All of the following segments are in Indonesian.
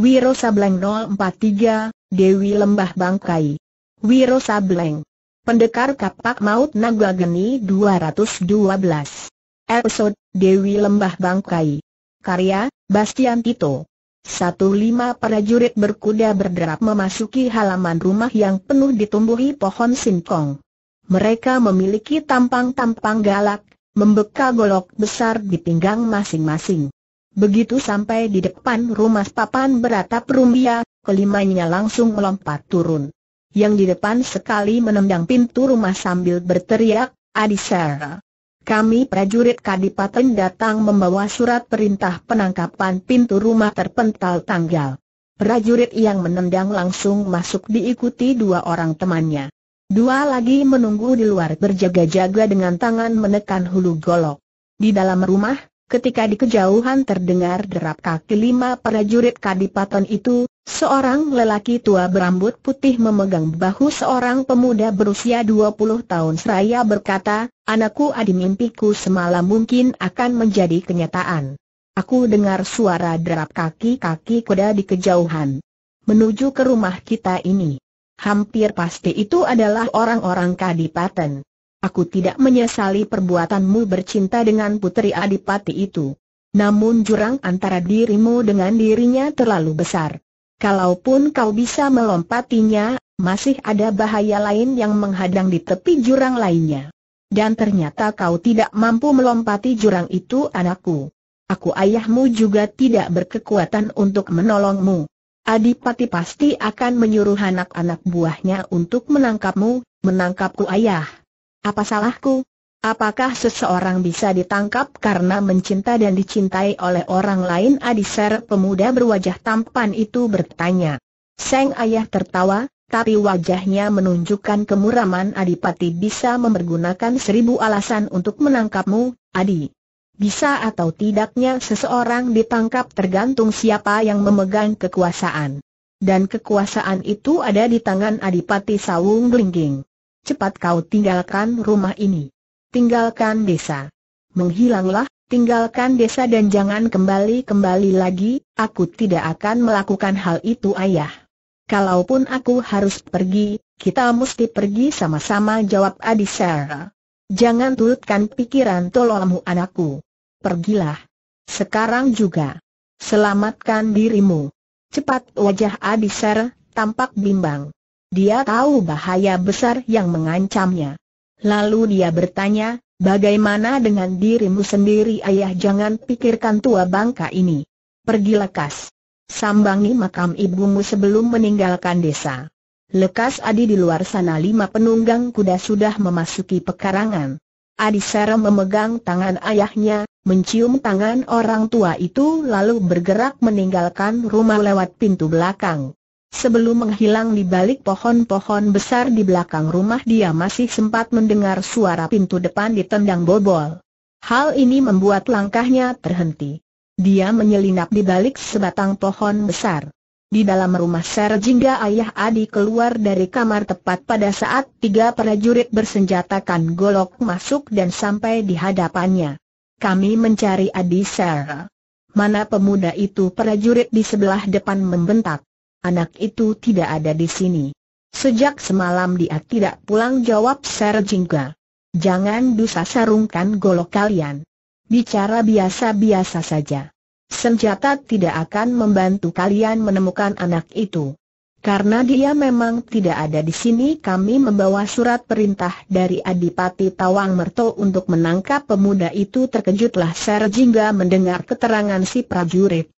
Wiro Sableng 043, Dewi Lembah Bangkai. Wiro Sableng. Pendekar Kapak Maut Naga Geni 212. Episode, Dewi Lembah Bangkai. Karya, Bastian Tito. Satu lima prajurit berkuda berderap memasuki halaman rumah yang penuh ditumbuhi pohon singkong. Mereka memiliki tampang-tampang galak, membekal golok besar di pinggang masing-masing. Begitu sampai di depan rumah papan beratap rumbia, kelimanya langsung melompat turun. Yang di depan sekali menendang pintu rumah sambil berteriak, Adisara. Kami prajurit Kadipaten datang membawa surat perintah penangkapan pintu rumah terpental tanggal. Prajurit yang menendang langsung masuk diikuti dua orang temannya. Dua lagi menunggu di luar berjaga-jaga dengan tangan menekan hulu golok. Di dalam rumah, ketika di kejauhan terdengar derap kaki lima prajurit kadipaten itu, seorang lelaki tua berambut putih memegang bahu seorang pemuda berusia 20 tahun seraya berkata, Anakku adi mimpiku semalam mungkin akan menjadi kenyataan. Aku dengar suara derap kaki-kaki kuda di kejauhan. Menuju ke rumah kita ini. Hampir pasti itu adalah orang-orang kadipaten. Aku tidak menyesali perbuatanmu bercinta dengan putri adipati itu. Namun jurang antara dirimu dengan dirinya terlalu besar. Kalaupun kau bisa melompatinya, masih ada bahaya lain yang menghadang di tepi jurang lainnya. Dan ternyata kau tidak mampu melompati jurang itu anakku. Aku ayahmu juga tidak berkekuatan untuk menolongmu. Adipati pasti akan menyuruh anak-anak buahnya untuk menangkapmu, menangkapku ayah. Apa salahku? Apakah seseorang bisa ditangkap karena mencinta dan dicintai oleh orang lain? Adi Ser, pemuda berwajah tampan itu bertanya. Seng ayah tertawa, tapi wajahnya menunjukkan kemuraman Adipati bisa mempergunakan seribu alasan untuk menangkapmu, Adi. Bisa atau tidaknya seseorang ditangkap tergantung siapa yang memegang kekuasaan. Dan kekuasaan itu ada di tangan Adipati Sawung Blingging cepat kau tinggalkan rumah ini. Tinggalkan desa. Menghilanglah, tinggalkan desa dan jangan kembali-kembali lagi, aku tidak akan melakukan hal itu ayah. Kalaupun aku harus pergi, kita mesti pergi sama-sama jawab Adisara. Jangan turutkan pikiran tololmu anakku. Pergilah. Sekarang juga. Selamatkan dirimu. Cepat wajah Adisara tampak bimbang. Dia tahu bahaya besar yang mengancamnya. Lalu dia bertanya, bagaimana dengan dirimu sendiri ayah jangan pikirkan tua bangka ini. Pergi lekas. Sambangi makam ibumu sebelum meninggalkan desa. Lekas Adi di luar sana lima penunggang kuda sudah memasuki pekarangan. Adi Sera memegang tangan ayahnya, mencium tangan orang tua itu lalu bergerak meninggalkan rumah lewat pintu belakang. Sebelum menghilang di balik pohon-pohon besar di belakang rumah dia masih sempat mendengar suara pintu depan ditendang bobol. Hal ini membuat langkahnya terhenti. Dia menyelinap di balik sebatang pohon besar. Di dalam rumah Serjingga ayah Adi keluar dari kamar tepat pada saat tiga prajurit bersenjatakan golok masuk dan sampai di hadapannya. Kami mencari Adi Ser. Mana pemuda itu prajurit di sebelah depan membentak anak itu tidak ada di sini. Sejak semalam dia tidak pulang jawab Jingga. Jangan dusa sarungkan golok kalian. Bicara biasa-biasa saja. Senjata tidak akan membantu kalian menemukan anak itu. Karena dia memang tidak ada di sini kami membawa surat perintah dari Adipati Tawang Merto untuk menangkap pemuda itu terkejutlah Jingga mendengar keterangan si prajurit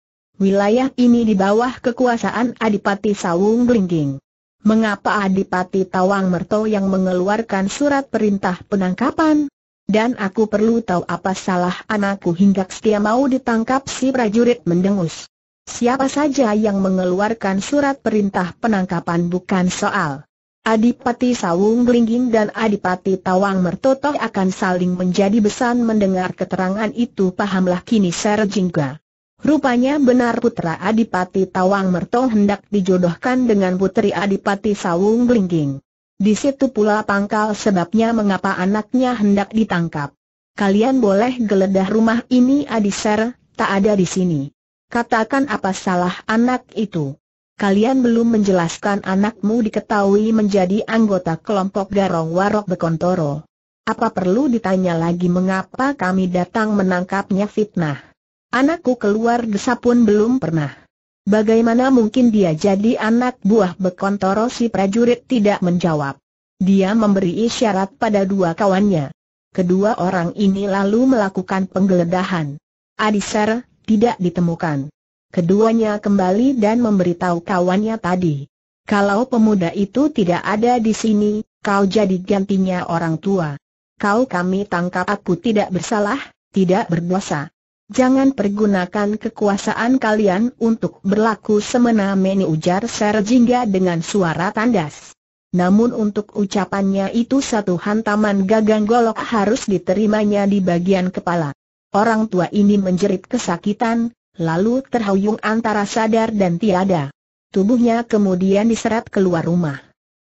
wilayah ini di bawah kekuasaan Adipati Sawung Blingging. Mengapa Adipati Tawang Merto yang mengeluarkan surat perintah penangkapan? Dan aku perlu tahu apa salah anakku hingga setia mau ditangkap si prajurit mendengus. Siapa saja yang mengeluarkan surat perintah penangkapan bukan soal. Adipati Sawung Blingging dan Adipati Tawang toh akan saling menjadi besan mendengar keterangan itu pahamlah kini Jingga. Rupanya benar putra Adipati Tawang Mertong hendak dijodohkan dengan putri Adipati Sawung Blingging. Di situ pula pangkal sebabnya mengapa anaknya hendak ditangkap. Kalian boleh geledah rumah ini Adiser, tak ada di sini. Katakan apa salah anak itu. Kalian belum menjelaskan anakmu diketahui menjadi anggota kelompok Garong Warok Bekontoro. Apa perlu ditanya lagi mengapa kami datang menangkapnya fitnah? Anakku keluar desa pun belum pernah. Bagaimana mungkin dia jadi anak buah Bekontoro si prajurit tidak menjawab. Dia memberi isyarat pada dua kawannya. Kedua orang ini lalu melakukan penggeledahan. Adisar tidak ditemukan. Keduanya kembali dan memberitahu kawannya tadi. Kalau pemuda itu tidak ada di sini, kau jadi gantinya orang tua. Kau kami tangkap aku tidak bersalah, tidak berdosa. Jangan pergunakan kekuasaan kalian untuk berlaku semena-mena ujar Serjingga dengan suara tandas. Namun untuk ucapannya itu satu hantaman gagang golok harus diterimanya di bagian kepala. Orang tua ini menjerit kesakitan, lalu terhuyung antara sadar dan tiada. Tubuhnya kemudian diseret keluar rumah.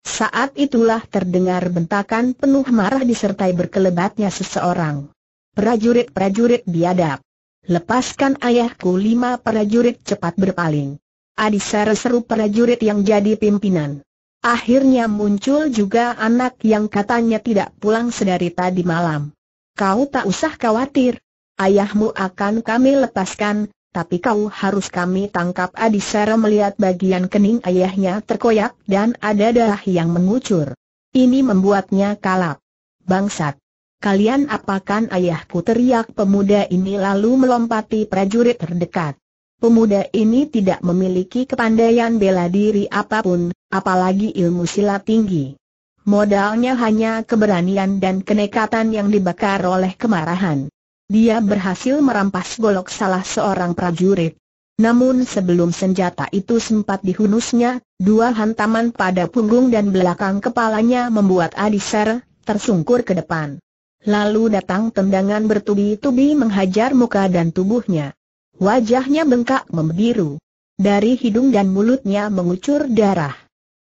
Saat itulah terdengar bentakan penuh marah disertai berkelebatnya seseorang. Prajurit-prajurit biadab. Lepaskan ayahku lima prajurit cepat berpaling. Adisara seru prajurit yang jadi pimpinan. Akhirnya muncul juga anak yang katanya tidak pulang sedari tadi malam. Kau tak usah khawatir. Ayahmu akan kami lepaskan, tapi kau harus kami tangkap Adisara melihat bagian kening ayahnya terkoyak dan ada darah yang mengucur. Ini membuatnya kalap. Bangsat. Kalian apakan ayahku teriak pemuda ini lalu melompati prajurit terdekat. Pemuda ini tidak memiliki kepandaian bela diri apapun, apalagi ilmu silat tinggi. Modalnya hanya keberanian dan kenekatan yang dibakar oleh kemarahan. Dia berhasil merampas golok salah seorang prajurit. Namun sebelum senjata itu sempat dihunusnya, dua hantaman pada punggung dan belakang kepalanya membuat Adisar tersungkur ke depan. Lalu datang tendangan bertubi-tubi menghajar muka dan tubuhnya. Wajahnya bengkak membiru. Dari hidung dan mulutnya mengucur darah.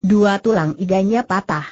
Dua tulang iganya patah.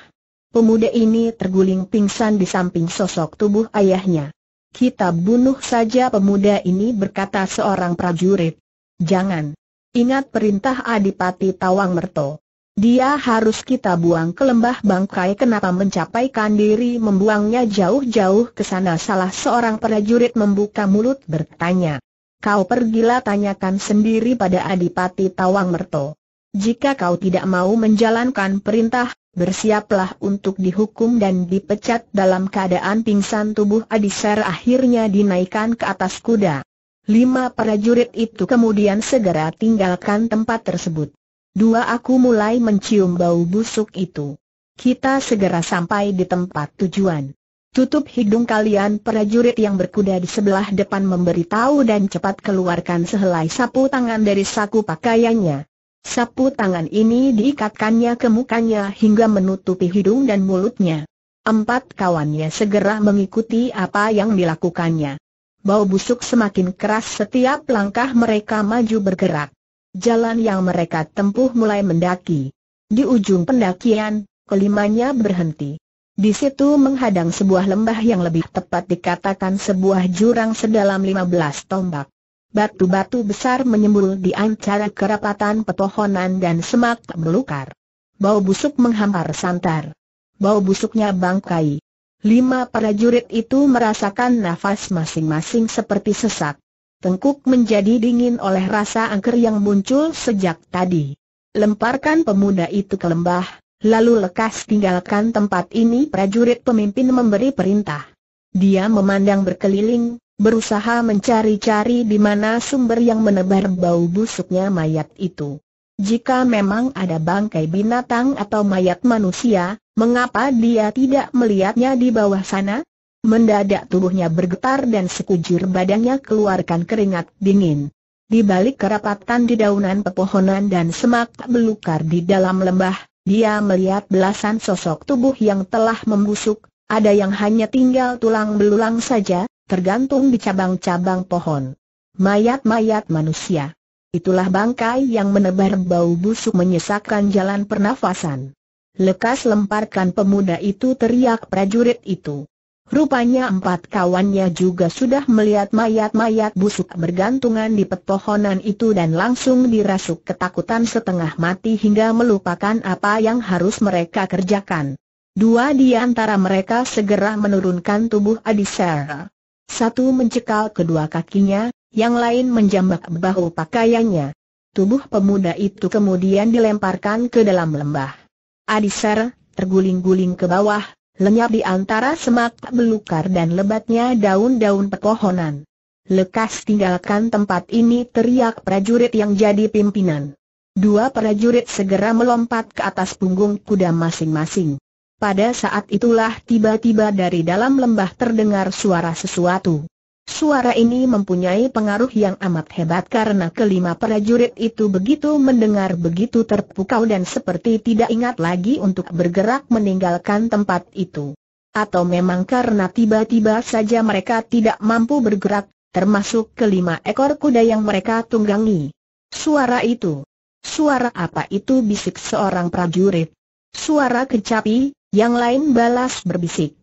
Pemuda ini terguling pingsan di samping sosok tubuh ayahnya. Kita bunuh saja pemuda ini berkata seorang prajurit. Jangan. Ingat perintah Adipati Tawang Merto. Dia harus kita buang ke lembah bangkai kenapa mencapai kandiri membuangnya jauh-jauh ke sana salah seorang prajurit membuka mulut bertanya. Kau pergilah tanyakan sendiri pada Adipati Tawang Merto. Jika kau tidak mau menjalankan perintah, bersiaplah untuk dihukum dan dipecat dalam keadaan pingsan tubuh Adisar akhirnya dinaikkan ke atas kuda. Lima prajurit itu kemudian segera tinggalkan tempat tersebut. Dua aku mulai mencium bau busuk itu. Kita segera sampai di tempat tujuan. Tutup hidung kalian prajurit yang berkuda di sebelah depan memberitahu dan cepat keluarkan sehelai sapu tangan dari saku pakaiannya. Sapu tangan ini diikatkannya ke mukanya hingga menutupi hidung dan mulutnya. Empat kawannya segera mengikuti apa yang dilakukannya. Bau busuk semakin keras setiap langkah mereka maju bergerak jalan yang mereka tempuh mulai mendaki. Di ujung pendakian, kelimanya berhenti. Di situ menghadang sebuah lembah yang lebih tepat dikatakan sebuah jurang sedalam 15 tombak. Batu-batu besar menyembul di antara kerapatan pepohonan dan semak melukar. Bau busuk menghampar santar. Bau busuknya bangkai. Lima prajurit itu merasakan nafas masing-masing seperti sesak. Tengkuk menjadi dingin oleh rasa angker yang muncul sejak tadi. Lemparkan pemuda itu ke lembah, lalu lekas tinggalkan tempat ini prajurit pemimpin memberi perintah. Dia memandang berkeliling, berusaha mencari-cari di mana sumber yang menebar bau busuknya mayat itu. Jika memang ada bangkai binatang atau mayat manusia, mengapa dia tidak melihatnya di bawah sana? Mendadak tubuhnya bergetar dan sekujur badannya keluarkan keringat dingin. Di balik kerapatan di daunan pepohonan dan semak belukar di dalam lembah, dia melihat belasan sosok tubuh yang telah membusuk, ada yang hanya tinggal tulang belulang saja, tergantung di cabang-cabang pohon. Mayat-mayat manusia. Itulah bangkai yang menebar bau busuk menyesakkan jalan pernafasan. Lekas lemparkan pemuda itu teriak prajurit itu. Rupanya empat kawannya juga sudah melihat mayat-mayat busuk bergantungan di pepohonan itu dan langsung dirasuk ketakutan setengah mati hingga melupakan apa yang harus mereka kerjakan. Dua di antara mereka segera menurunkan tubuh Adisara. Satu mencekal kedua kakinya, yang lain menjambak bahu pakaiannya. Tubuh pemuda itu kemudian dilemparkan ke dalam lembah. Adisara terguling-guling ke bawah, lenyap di antara semak belukar dan lebatnya daun-daun pepohonan. Lekas tinggalkan tempat ini teriak prajurit yang jadi pimpinan. Dua prajurit segera melompat ke atas punggung kuda masing-masing. Pada saat itulah tiba-tiba dari dalam lembah terdengar suara sesuatu. Suara ini mempunyai pengaruh yang amat hebat karena kelima prajurit itu begitu mendengar begitu terpukau dan seperti tidak ingat lagi untuk bergerak meninggalkan tempat itu. Atau memang karena tiba-tiba saja mereka tidak mampu bergerak, termasuk kelima ekor kuda yang mereka tunggangi. Suara itu. Suara apa itu bisik seorang prajurit. Suara kecapi, yang lain balas berbisik.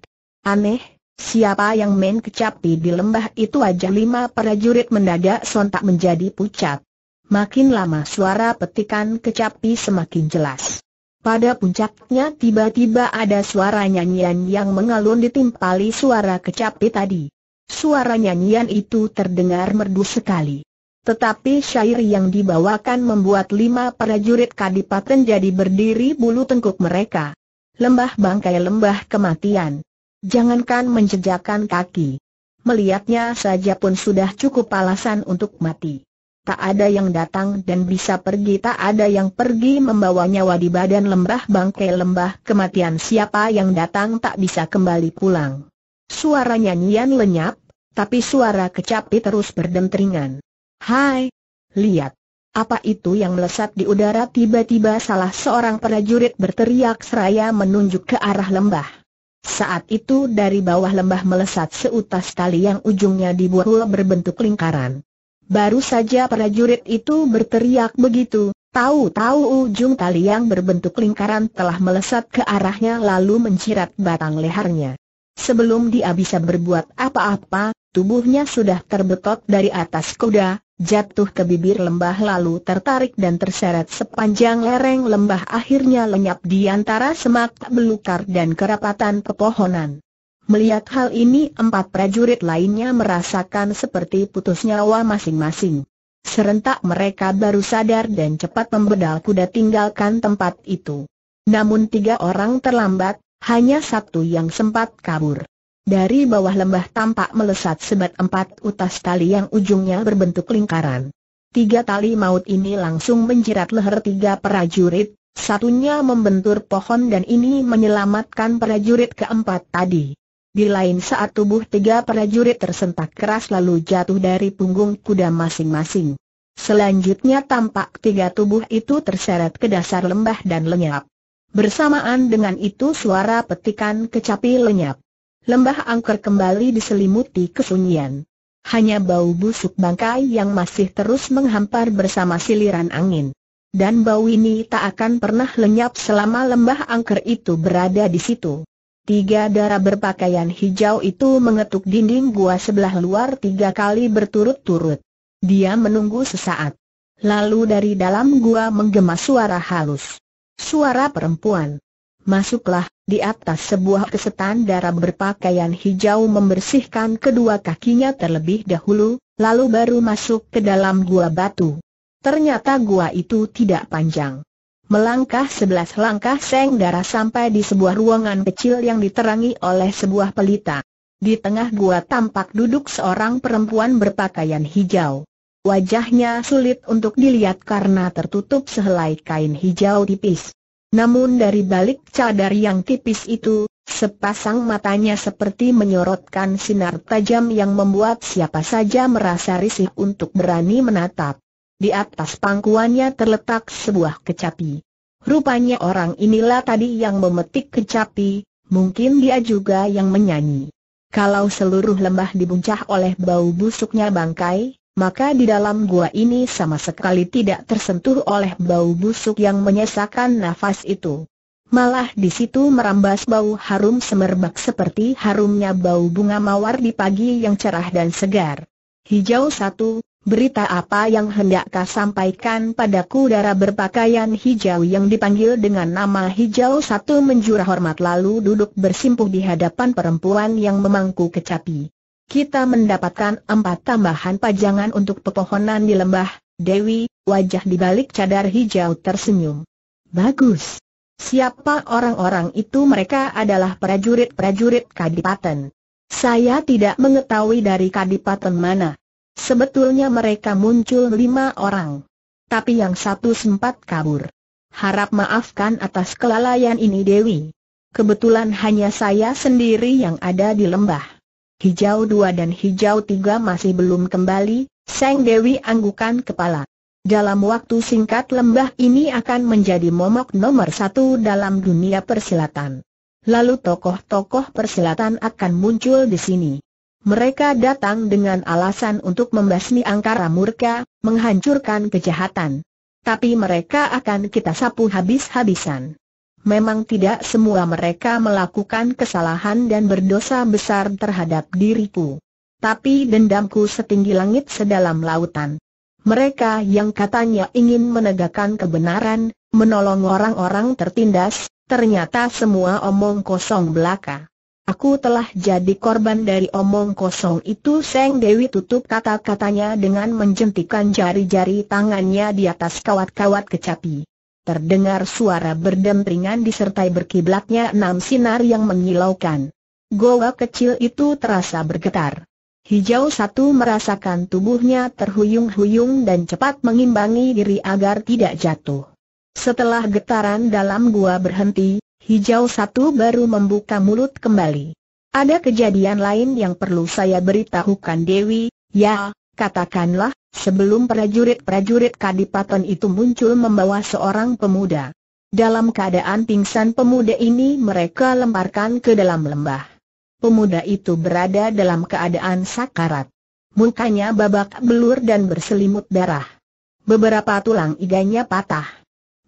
Aneh, Siapa yang main kecapi di lembah itu aja lima prajurit mendadak sontak menjadi pucat. Makin lama suara petikan kecapi semakin jelas. Pada puncaknya tiba-tiba ada suara nyanyian yang mengalun ditimpali suara kecapi tadi. Suara nyanyian itu terdengar merdu sekali. Tetapi syair yang dibawakan membuat lima prajurit kadipaten jadi berdiri bulu tengkuk mereka. Lembah bangkai lembah kematian. Jangankan menjejakkan kaki. Melihatnya saja pun sudah cukup alasan untuk mati. Tak ada yang datang dan bisa pergi tak ada yang pergi membawa nyawa di badan lembah bangkai lembah kematian siapa yang datang tak bisa kembali pulang. Suara nyanyian lenyap, tapi suara kecapi terus berdentringan. Hai! Lihat! Apa itu yang melesat di udara tiba-tiba salah seorang prajurit berteriak seraya menunjuk ke arah lembah. Saat itu dari bawah lembah melesat seutas tali yang ujungnya dibuat berbentuk lingkaran. Baru saja prajurit itu berteriak begitu, tahu-tahu ujung tali yang berbentuk lingkaran telah melesat ke arahnya lalu mencirat batang lehernya. Sebelum dia bisa berbuat apa-apa, tubuhnya sudah terbetot dari atas kuda, jatuh ke bibir lembah lalu tertarik dan terseret sepanjang lereng lembah akhirnya lenyap di antara semak belukar dan kerapatan pepohonan. Melihat hal ini empat prajurit lainnya merasakan seperti putus nyawa masing-masing. Serentak mereka baru sadar dan cepat membedal kuda tinggalkan tempat itu. Namun tiga orang terlambat, hanya satu yang sempat kabur. Dari bawah lembah tampak melesat sebat empat utas tali yang ujungnya berbentuk lingkaran. Tiga tali maut ini langsung menjerat leher tiga prajurit, satunya membentur pohon dan ini menyelamatkan prajurit keempat tadi. Di lain saat tubuh tiga prajurit tersentak keras lalu jatuh dari punggung kuda masing-masing. Selanjutnya tampak tiga tubuh itu terseret ke dasar lembah dan lenyap. Bersamaan dengan itu suara petikan kecapi lenyap lembah angker kembali diselimuti kesunyian. Hanya bau busuk bangkai yang masih terus menghampar bersama siliran angin. Dan bau ini tak akan pernah lenyap selama lembah angker itu berada di situ. Tiga darah berpakaian hijau itu mengetuk dinding gua sebelah luar tiga kali berturut-turut. Dia menunggu sesaat. Lalu dari dalam gua menggema suara halus. Suara perempuan. Masuklah, di atas sebuah kesetan darah berpakaian hijau membersihkan kedua kakinya terlebih dahulu, lalu baru masuk ke dalam gua batu. Ternyata gua itu tidak panjang. Melangkah sebelas langkah Seng darah sampai di sebuah ruangan kecil yang diterangi oleh sebuah pelita. Di tengah gua tampak duduk seorang perempuan berpakaian hijau. Wajahnya sulit untuk dilihat karena tertutup sehelai kain hijau tipis. Namun dari balik cadar yang tipis itu, sepasang matanya seperti menyorotkan sinar tajam yang membuat siapa saja merasa risih untuk berani menatap. Di atas pangkuannya terletak sebuah kecapi. Rupanya orang inilah tadi yang memetik kecapi, mungkin dia juga yang menyanyi. Kalau seluruh lembah dibuncah oleh bau busuknya bangkai, maka di dalam gua ini sama sekali tidak tersentuh oleh bau busuk yang menyesakan nafas itu. Malah di situ merambas bau harum semerbak seperti harumnya bau bunga mawar di pagi yang cerah dan segar. Hijau satu, berita apa yang hendak kau sampaikan padaku darah berpakaian hijau yang dipanggil dengan nama hijau satu menjurah hormat lalu duduk bersimpuh di hadapan perempuan yang memangku kecapi kita mendapatkan empat tambahan pajangan untuk pepohonan di lembah, Dewi, wajah di balik cadar hijau tersenyum. Bagus. Siapa orang-orang itu mereka adalah prajurit-prajurit Kadipaten. Saya tidak mengetahui dari Kadipaten mana. Sebetulnya mereka muncul lima orang. Tapi yang satu sempat kabur. Harap maafkan atas kelalaian ini Dewi. Kebetulan hanya saya sendiri yang ada di lembah hijau dua dan hijau tiga masih belum kembali, Seng Dewi anggukan kepala. Dalam waktu singkat lembah ini akan menjadi momok nomor satu dalam dunia persilatan. Lalu tokoh-tokoh persilatan akan muncul di sini. Mereka datang dengan alasan untuk membasmi angkara murka, menghancurkan kejahatan. Tapi mereka akan kita sapu habis-habisan. Memang tidak semua mereka melakukan kesalahan dan berdosa besar terhadap diriku. Tapi dendamku setinggi langit sedalam lautan. Mereka yang katanya ingin menegakkan kebenaran, menolong orang-orang tertindas, ternyata semua omong kosong belaka. Aku telah jadi korban dari omong kosong itu Seng Dewi tutup kata-katanya dengan menjentikan jari-jari tangannya di atas kawat-kawat kecapi. Terdengar suara berdempringan disertai berkiblatnya enam sinar yang mengilaukan. Goa kecil itu terasa bergetar. Hijau satu merasakan tubuhnya terhuyung-huyung dan cepat mengimbangi diri agar tidak jatuh. Setelah getaran dalam gua berhenti, hijau satu baru membuka mulut kembali. Ada kejadian lain yang perlu saya beritahukan Dewi, ya, katakanlah, sebelum prajurit-prajurit Kadipaten itu muncul membawa seorang pemuda. Dalam keadaan pingsan pemuda ini mereka lemparkan ke dalam lembah. Pemuda itu berada dalam keadaan sakarat. Mukanya babak belur dan berselimut darah. Beberapa tulang iganya patah.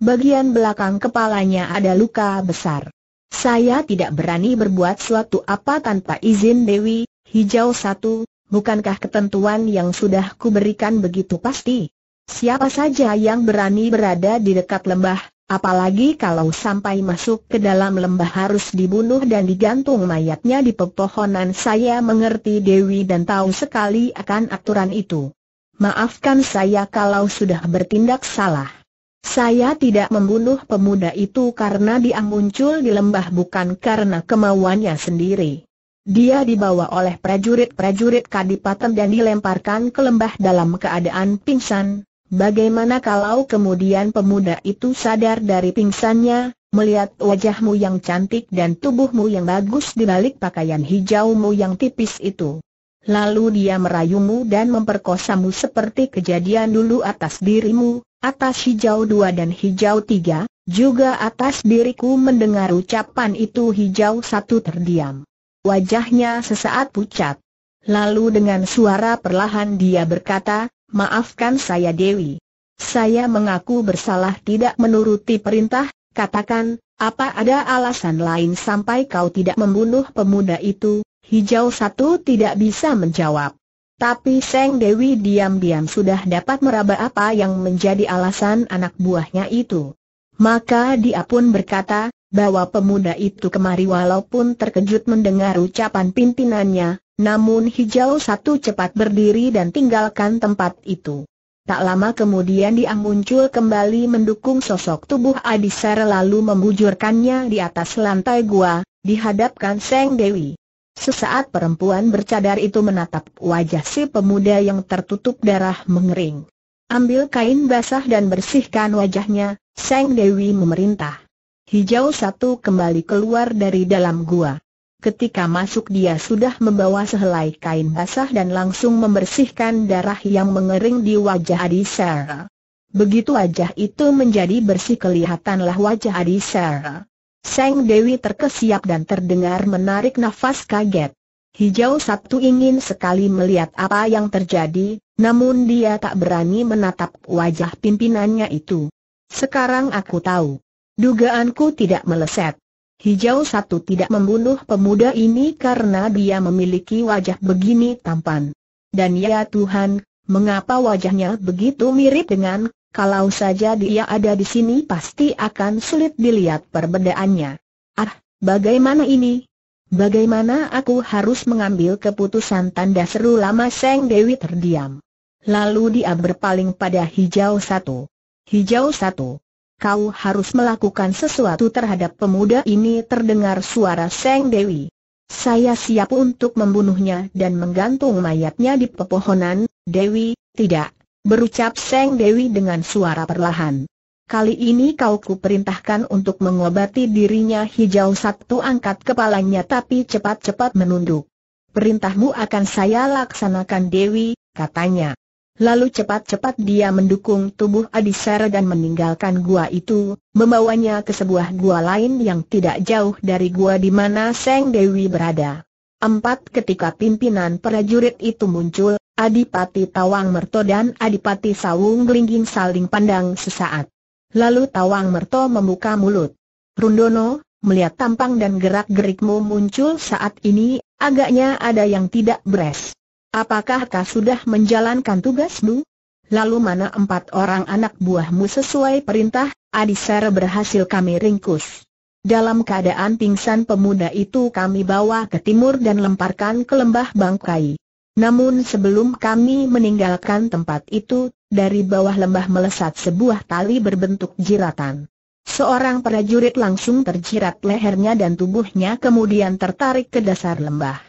Bagian belakang kepalanya ada luka besar. Saya tidak berani berbuat suatu apa tanpa izin Dewi, hijau satu, bukankah ketentuan yang sudah kuberikan begitu pasti? Siapa saja yang berani berada di dekat lembah, apalagi kalau sampai masuk ke dalam lembah harus dibunuh dan digantung mayatnya di pepohonan saya mengerti Dewi dan tahu sekali akan aturan itu. Maafkan saya kalau sudah bertindak salah. Saya tidak membunuh pemuda itu karena dia muncul di lembah bukan karena kemauannya sendiri. Dia dibawa oleh prajurit-prajurit kadipaten dan dilemparkan ke lembah dalam keadaan pingsan. Bagaimana kalau kemudian pemuda itu sadar dari pingsannya, melihat wajahmu yang cantik dan tubuhmu yang bagus di balik pakaian hijaumu yang tipis itu? Lalu dia merayumu dan memperkosamu seperti kejadian dulu atas dirimu, atas hijau dua dan hijau tiga, juga atas diriku mendengar ucapan itu hijau satu terdiam. Wajahnya sesaat pucat. Lalu dengan suara perlahan dia berkata, maafkan saya Dewi. Saya mengaku bersalah tidak menuruti perintah, katakan, apa ada alasan lain sampai kau tidak membunuh pemuda itu? Hijau satu tidak bisa menjawab. Tapi Seng Dewi diam-diam sudah dapat meraba apa yang menjadi alasan anak buahnya itu. Maka dia pun berkata, bahwa pemuda itu kemari walaupun terkejut mendengar ucapan pimpinannya, namun hijau satu cepat berdiri dan tinggalkan tempat itu. Tak lama kemudian dia muncul kembali mendukung sosok tubuh Adisar lalu membujurkannya di atas lantai gua, dihadapkan Seng Dewi. Sesaat perempuan bercadar itu menatap wajah si pemuda yang tertutup darah mengering. Ambil kain basah dan bersihkan wajahnya, Seng Dewi memerintah. Hijau satu kembali keluar dari dalam gua. Ketika masuk dia sudah membawa sehelai kain basah dan langsung membersihkan darah yang mengering di wajah Adi Adisara. Begitu wajah itu menjadi bersih kelihatanlah wajah Adi Adisara. Seng Dewi terkesiap dan terdengar menarik nafas kaget. Hijau satu ingin sekali melihat apa yang terjadi, namun dia tak berani menatap wajah pimpinannya itu. Sekarang aku tahu. Dugaanku tidak meleset. Hijau satu tidak membunuh pemuda ini karena dia memiliki wajah begini tampan. Dan ya Tuhan, mengapa wajahnya begitu mirip dengan, kalau saja dia ada di sini pasti akan sulit dilihat perbedaannya. Ah, bagaimana ini? Bagaimana aku harus mengambil keputusan tanda seru lama Seng Dewi terdiam. Lalu dia berpaling pada hijau satu. Hijau satu, kau harus melakukan sesuatu terhadap pemuda ini terdengar suara Seng Dewi. Saya siap untuk membunuhnya dan menggantung mayatnya di pepohonan, Dewi, tidak, berucap Seng Dewi dengan suara perlahan. Kali ini kau kuperintahkan untuk mengobati dirinya hijau satu angkat kepalanya tapi cepat-cepat menunduk. Perintahmu akan saya laksanakan Dewi, katanya. Lalu cepat-cepat dia mendukung tubuh Adisara dan meninggalkan gua itu, membawanya ke sebuah gua lain yang tidak jauh dari gua di mana Seng Dewi berada. Empat ketika pimpinan prajurit itu muncul, Adipati Tawang Merto dan Adipati Sawung Glingging saling pandang sesaat. Lalu Tawang Merto membuka mulut. Rundono, melihat tampang dan gerak-gerikmu muncul saat ini, agaknya ada yang tidak beres. Apakah kau sudah menjalankan tugasmu? Lalu mana empat orang anak buahmu sesuai perintah? Adisara berhasil kami ringkus. Dalam keadaan pingsan pemuda itu kami bawa ke timur dan lemparkan ke lembah bangkai. Namun sebelum kami meninggalkan tempat itu, dari bawah lembah melesat sebuah tali berbentuk jiratan. Seorang prajurit langsung terjirat lehernya dan tubuhnya kemudian tertarik ke dasar lembah.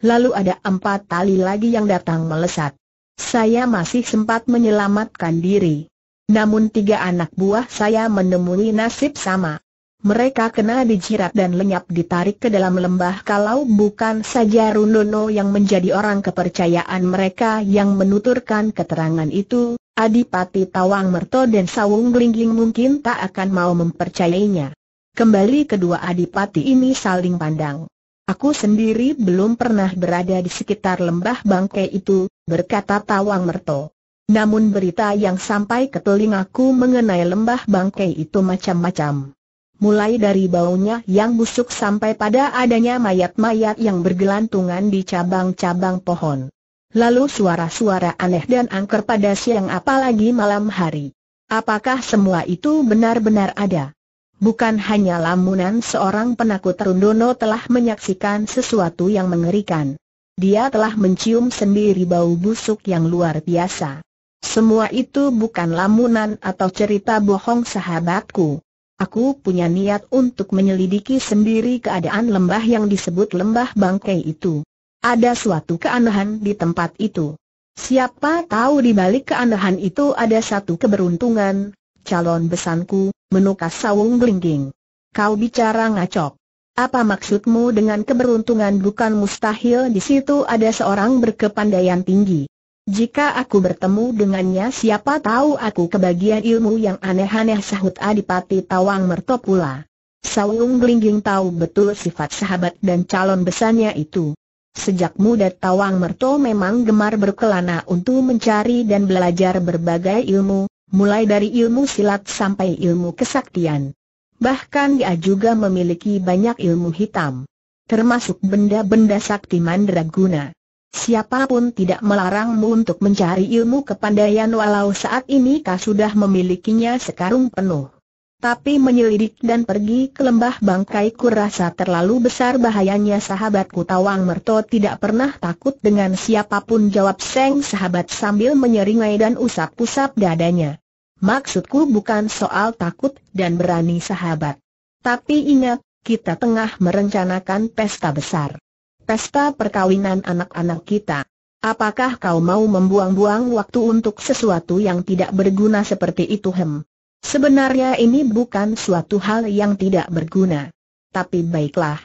Lalu ada empat tali lagi yang datang melesat. Saya masih sempat menyelamatkan diri. Namun tiga anak buah saya menemui nasib sama. Mereka kena dijirat dan lenyap ditarik ke dalam lembah kalau bukan saja Runono yang menjadi orang kepercayaan mereka yang menuturkan keterangan itu, Adipati Tawang Merto dan Sawung Glingging mungkin tak akan mau mempercayainya. Kembali kedua adipati ini saling pandang. Aku sendiri belum pernah berada di sekitar lembah bangke itu, berkata Tawang Merto. Namun berita yang sampai ke telingaku mengenai lembah bangke itu macam-macam. Mulai dari baunya yang busuk sampai pada adanya mayat-mayat yang bergelantungan di cabang-cabang pohon. Lalu suara-suara aneh dan angker pada siang apalagi malam hari. Apakah semua itu benar-benar ada? Bukan hanya lamunan seorang penakut Rundono telah menyaksikan sesuatu yang mengerikan. Dia telah mencium sendiri bau busuk yang luar biasa. Semua itu bukan lamunan atau cerita bohong sahabatku. Aku punya niat untuk menyelidiki sendiri keadaan lembah yang disebut lembah bangkai itu. Ada suatu keanehan di tempat itu. Siapa tahu di balik keanehan itu ada satu keberuntungan, calon besanku, menukas Sawung Blingging. Kau bicara ngacok. Apa maksudmu dengan keberuntungan bukan mustahil di situ ada seorang berkepandaian tinggi. Jika aku bertemu dengannya siapa tahu aku kebagian ilmu yang aneh-aneh sahut Adipati Tawang pula. Sawung Glingging tahu betul sifat sahabat dan calon besarnya itu. Sejak muda Tawang Merto memang gemar berkelana untuk mencari dan belajar berbagai ilmu, mulai dari ilmu silat sampai ilmu kesaktian. Bahkan dia juga memiliki banyak ilmu hitam, termasuk benda-benda sakti mandraguna. Siapapun tidak melarangmu untuk mencari ilmu kepandaian walau saat ini kau sudah memilikinya sekarung penuh tapi menyelidik dan pergi ke lembah bangkai kurasa terlalu besar bahayanya sahabatku Tawang Merto tidak pernah takut dengan siapapun jawab Seng sahabat sambil menyeringai dan usap-usap dadanya. Maksudku bukan soal takut dan berani sahabat. Tapi ingat, kita tengah merencanakan pesta besar. Pesta perkawinan anak-anak kita. Apakah kau mau membuang-buang waktu untuk sesuatu yang tidak berguna seperti itu hem? Sebenarnya ini bukan suatu hal yang tidak berguna. Tapi baiklah.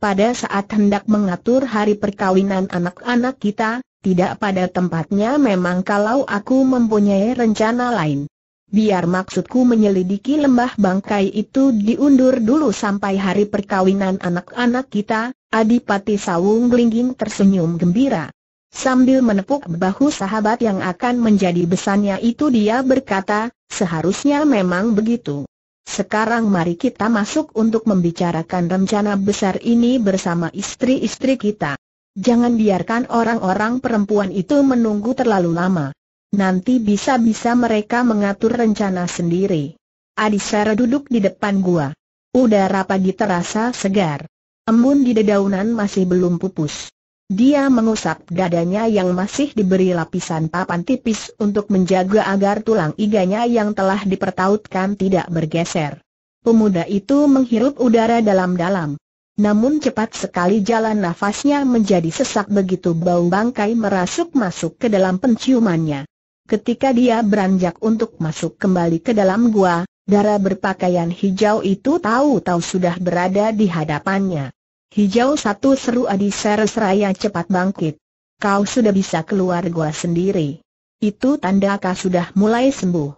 Pada saat hendak mengatur hari perkawinan anak-anak kita, tidak pada tempatnya memang kalau aku mempunyai rencana lain. Biar maksudku menyelidiki lembah bangkai itu diundur dulu sampai hari perkawinan anak-anak kita, Adipati Sawung Glingging tersenyum gembira. Sambil menepuk bahu sahabat yang akan menjadi besannya itu dia berkata, seharusnya memang begitu. Sekarang mari kita masuk untuk membicarakan rencana besar ini bersama istri-istri kita. Jangan biarkan orang-orang perempuan itu menunggu terlalu lama. Nanti bisa-bisa mereka mengatur rencana sendiri. Adi Adisara duduk di depan gua. Udara pagi terasa segar. Embun di dedaunan masih belum pupus. Dia mengusap dadanya yang masih diberi lapisan papan tipis untuk menjaga agar tulang iganya yang telah dipertautkan tidak bergeser. Pemuda itu menghirup udara dalam-dalam. Namun cepat sekali jalan nafasnya menjadi sesak begitu bau bangkai merasuk masuk ke dalam penciumannya. Ketika dia beranjak untuk masuk kembali ke dalam gua, darah berpakaian hijau itu tahu-tahu sudah berada di hadapannya. Hijau satu seru Adi Raya cepat bangkit. Kau sudah bisa keluar gua sendiri. Itu tanda kau sudah mulai sembuh.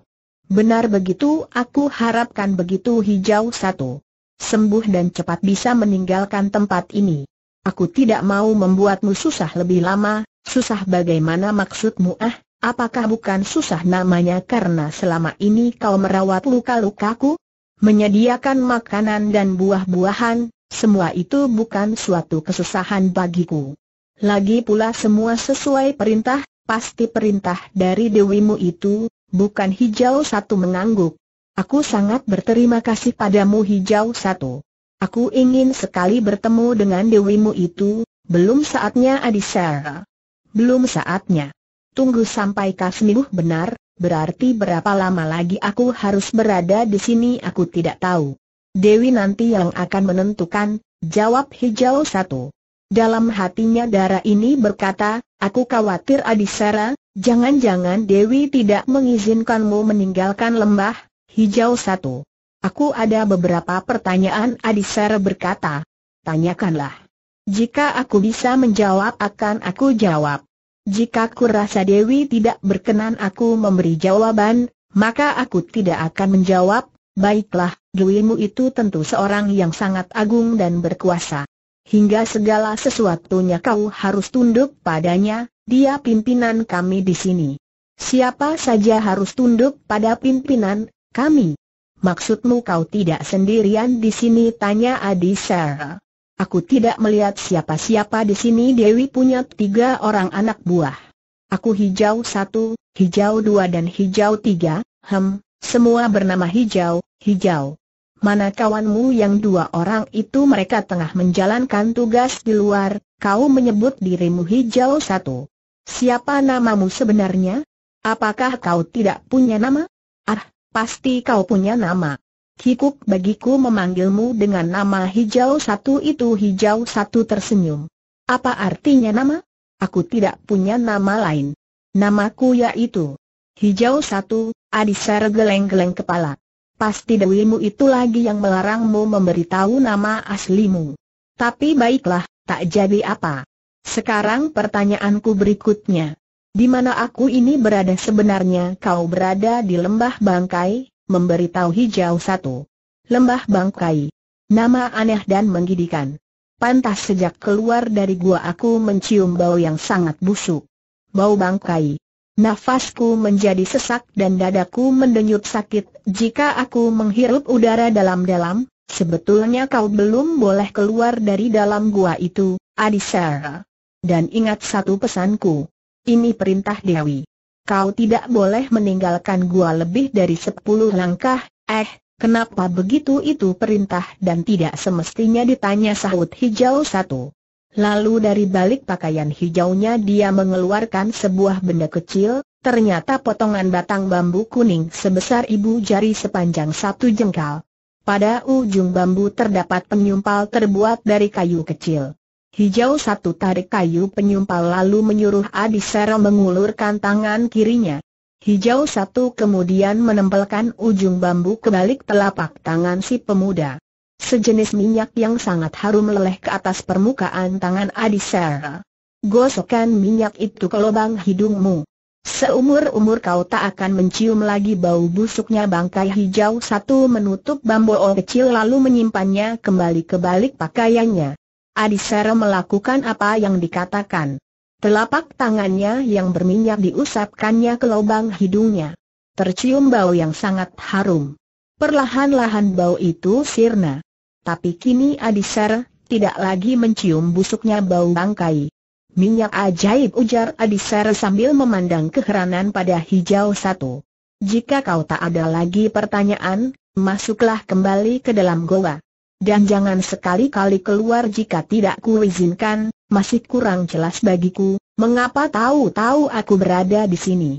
Benar begitu, aku harapkan begitu hijau satu. Sembuh dan cepat bisa meninggalkan tempat ini. Aku tidak mau membuatmu susah lebih lama, susah bagaimana maksudmu ah, apakah bukan susah namanya karena selama ini kau merawat luka-lukaku? Menyediakan makanan dan buah-buahan, semua itu bukan suatu kesusahan bagiku. Lagi pula semua sesuai perintah, pasti perintah dari dewimu itu, bukan hijau satu mengangguk. Aku sangat berterima kasih padamu hijau satu. Aku ingin sekali bertemu dengan dewimu itu, belum saatnya Adisara. Belum saatnya. Tunggu sampai Kasmibuh benar, berarti berapa lama lagi aku harus berada di sini aku tidak tahu. Dewi nanti yang akan menentukan, jawab hijau satu. Dalam hatinya darah ini berkata, aku khawatir Adisara, jangan-jangan Dewi tidak mengizinkanmu meninggalkan lembah, hijau satu. Aku ada beberapa pertanyaan Adisara berkata. Tanyakanlah. Jika aku bisa menjawab akan aku jawab. Jika aku rasa Dewi tidak berkenan aku memberi jawaban, maka aku tidak akan menjawab, Baiklah, Duimu itu tentu seorang yang sangat agung dan berkuasa. Hingga segala sesuatunya kau harus tunduk padanya, dia pimpinan kami di sini. Siapa saja harus tunduk pada pimpinan kami. Maksudmu kau tidak sendirian di sini? Tanya Adi Sarah. Aku tidak melihat siapa-siapa di sini. Dewi punya tiga orang anak buah. Aku hijau satu, hijau dua dan hijau tiga. Hem, semua bernama hijau, hijau. Mana kawanmu yang dua orang itu mereka tengah menjalankan tugas di luar, kau menyebut dirimu hijau satu. Siapa namamu sebenarnya? Apakah kau tidak punya nama? Ah, pasti kau punya nama. Kikuk bagiku memanggilmu dengan nama hijau satu itu hijau satu tersenyum. Apa artinya nama? Aku tidak punya nama lain. Namaku yaitu Hijau satu, Adisara geleng-geleng kepala. Pasti dewimu itu lagi yang melarangmu memberitahu nama aslimu. Tapi baiklah, tak jadi apa. Sekarang pertanyaanku berikutnya. Di mana aku ini berada sebenarnya kau berada di lembah bangkai, memberitahu hijau satu. Lembah bangkai. Nama aneh dan menggidikan. Pantas sejak keluar dari gua aku mencium bau yang sangat busuk. Bau bangkai. Nafasku menjadi sesak dan dadaku mendenyut sakit jika aku menghirup udara dalam-dalam. Sebetulnya kau belum boleh keluar dari dalam gua itu, Adisara. Dan ingat satu pesanku. Ini perintah Dewi. Kau tidak boleh meninggalkan gua lebih dari sepuluh langkah, eh, kenapa begitu itu perintah dan tidak semestinya ditanya sahut hijau satu. Lalu dari balik pakaian hijaunya dia mengeluarkan sebuah benda kecil, ternyata potongan batang bambu kuning sebesar ibu jari sepanjang satu jengkal. Pada ujung bambu terdapat penyumpal terbuat dari kayu kecil. Hijau satu tarik kayu penyumpal lalu menyuruh Adi Sero mengulurkan tangan kirinya. Hijau satu kemudian menempelkan ujung bambu ke balik telapak tangan si pemuda. Sejenis minyak yang sangat harum meleleh ke atas permukaan tangan Adisara. Gosokkan minyak itu ke lubang hidungmu. Seumur-umur kau tak akan mencium lagi bau busuknya bangkai hijau satu menutup bambu kecil lalu menyimpannya kembali ke balik pakaiannya. Adisara melakukan apa yang dikatakan. Telapak tangannya yang berminyak diusapkannya ke lubang hidungnya. Tercium bau yang sangat harum. Perlahan-lahan bau itu sirna. Tapi kini Adisar, tidak lagi mencium busuknya bau bangkai. Minyak ajaib ujar Adisar sambil memandang keheranan pada hijau satu. Jika kau tak ada lagi pertanyaan, masuklah kembali ke dalam goa. Dan jangan sekali-kali keluar jika tidak kuizinkan, masih kurang jelas bagiku, mengapa tahu-tahu aku berada di sini.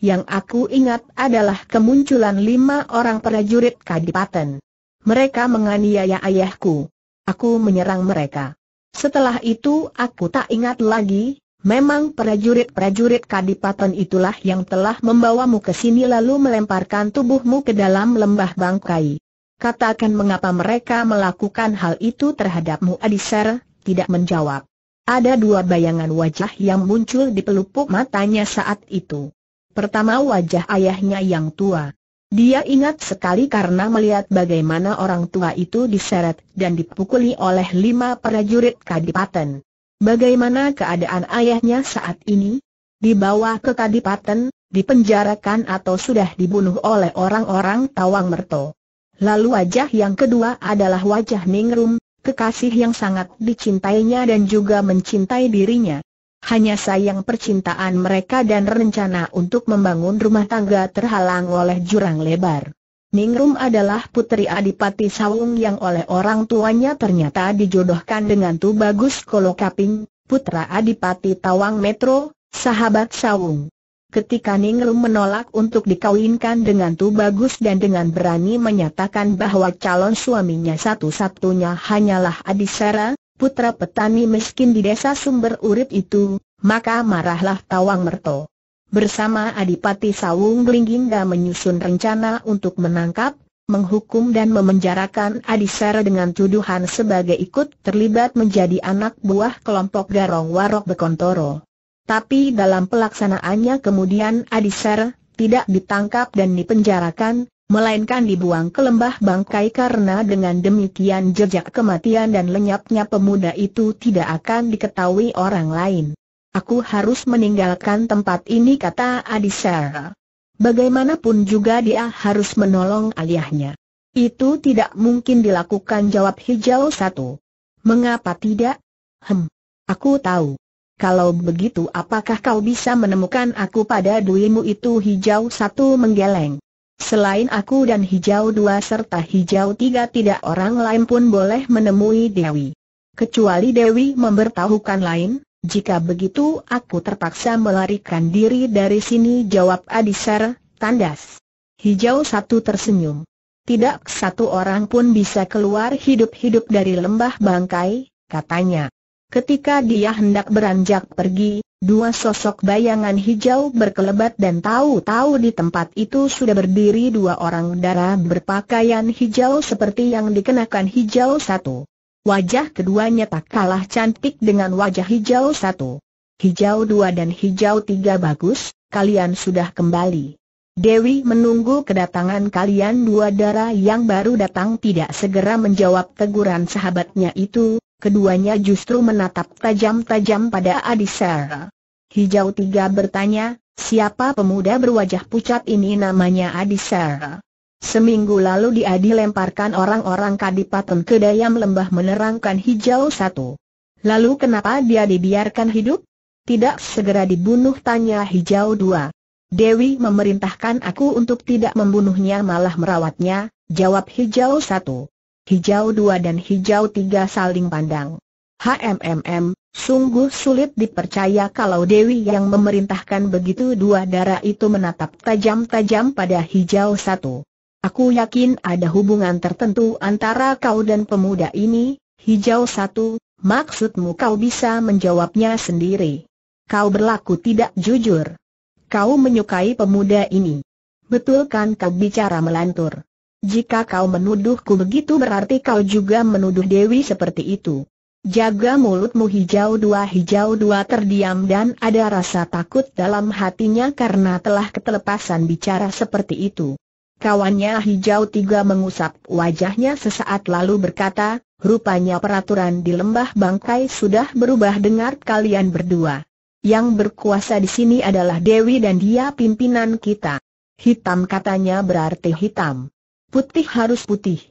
Yang aku ingat adalah kemunculan lima orang prajurit kadipaten. Mereka menganiaya ayahku. Aku menyerang mereka. Setelah itu aku tak ingat lagi, memang prajurit-prajurit kadipaten itulah yang telah membawamu ke sini lalu melemparkan tubuhmu ke dalam lembah bangkai. Katakan mengapa mereka melakukan hal itu terhadapmu Adisar? tidak menjawab. Ada dua bayangan wajah yang muncul di pelupuk matanya saat itu. Pertama wajah ayahnya yang tua. Dia ingat sekali karena melihat bagaimana orang tua itu diseret dan dipukuli oleh lima prajurit kadipaten. Bagaimana keadaan ayahnya saat ini? Dibawa ke kadipaten, dipenjarakan atau sudah dibunuh oleh orang-orang Tawang Merto. Lalu wajah yang kedua adalah wajah Ningrum, kekasih yang sangat dicintainya dan juga mencintai dirinya. Hanya sayang percintaan mereka dan rencana untuk membangun rumah tangga terhalang oleh jurang lebar. Ningrum adalah putri Adipati Sawung yang oleh orang tuanya ternyata dijodohkan dengan Tu Bagus Kolokaping, putra Adipati Tawang Metro, sahabat Sawung. Ketika Ningrum menolak untuk dikawinkan dengan Tu Bagus dan dengan berani menyatakan bahwa calon suaminya satu-satunya hanyalah Adisara, putra petani miskin di desa sumber urip itu, maka marahlah Tawang Merto. Bersama Adipati Sawung Glingginda menyusun rencana untuk menangkap, menghukum dan memenjarakan Adisara dengan tuduhan sebagai ikut terlibat menjadi anak buah kelompok Garong Warok Bekontoro. Tapi dalam pelaksanaannya kemudian Adisara tidak ditangkap dan dipenjarakan, melainkan dibuang ke lembah bangkai karena dengan demikian jejak kematian dan lenyapnya pemuda itu tidak akan diketahui orang lain. Aku harus meninggalkan tempat ini kata Adisara. Bagaimanapun juga dia harus menolong ayahnya. Itu tidak mungkin dilakukan jawab hijau satu. Mengapa tidak? Hem, aku tahu. Kalau begitu apakah kau bisa menemukan aku pada duimu itu hijau satu menggeleng. Selain aku dan hijau dua serta hijau tiga tidak orang lain pun boleh menemui Dewi. Kecuali Dewi memberitahukan lain, jika begitu aku terpaksa melarikan diri dari sini jawab Adisar, tandas. Hijau satu tersenyum. Tidak satu orang pun bisa keluar hidup-hidup dari lembah bangkai, katanya. Ketika dia hendak beranjak pergi, dua sosok bayangan hijau berkelebat dan tahu-tahu di tempat itu sudah berdiri dua orang darah berpakaian hijau seperti yang dikenakan hijau satu. Wajah keduanya tak kalah cantik dengan wajah hijau satu. Hijau dua dan hijau tiga bagus, kalian sudah kembali. Dewi menunggu kedatangan kalian dua darah yang baru datang tidak segera menjawab teguran sahabatnya itu, keduanya justru menatap tajam-tajam pada Adisara. Hijau tiga bertanya, siapa pemuda berwajah pucat ini namanya Adisara? Seminggu lalu dia dilemparkan orang-orang kadipaten ke dayam lembah menerangkan hijau satu. Lalu kenapa dia dibiarkan hidup? Tidak segera dibunuh tanya hijau dua. Dewi memerintahkan aku untuk tidak membunuhnya malah merawatnya, jawab hijau satu hijau dua dan hijau tiga saling pandang. HMMM, sungguh sulit dipercaya kalau Dewi yang memerintahkan begitu dua darah itu menatap tajam-tajam pada hijau satu. Aku yakin ada hubungan tertentu antara kau dan pemuda ini, hijau satu, maksudmu kau bisa menjawabnya sendiri. Kau berlaku tidak jujur. Kau menyukai pemuda ini. Betul kan kau bicara melantur? Jika kau menuduhku begitu berarti kau juga menuduh Dewi seperti itu. Jaga mulutmu hijau dua hijau dua terdiam dan ada rasa takut dalam hatinya karena telah ketelepasan bicara seperti itu. Kawannya hijau tiga mengusap wajahnya sesaat lalu berkata, rupanya peraturan di lembah bangkai sudah berubah dengar kalian berdua. Yang berkuasa di sini adalah Dewi dan dia pimpinan kita. Hitam katanya berarti hitam putih harus putih.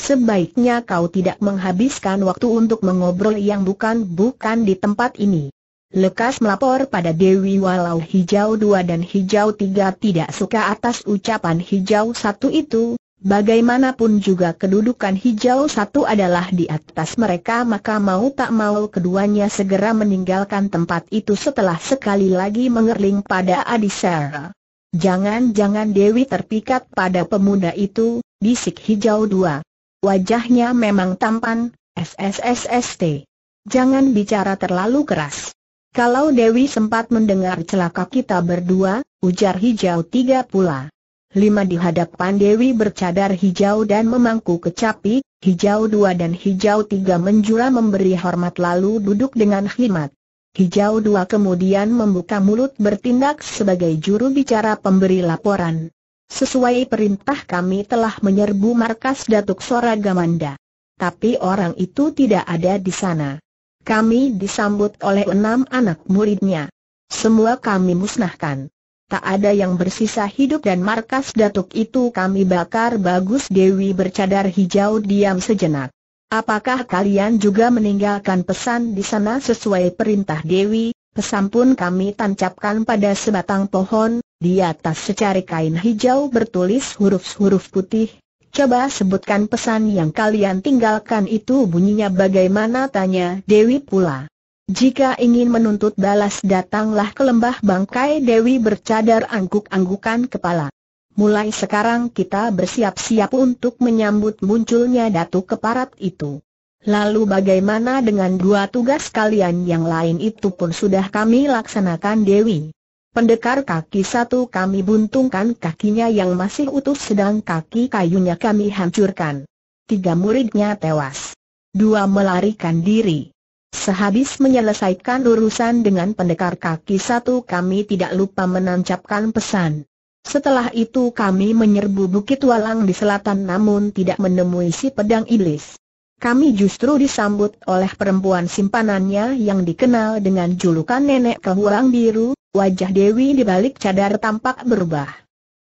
Sebaiknya kau tidak menghabiskan waktu untuk mengobrol yang bukan-bukan di tempat ini. Lekas melapor pada Dewi walau hijau dua dan hijau tiga tidak suka atas ucapan hijau satu itu, bagaimanapun juga kedudukan hijau satu adalah di atas mereka maka mau tak mau keduanya segera meninggalkan tempat itu setelah sekali lagi mengerling pada Adisera. Jangan-jangan Dewi terpikat pada pemuda itu, bisik hijau dua. Wajahnya memang tampan, SSSST. Jangan bicara terlalu keras. Kalau Dewi sempat mendengar celaka kita berdua, ujar hijau tiga pula. Lima di hadapan Dewi bercadar hijau dan memangku kecapi, hijau dua dan hijau tiga menjura memberi hormat lalu duduk dengan khidmat. Hijau dua kemudian membuka mulut bertindak sebagai juru bicara pemberi laporan. Sesuai perintah kami telah menyerbu markas Datuk Soragamanda. Tapi orang itu tidak ada di sana. Kami disambut oleh enam anak muridnya. Semua kami musnahkan. Tak ada yang bersisa hidup dan markas Datuk itu kami bakar bagus Dewi bercadar hijau diam sejenak. Apakah kalian juga meninggalkan pesan di sana sesuai perintah Dewi? Pesan pun kami tancapkan pada sebatang pohon, di atas secari kain hijau bertulis huruf-huruf putih. Coba sebutkan pesan yang kalian tinggalkan itu bunyinya bagaimana tanya Dewi pula. Jika ingin menuntut balas datanglah ke lembah bangkai Dewi bercadar angguk-anggukan kepala mulai sekarang kita bersiap-siap untuk menyambut munculnya datu keparat itu. Lalu bagaimana dengan dua tugas kalian yang lain itu pun sudah kami laksanakan Dewi. Pendekar kaki satu kami buntungkan kakinya yang masih utuh sedang kaki kayunya kami hancurkan. Tiga muridnya tewas. Dua melarikan diri. Sehabis menyelesaikan urusan dengan pendekar kaki satu kami tidak lupa menancapkan pesan. Setelah itu kami menyerbu Bukit Walang di selatan namun tidak menemui si pedang iblis. Kami justru disambut oleh perempuan simpanannya yang dikenal dengan julukan Nenek Kehuang Biru, wajah Dewi di balik cadar tampak berubah.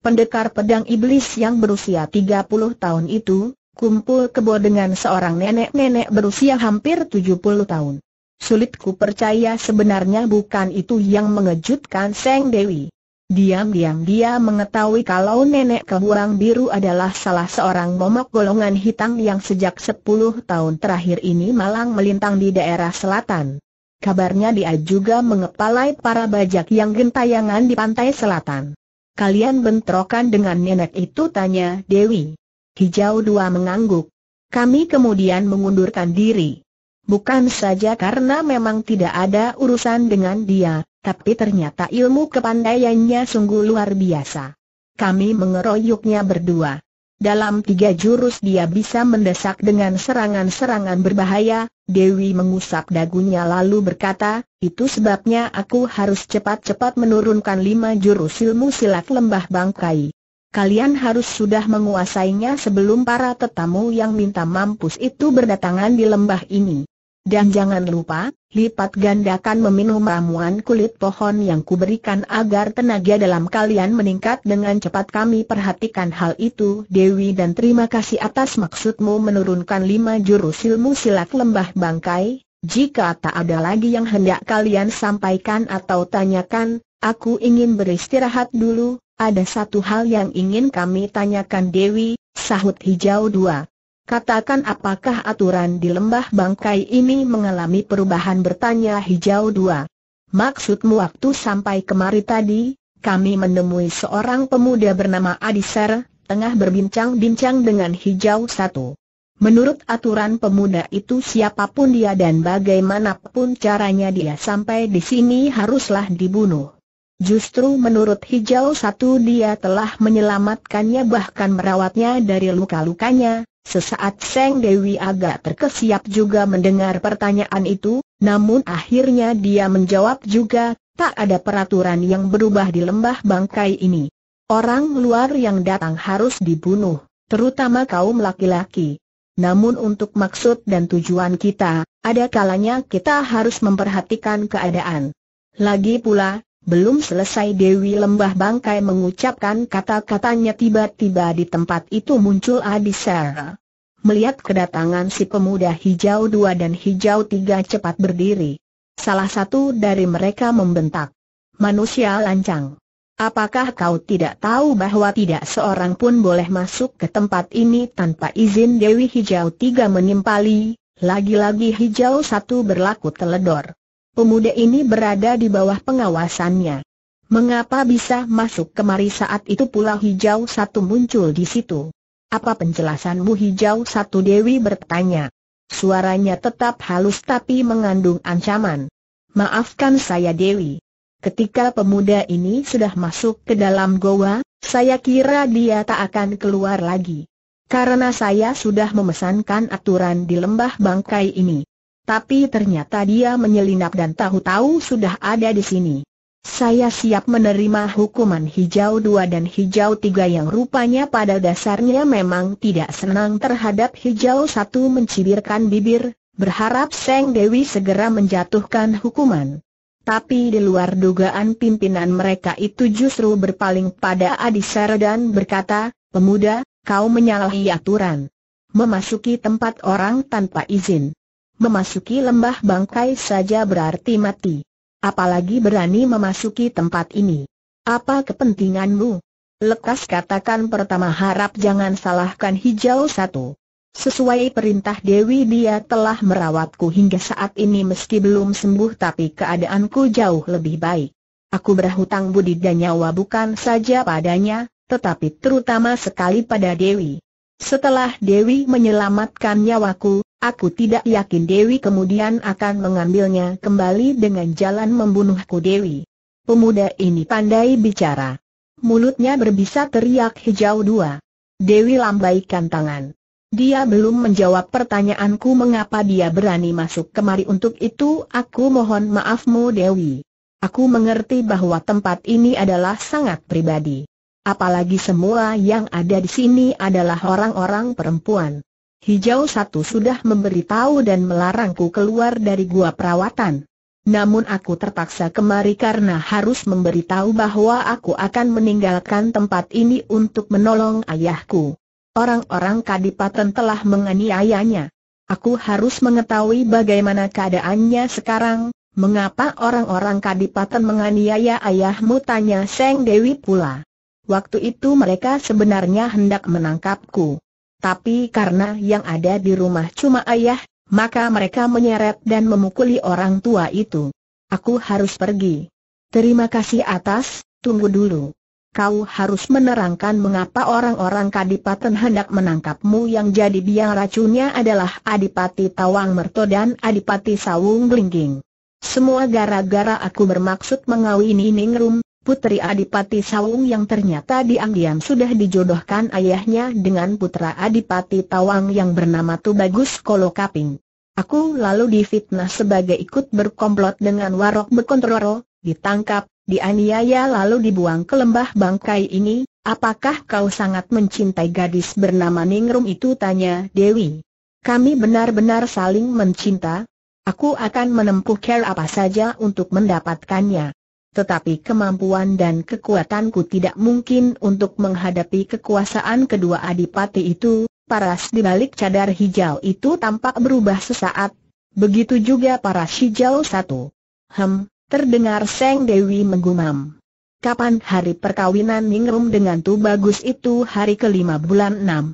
Pendekar pedang iblis yang berusia 30 tahun itu, kumpul kebo dengan seorang nenek-nenek berusia hampir 70 tahun. Sulitku percaya sebenarnya bukan itu yang mengejutkan Seng Dewi. Diam-diam dia mengetahui kalau nenek kebuang biru adalah salah seorang momok golongan hitam yang sejak 10 tahun terakhir ini malang melintang di daerah selatan. Kabarnya dia juga mengepalai para bajak yang gentayangan di pantai selatan. Kalian bentrokan dengan nenek itu tanya Dewi. Hijau dua mengangguk. Kami kemudian mengundurkan diri. Bukan saja karena memang tidak ada urusan dengan dia, tapi ternyata ilmu kepandaiannya sungguh luar biasa. Kami mengeroyoknya berdua. Dalam tiga jurus dia bisa mendesak dengan serangan-serangan berbahaya, Dewi mengusap dagunya lalu berkata, itu sebabnya aku harus cepat-cepat menurunkan lima jurus ilmu silat lembah bangkai. Kalian harus sudah menguasainya sebelum para tetamu yang minta mampus itu berdatangan di lembah ini. Dan jangan lupa, lipat gandakan meminum ramuan kulit pohon yang kuberikan agar tenaga dalam kalian meningkat dengan cepat kami perhatikan hal itu Dewi dan terima kasih atas maksudmu menurunkan lima jurus ilmu silat lembah bangkai. Jika tak ada lagi yang hendak kalian sampaikan atau tanyakan, aku ingin beristirahat dulu, ada satu hal yang ingin kami tanyakan Dewi, sahut hijau dua. Katakan apakah aturan di lembah bangkai ini mengalami perubahan bertanya hijau dua. Maksudmu waktu sampai kemari tadi, kami menemui seorang pemuda bernama Adisar, tengah berbincang-bincang dengan hijau satu. Menurut aturan pemuda itu siapapun dia dan bagaimanapun caranya dia sampai di sini haruslah dibunuh. Justru menurut Hijau Satu dia telah menyelamatkannya bahkan merawatnya dari luka-lukanya. Sesaat Seng Dewi agak terkesiap juga mendengar pertanyaan itu, namun akhirnya dia menjawab juga, tak ada peraturan yang berubah di lembah bangkai ini. Orang luar yang datang harus dibunuh, terutama kaum laki-laki. Namun untuk maksud dan tujuan kita, ada kalanya kita harus memperhatikan keadaan. Lagi pula, belum selesai Dewi Lembah Bangkai mengucapkan kata-katanya tiba-tiba di tempat itu muncul Adisara. Melihat kedatangan si pemuda hijau dua dan hijau tiga cepat berdiri. Salah satu dari mereka membentak. Manusia lancang. Apakah kau tidak tahu bahwa tidak seorang pun boleh masuk ke tempat ini tanpa izin Dewi Hijau tiga menimpali, lagi-lagi Hijau satu berlaku teledor. Pemuda ini berada di bawah pengawasannya. Mengapa bisa masuk kemari saat itu pula hijau satu muncul di situ? Apa penjelasanmu hijau satu Dewi bertanya. Suaranya tetap halus tapi mengandung ancaman. Maafkan saya Dewi. Ketika pemuda ini sudah masuk ke dalam goa, saya kira dia tak akan keluar lagi. Karena saya sudah memesankan aturan di lembah bangkai ini. Tapi ternyata dia menyelinap dan tahu-tahu sudah ada di sini. Saya siap menerima hukuman hijau dua dan hijau tiga yang rupanya pada dasarnya memang tidak senang terhadap hijau satu mencibirkan bibir, berharap Seng Dewi segera menjatuhkan hukuman. Tapi di luar dugaan pimpinan mereka itu justru berpaling pada Adisara dan berkata, Pemuda, kau menyalahi aturan. Memasuki tempat orang tanpa izin. Memasuki lembah bangkai saja berarti mati. Apalagi berani memasuki tempat ini. Apa kepentinganmu? Lekas katakan pertama harap jangan salahkan hijau satu. Sesuai perintah Dewi dia telah merawatku hingga saat ini meski belum sembuh tapi keadaanku jauh lebih baik. Aku berhutang budi dan nyawa bukan saja padanya, tetapi terutama sekali pada Dewi. Setelah Dewi menyelamatkan nyawaku, Aku tidak yakin Dewi kemudian akan mengambilnya kembali dengan jalan membunuhku Dewi. Pemuda ini pandai bicara. Mulutnya berbisa teriak hijau dua. Dewi lambaikan tangan. Dia belum menjawab pertanyaanku mengapa dia berani masuk kemari untuk itu aku mohon maafmu Dewi. Aku mengerti bahwa tempat ini adalah sangat pribadi. Apalagi semua yang ada di sini adalah orang-orang perempuan. Hijau satu sudah memberitahu dan melarangku keluar dari gua perawatan. Namun aku terpaksa kemari karena harus memberitahu bahwa aku akan meninggalkan tempat ini untuk menolong ayahku. Orang-orang kadipaten telah menganiayanya. Aku harus mengetahui bagaimana keadaannya sekarang, mengapa orang-orang kadipaten menganiaya ayahmu tanya Seng Dewi pula. Waktu itu mereka sebenarnya hendak menangkapku. Tapi karena yang ada di rumah cuma ayah, maka mereka menyeret dan memukuli orang tua itu. Aku harus pergi. Terima kasih atas, tunggu dulu. Kau harus menerangkan mengapa orang-orang Kadipaten hendak menangkapmu yang jadi biang racunnya adalah Adipati Tawang Merto dan Adipati Sawung Blingging. Semua gara-gara aku bermaksud mengawini Ningrum, Putri Adipati Sawung yang ternyata diam-diam sudah dijodohkan ayahnya dengan putra Adipati Tawang yang bernama Tubagus Kolokaping. Aku lalu difitnah sebagai ikut berkomplot dengan Warok Bekontroro, ditangkap, dianiaya lalu dibuang ke lembah bangkai ini, apakah kau sangat mencintai gadis bernama Ningrum itu tanya Dewi. Kami benar-benar saling mencinta, aku akan menempuh care apa saja untuk mendapatkannya tetapi kemampuan dan kekuatanku tidak mungkin untuk menghadapi kekuasaan kedua adipati itu, paras di balik cadar hijau itu tampak berubah sesaat. Begitu juga paras hijau satu. Hem, terdengar Seng Dewi menggumam. Kapan hari perkawinan Ningrum dengan Tu Bagus itu hari kelima bulan enam.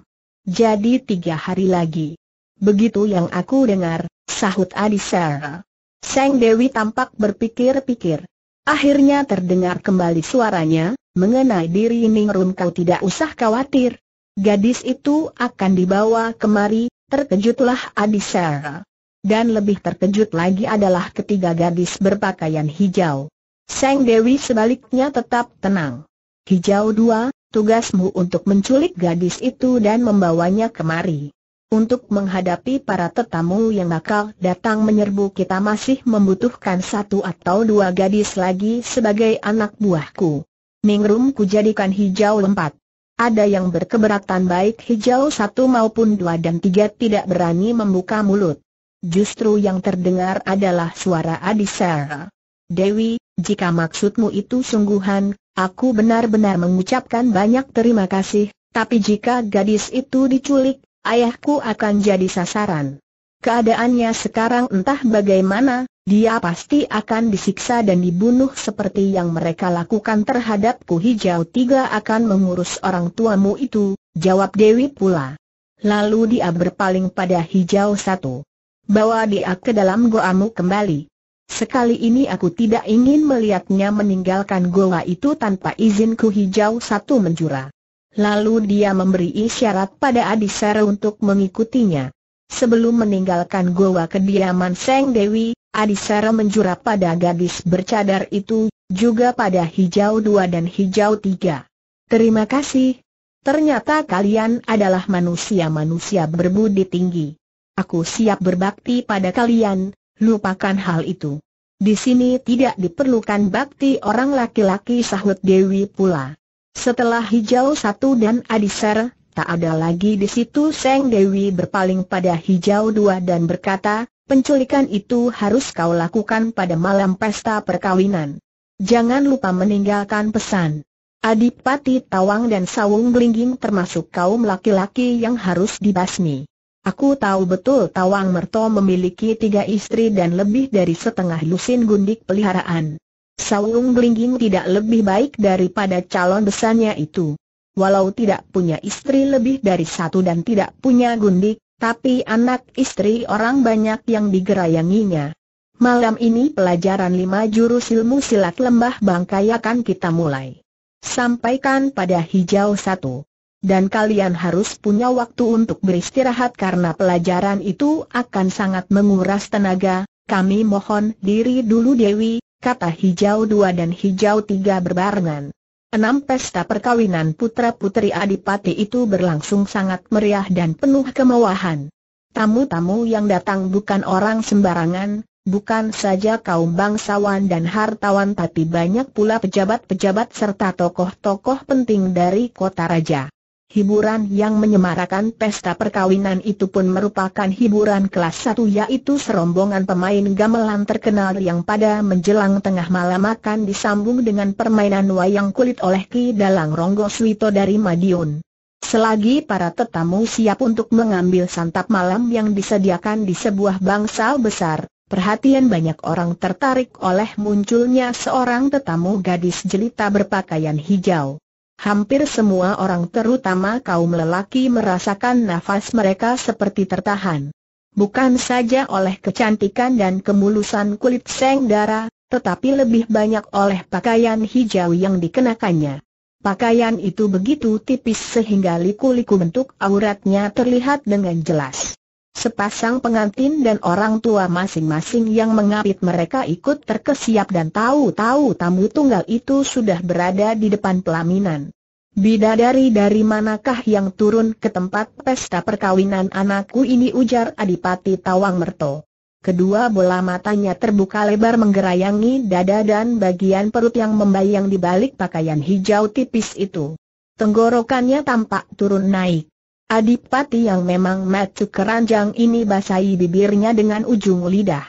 Jadi tiga hari lagi. Begitu yang aku dengar, sahut Adi Sera. Seng Dewi tampak berpikir-pikir. Akhirnya terdengar kembali suaranya, mengenai diri Ningrum kau tidak usah khawatir. Gadis itu akan dibawa kemari, terkejutlah Adisara. Dan lebih terkejut lagi adalah ketiga gadis berpakaian hijau. Sang Dewi sebaliknya tetap tenang. Hijau dua, tugasmu untuk menculik gadis itu dan membawanya kemari. Untuk menghadapi para tetamu yang bakal datang menyerbu kita masih membutuhkan satu atau dua gadis lagi sebagai anak buahku. Ningrum ku jadikan hijau lempat. Ada yang berkeberatan baik hijau satu maupun dua dan tiga tidak berani membuka mulut. Justru yang terdengar adalah suara adi Sarah. Dewi, jika maksudmu itu sungguhan, aku benar-benar mengucapkan banyak terima kasih, tapi jika gadis itu diculik, ayahku akan jadi sasaran. Keadaannya sekarang entah bagaimana, dia pasti akan disiksa dan dibunuh seperti yang mereka lakukan terhadapku hijau tiga akan mengurus orang tuamu itu, jawab Dewi pula. Lalu dia berpaling pada hijau satu. Bawa dia ke dalam goamu kembali. Sekali ini aku tidak ingin melihatnya meninggalkan goa itu tanpa izinku hijau satu menjura. Lalu dia memberi isyarat pada Adi Adisara untuk mengikutinya. Sebelum meninggalkan goa kediaman Seng Dewi, Adi Adisara menjura pada gadis bercadar itu, juga pada hijau dua dan hijau tiga. Terima kasih. Ternyata kalian adalah manusia-manusia berbudi tinggi. Aku siap berbakti pada kalian, lupakan hal itu. Di sini tidak diperlukan bakti orang laki-laki sahut Dewi pula. Setelah Hijau Satu dan Adiser, tak ada lagi di situ Seng Dewi berpaling pada Hijau Dua dan berkata, penculikan itu harus kau lakukan pada malam pesta perkawinan. Jangan lupa meninggalkan pesan. Adipati Tawang dan Sawung Belingging termasuk kaum laki-laki yang harus dibasmi. Aku tahu betul Tawang Merto memiliki tiga istri dan lebih dari setengah lusin gundik peliharaan. Saung Blingging tidak lebih baik daripada calon besarnya itu. Walau tidak punya istri lebih dari satu dan tidak punya gundik, tapi anak istri orang banyak yang digerayanginya. Malam ini pelajaran lima jurus ilmu silat lembah bangkai akan kita mulai. Sampaikan pada hijau satu. Dan kalian harus punya waktu untuk beristirahat karena pelajaran itu akan sangat menguras tenaga, kami mohon diri dulu Dewi, kata hijau dua dan hijau tiga berbarengan. Enam pesta perkawinan putra-putri Adipati itu berlangsung sangat meriah dan penuh kemewahan. Tamu-tamu yang datang bukan orang sembarangan, bukan saja kaum bangsawan dan hartawan tapi banyak pula pejabat-pejabat serta tokoh-tokoh penting dari kota raja. Hiburan yang menyemarakan pesta perkawinan itu pun merupakan hiburan kelas satu, yaitu serombongan pemain gamelan terkenal yang pada menjelang tengah malam akan disambung dengan permainan wayang kulit oleh Ki Dalang Ronggo Swito dari Madiun. Selagi para tetamu siap untuk mengambil santap malam yang disediakan di sebuah bangsal besar, Perhatian banyak orang tertarik oleh munculnya seorang tetamu gadis jelita berpakaian hijau. Hampir semua orang terutama kaum lelaki merasakan nafas mereka seperti tertahan. Bukan saja oleh kecantikan dan kemulusan kulit Seng Dara, tetapi lebih banyak oleh pakaian hijau yang dikenakannya. Pakaian itu begitu tipis sehingga liku-liku bentuk auratnya terlihat dengan jelas. Sepasang pengantin dan orang tua masing-masing yang mengapit mereka ikut terkesiap dan tahu-tahu tamu tunggal itu sudah berada di depan pelaminan. Bidadari dari manakah yang turun ke tempat pesta perkawinan anakku ini ujar Adipati Tawang Merto. Kedua bola matanya terbuka lebar menggerayangi dada dan bagian perut yang membayang di balik pakaian hijau tipis itu. Tenggorokannya tampak turun naik. Adipati yang memang matu keranjang ini basahi bibirnya dengan ujung lidah.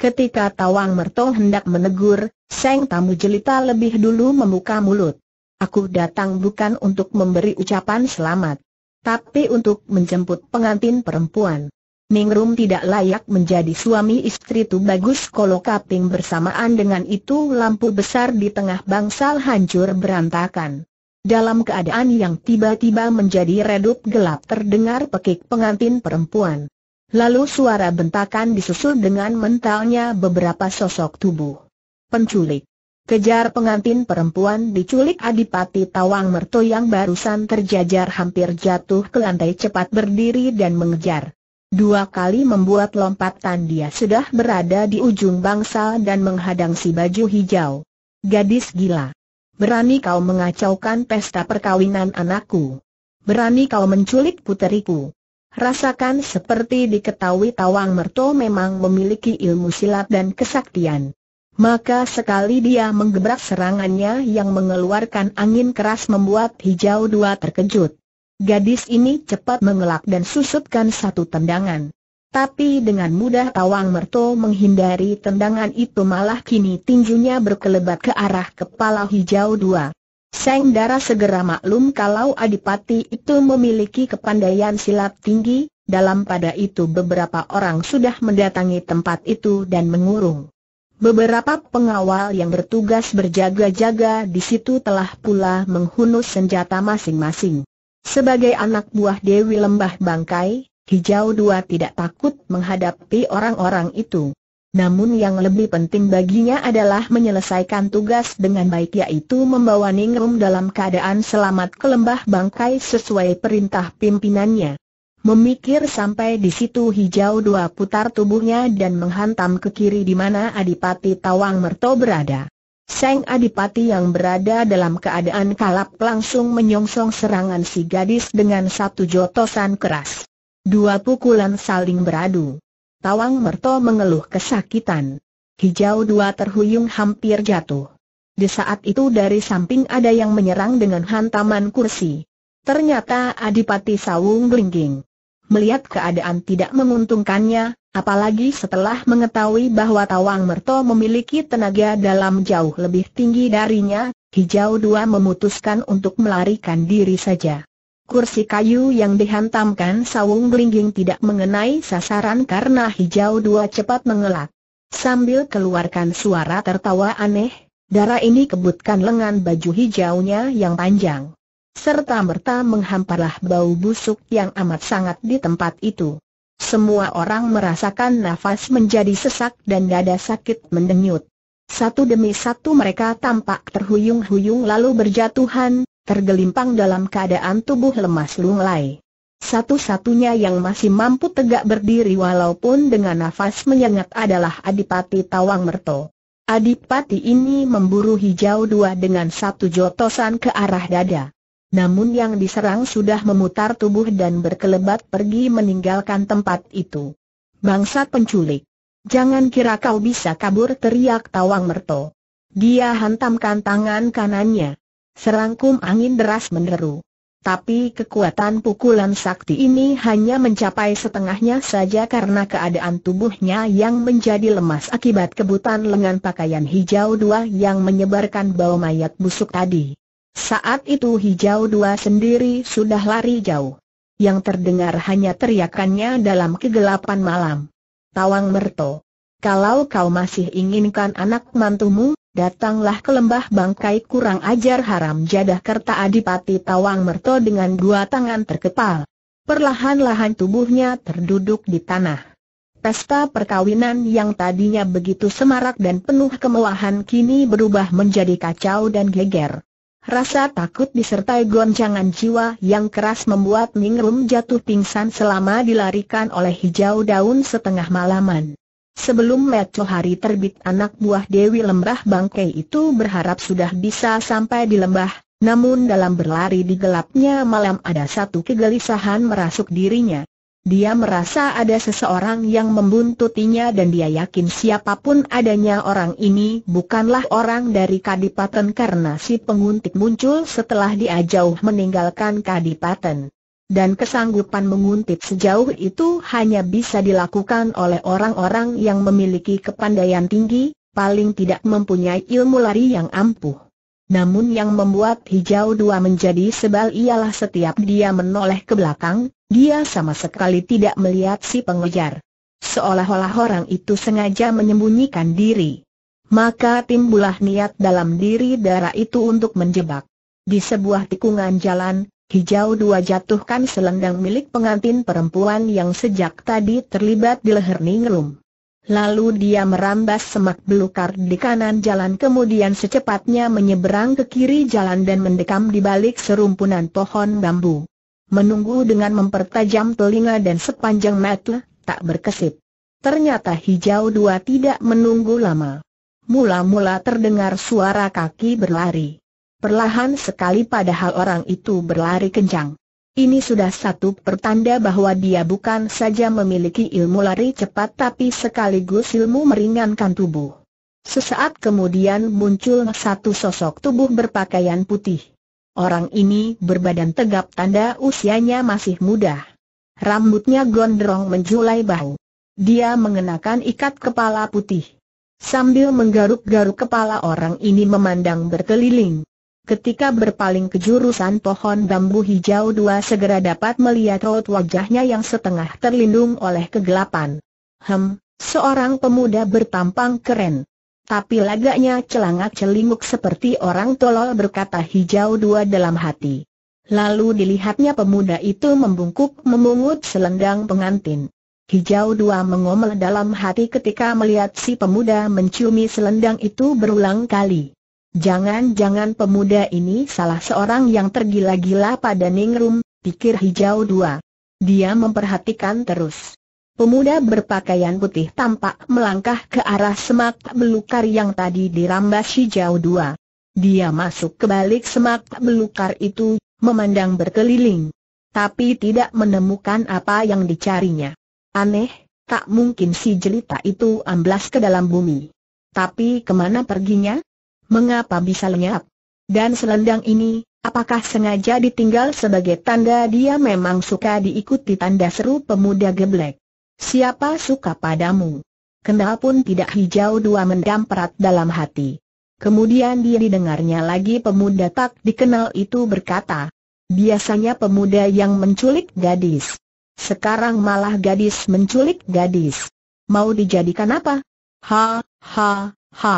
Ketika Tawang Merto hendak menegur, Seng Tamu Jelita lebih dulu membuka mulut. Aku datang bukan untuk memberi ucapan selamat, tapi untuk menjemput pengantin perempuan. Ningrum tidak layak menjadi suami istri tu bagus kalau kaping bersamaan dengan itu lampu besar di tengah bangsal hancur berantakan. Dalam keadaan yang tiba-tiba menjadi redup gelap terdengar pekik pengantin perempuan. Lalu suara bentakan disusul dengan mentalnya beberapa sosok tubuh. Penculik. Kejar pengantin perempuan diculik Adipati Tawang Merto yang barusan terjajar hampir jatuh ke lantai cepat berdiri dan mengejar. Dua kali membuat lompatan dia sudah berada di ujung bangsa dan menghadang si baju hijau. Gadis gila. Berani kau mengacaukan pesta perkawinan anakku. Berani kau menculik puteriku. Rasakan seperti diketahui Tawang Merto memang memiliki ilmu silat dan kesaktian. Maka sekali dia menggebrak serangannya yang mengeluarkan angin keras membuat hijau dua terkejut. Gadis ini cepat mengelak dan susutkan satu tendangan. Tapi dengan mudah Tawang Merto menghindari tendangan itu malah kini tinjunya berkelebat ke arah kepala hijau dua. Seng Dara segera maklum kalau Adipati itu memiliki kepandaian silat tinggi, dalam pada itu beberapa orang sudah mendatangi tempat itu dan mengurung. Beberapa pengawal yang bertugas berjaga-jaga di situ telah pula menghunus senjata masing-masing. Sebagai anak buah Dewi Lembah Bangkai, Hijau Dua tidak takut menghadapi orang-orang itu. Namun yang lebih penting baginya adalah menyelesaikan tugas dengan baik yaitu membawa Ningrum dalam keadaan selamat ke lembah bangkai sesuai perintah pimpinannya. Memikir sampai di situ hijau dua putar tubuhnya dan menghantam ke kiri di mana Adipati Tawang Merto berada. Seng Adipati yang berada dalam keadaan kalap langsung menyongsong serangan si gadis dengan satu jotosan keras. Dua pukulan saling beradu. Tawang Merto mengeluh kesakitan. Hijau dua terhuyung hampir jatuh. Di saat itu dari samping ada yang menyerang dengan hantaman kursi. Ternyata Adipati Sawung Glingging. Melihat keadaan tidak menguntungkannya, apalagi setelah mengetahui bahwa Tawang Merto memiliki tenaga dalam jauh lebih tinggi darinya, Hijau Dua memutuskan untuk melarikan diri saja. Kursi kayu yang dihantamkan sawung gelingging tidak mengenai sasaran karena hijau dua cepat mengelak. Sambil keluarkan suara tertawa aneh, darah ini kebutkan lengan baju hijaunya yang panjang. Serta merta menghamparlah bau busuk yang amat sangat di tempat itu. Semua orang merasakan nafas menjadi sesak dan dada sakit mendenyut. Satu demi satu mereka tampak terhuyung-huyung lalu berjatuhan, tergelimpang dalam keadaan tubuh lemas lunglai. Satu-satunya yang masih mampu tegak berdiri walaupun dengan nafas menyengat adalah Adipati Tawang Merto. Adipati ini memburu hijau dua dengan satu jotosan ke arah dada. Namun yang diserang sudah memutar tubuh dan berkelebat pergi meninggalkan tempat itu. Bangsat penculik. Jangan kira kau bisa kabur teriak Tawang Merto. Dia hantamkan tangan kanannya. Serangkum angin deras meneru. Tapi kekuatan pukulan sakti ini hanya mencapai setengahnya saja karena keadaan tubuhnya yang menjadi lemas akibat kebutan lengan pakaian hijau dua yang menyebarkan bau mayat busuk tadi. Saat itu hijau dua sendiri sudah lari jauh. Yang terdengar hanya teriakannya dalam kegelapan malam. Tawang Merto, kalau kau masih inginkan anak mantumu, Datanglah ke lembah bangkai kurang ajar haram jadah kerta adipati tawang merto dengan dua tangan terkepal. Perlahan-lahan tubuhnya terduduk di tanah. Pesta perkawinan yang tadinya begitu semarak dan penuh kemewahan kini berubah menjadi kacau dan geger. Rasa takut disertai goncangan jiwa yang keras membuat Ningrum jatuh pingsan selama dilarikan oleh hijau daun setengah malaman. Sebelum matahari terbit anak buah Dewi Lembah Bangke itu berharap sudah bisa sampai di lembah, namun dalam berlari di gelapnya malam ada satu kegelisahan merasuk dirinya. Dia merasa ada seseorang yang membuntutinya dan dia yakin siapapun adanya orang ini bukanlah orang dari Kadipaten karena si penguntit muncul setelah dia jauh meninggalkan Kadipaten dan kesanggupan menguntit sejauh itu hanya bisa dilakukan oleh orang-orang yang memiliki kepandaian tinggi, paling tidak mempunyai ilmu lari yang ampuh. Namun yang membuat hijau dua menjadi sebal ialah setiap dia menoleh ke belakang, dia sama sekali tidak melihat si pengejar. Seolah-olah orang itu sengaja menyembunyikan diri. Maka timbullah niat dalam diri darah itu untuk menjebak. Di sebuah tikungan jalan, Hijau dua jatuhkan selendang milik pengantin perempuan yang sejak tadi terlibat di leher Ningrum. Lalu dia merambas semak belukar di kanan jalan kemudian secepatnya menyeberang ke kiri jalan dan mendekam di balik serumpunan pohon bambu. Menunggu dengan mempertajam telinga dan sepanjang mata, tak berkesip. Ternyata hijau dua tidak menunggu lama. Mula-mula terdengar suara kaki berlari. Perlahan sekali padahal orang itu berlari kencang. Ini sudah satu pertanda bahwa dia bukan saja memiliki ilmu lari cepat tapi sekaligus ilmu meringankan tubuh. Sesaat kemudian muncul satu sosok tubuh berpakaian putih. Orang ini berbadan tegap tanda usianya masih muda. Rambutnya gondrong menjulai bahu. Dia mengenakan ikat kepala putih. Sambil menggaruk-garuk kepala orang ini memandang berkeliling. Ketika berpaling ke jurusan pohon bambu hijau dua segera dapat melihat raut wajahnya yang setengah terlindung oleh kegelapan. Hem, seorang pemuda bertampang keren. Tapi lagaknya celangak-celinguk seperti orang tolol berkata hijau dua dalam hati. Lalu dilihatnya pemuda itu membungkuk memungut selendang pengantin. Hijau dua mengomel dalam hati ketika melihat si pemuda menciumi selendang itu berulang kali. Jangan-jangan pemuda ini salah seorang yang tergila-gila pada Ningrum, pikir hijau dua. Dia memperhatikan terus. Pemuda berpakaian putih tampak melangkah ke arah semak belukar yang tadi dirambas hijau dua. Dia masuk ke balik semak belukar itu, memandang berkeliling. Tapi tidak menemukan apa yang dicarinya. Aneh, tak mungkin si jelita itu amblas ke dalam bumi. Tapi kemana perginya? Mengapa bisa lenyap? Dan selendang ini, apakah sengaja ditinggal sebagai tanda dia memang suka diikuti tanda seru pemuda geblek? Siapa suka padamu? Kendal pun tidak hijau dua mendam perat dalam hati. Kemudian dia didengarnya lagi pemuda tak dikenal itu berkata, biasanya pemuda yang menculik gadis. Sekarang malah gadis menculik gadis. Mau dijadikan apa? Ha, ha, ha.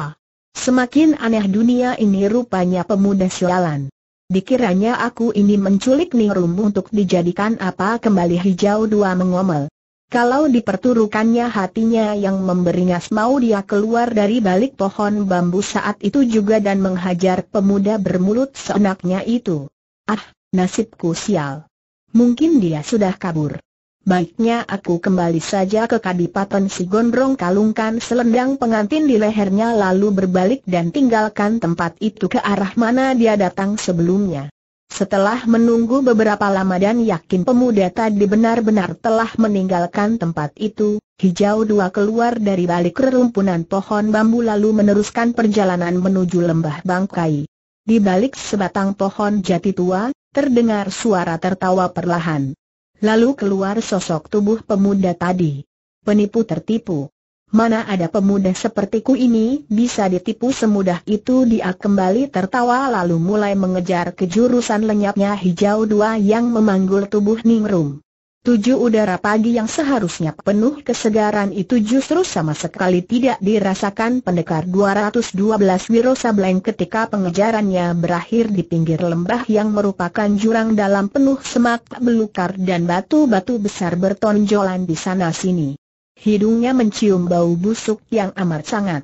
Semakin aneh dunia ini rupanya pemuda sialan. Dikiranya aku ini menculik Nirum untuk dijadikan apa kembali hijau dua mengomel. Kalau diperturukannya hatinya yang memberingas mau dia keluar dari balik pohon bambu saat itu juga dan menghajar pemuda bermulut seenaknya itu. Ah, nasibku sial. Mungkin dia sudah kabur. Baiknya aku kembali saja ke Kadipaten si Gondrong kalungkan selendang pengantin di lehernya lalu berbalik dan tinggalkan tempat itu ke arah mana dia datang sebelumnya. Setelah menunggu beberapa lama dan yakin pemuda tadi benar-benar telah meninggalkan tempat itu, hijau dua keluar dari balik rerumpunan pohon bambu lalu meneruskan perjalanan menuju lembah bangkai. Di balik sebatang pohon jati tua, terdengar suara tertawa perlahan. Lalu keluar sosok tubuh pemuda tadi. Penipu tertipu. Mana ada pemuda sepertiku ini bisa ditipu semudah itu dia kembali tertawa lalu mulai mengejar kejurusan lenyapnya hijau dua yang memanggul tubuh Ningrum. Tujuh udara pagi yang seharusnya penuh kesegaran itu justru sama sekali tidak dirasakan pendekar 212 Wiro Sableng ketika pengejarannya berakhir di pinggir lembah yang merupakan jurang dalam penuh semak belukar dan batu-batu besar bertonjolan di sana-sini. Hidungnya mencium bau busuk yang amat sangat.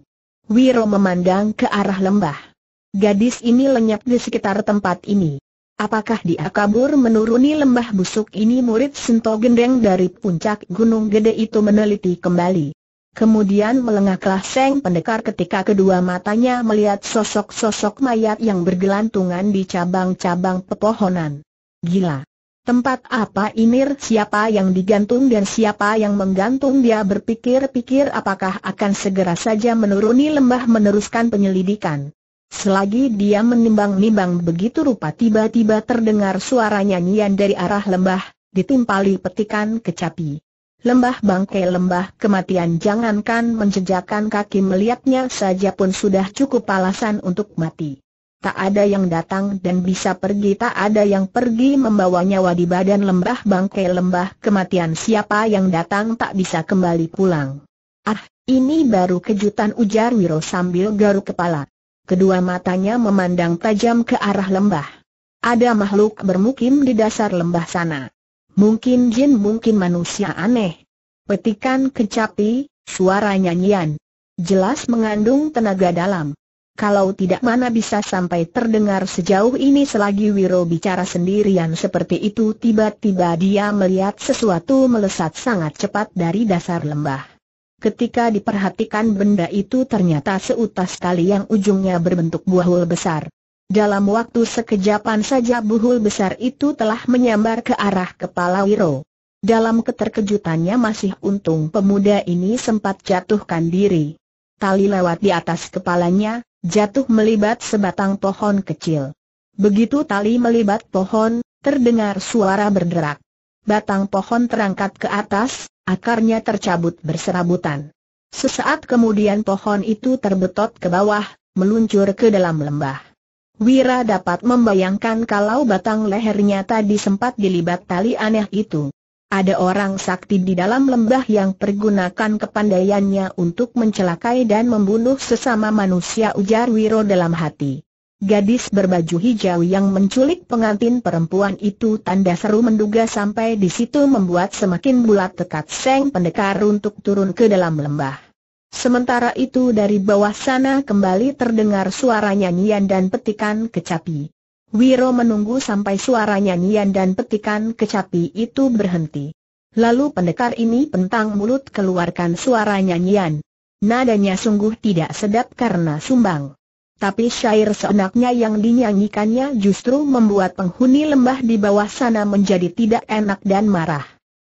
Wiro memandang ke arah lembah. Gadis ini lenyap di sekitar tempat ini. Apakah dia kabur menuruni lembah busuk ini murid Sento Gendeng dari puncak gunung gede itu meneliti kembali. Kemudian melengaklah Seng Pendekar ketika kedua matanya melihat sosok-sosok mayat yang bergelantungan di cabang-cabang pepohonan. Gila! Tempat apa ini siapa yang digantung dan siapa yang menggantung dia berpikir-pikir apakah akan segera saja menuruni lembah meneruskan penyelidikan. Selagi dia menimbang-nimbang begitu rupa tiba-tiba terdengar suara nyanyian dari arah lembah, ditimpali petikan kecapi. Lembah bangkai lembah kematian jangankan menjejakkan kaki melihatnya saja pun sudah cukup alasan untuk mati. Tak ada yang datang dan bisa pergi tak ada yang pergi membawa nyawa di badan lembah bangkai lembah kematian siapa yang datang tak bisa kembali pulang. Ah, ini baru kejutan ujar Wiro sambil garuk kepala kedua matanya memandang tajam ke arah lembah. Ada makhluk bermukim di dasar lembah sana. Mungkin jin mungkin manusia aneh. Petikan kecapi, suara nyanyian. Jelas mengandung tenaga dalam. Kalau tidak mana bisa sampai terdengar sejauh ini selagi Wiro bicara sendirian seperti itu tiba-tiba dia melihat sesuatu melesat sangat cepat dari dasar lembah. Ketika diperhatikan benda itu ternyata seutas tali yang ujungnya berbentuk buahul besar. Dalam waktu sekejapan saja buhul besar itu telah menyambar ke arah kepala Wiro. Dalam keterkejutannya masih untung pemuda ini sempat jatuhkan diri. Tali lewat di atas kepalanya, jatuh melibat sebatang pohon kecil. Begitu tali melibat pohon, terdengar suara berderak. Batang pohon terangkat ke atas, Akarnya tercabut berserabutan. Sesaat kemudian pohon itu terbetot ke bawah, meluncur ke dalam lembah. Wira dapat membayangkan kalau batang lehernya tadi sempat dilibat tali aneh itu. Ada orang sakti di dalam lembah yang pergunakan kepandaiannya untuk mencelakai dan membunuh sesama manusia ujar Wiro dalam hati. Gadis berbaju hijau yang menculik pengantin perempuan itu tanda seru menduga sampai di situ membuat semakin bulat tekad Seng Pendekar untuk turun ke dalam lembah. Sementara itu dari bawah sana kembali terdengar suara nyanyian dan petikan kecapi. Wiro menunggu sampai suara nyanyian dan petikan kecapi itu berhenti. Lalu pendekar ini pentang mulut keluarkan suara nyanyian. Nadanya sungguh tidak sedap karena sumbang. Tapi syair seenaknya yang dinyanyikannya justru membuat penghuni lembah di bawah sana menjadi tidak enak dan marah.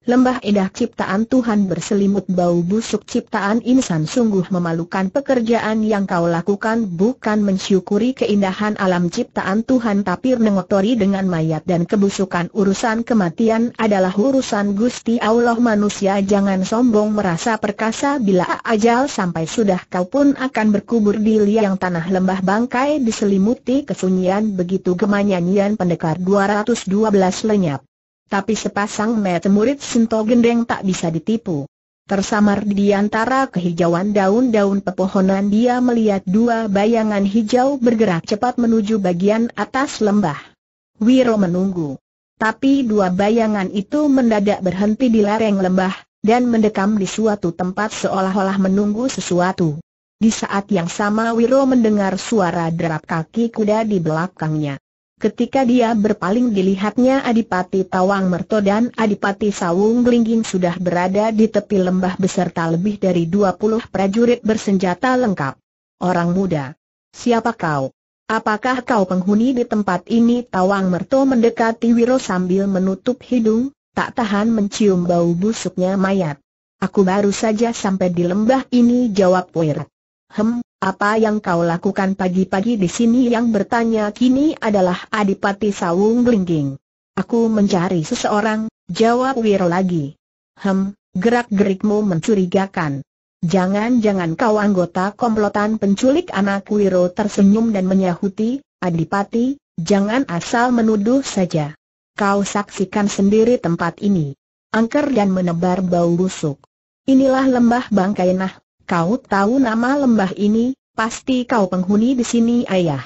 Lembah edah ciptaan Tuhan berselimut bau busuk ciptaan insan sungguh memalukan pekerjaan yang kau lakukan bukan mensyukuri keindahan alam ciptaan Tuhan tapi mengotori dengan mayat dan kebusukan urusan kematian adalah urusan Gusti Allah manusia jangan sombong merasa perkasa bila ajal sampai sudah kau pun akan berkubur di liang tanah lembah bangkai diselimuti kesunyian begitu gemanyanyian pendekar 212 lenyap. Tapi sepasang mata murid Sento Gendeng tak bisa ditipu. Tersamar di antara kehijauan daun-daun pepohonan dia melihat dua bayangan hijau bergerak cepat menuju bagian atas lembah. Wiro menunggu. Tapi dua bayangan itu mendadak berhenti di lereng lembah, dan mendekam di suatu tempat seolah-olah menunggu sesuatu. Di saat yang sama Wiro mendengar suara derap kaki kuda di belakangnya. Ketika dia berpaling dilihatnya Adipati Tawang Merto dan Adipati Sawung Glingging sudah berada di tepi lembah beserta lebih dari 20 prajurit bersenjata lengkap. Orang muda. Siapa kau? Apakah kau penghuni di tempat ini? Tawang Merto mendekati Wiro sambil menutup hidung, tak tahan mencium bau busuknya mayat. Aku baru saja sampai di lembah ini jawab Wiro. Hem, apa yang kau lakukan pagi-pagi di sini yang bertanya kini adalah Adipati Sawung Glingging. Aku mencari seseorang, jawab Wiro lagi. Hem, gerak-gerikmu mencurigakan. Jangan-jangan kau anggota komplotan penculik anak Wiro tersenyum dan menyahuti, Adipati, jangan asal menuduh saja. Kau saksikan sendiri tempat ini. Angker dan menebar bau busuk. Inilah lembah bangkainah. Kau tahu nama lembah ini, pasti kau penghuni di sini ayah.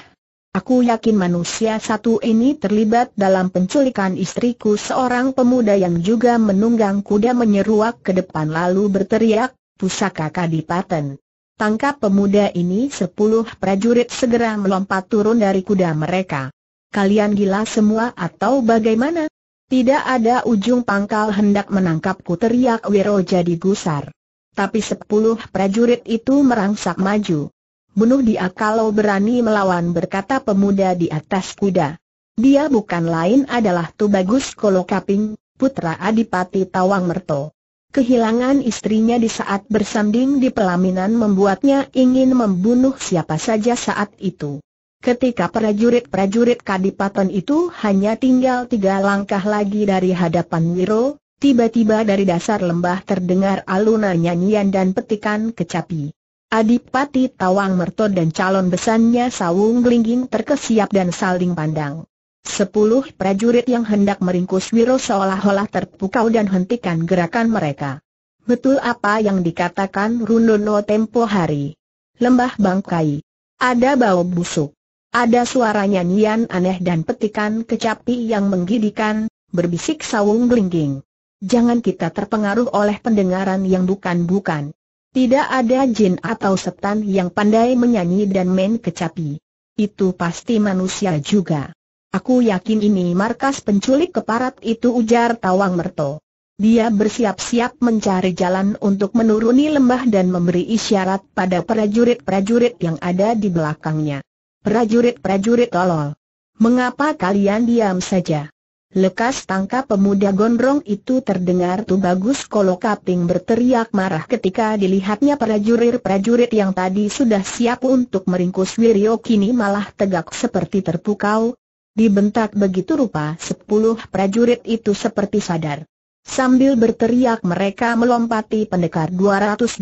Aku yakin manusia satu ini terlibat dalam penculikan istriku seorang pemuda yang juga menunggang kuda menyeruak ke depan lalu berteriak, pusaka kadipaten. Tangkap pemuda ini sepuluh prajurit segera melompat turun dari kuda mereka. Kalian gila semua atau bagaimana? Tidak ada ujung pangkal hendak menangkapku teriak Wiro jadi gusar. Tapi sepuluh prajurit itu merangsak maju. Bunuh dia kalau berani melawan berkata pemuda di atas kuda. Dia bukan lain adalah Tubagus Kolokaping, putra Adipati Tawang Merto. Kehilangan istrinya di saat bersanding di pelaminan membuatnya ingin membunuh siapa saja saat itu. Ketika prajurit-prajurit kadipaten itu hanya tinggal tiga langkah lagi dari hadapan Wiro, Tiba-tiba dari dasar lembah terdengar alunan nyanyian dan petikan kecapi. Adipati Tawang Merto dan calon besannya Sawung Glingging terkesiap dan saling pandang. Sepuluh prajurit yang hendak meringkus Wiro seolah-olah terpukau dan hentikan gerakan mereka. Betul apa yang dikatakan Runono tempo hari. Lembah Bangkai. Ada bau busuk. Ada suara nyanyian aneh dan petikan kecapi yang menggidikan, berbisik Sawung Glingging. Jangan kita terpengaruh oleh pendengaran yang bukan-bukan. Tidak ada jin atau setan yang pandai menyanyi dan main kecapi. Itu pasti manusia juga. Aku yakin ini markas penculik keparat itu ujar Tawang Merto. Dia bersiap-siap mencari jalan untuk menuruni lembah dan memberi isyarat pada prajurit-prajurit yang ada di belakangnya. Prajurit-prajurit tolol. Mengapa kalian diam saja? Lekas tangkap pemuda gondrong itu terdengar tu bagus kalau Kaping berteriak marah ketika dilihatnya prajurit-prajurit yang tadi sudah siap untuk meringkus Wirio kini malah tegak seperti terpukau. Dibentak begitu rupa sepuluh prajurit itu seperti sadar. Sambil berteriak mereka melompati pendekar 212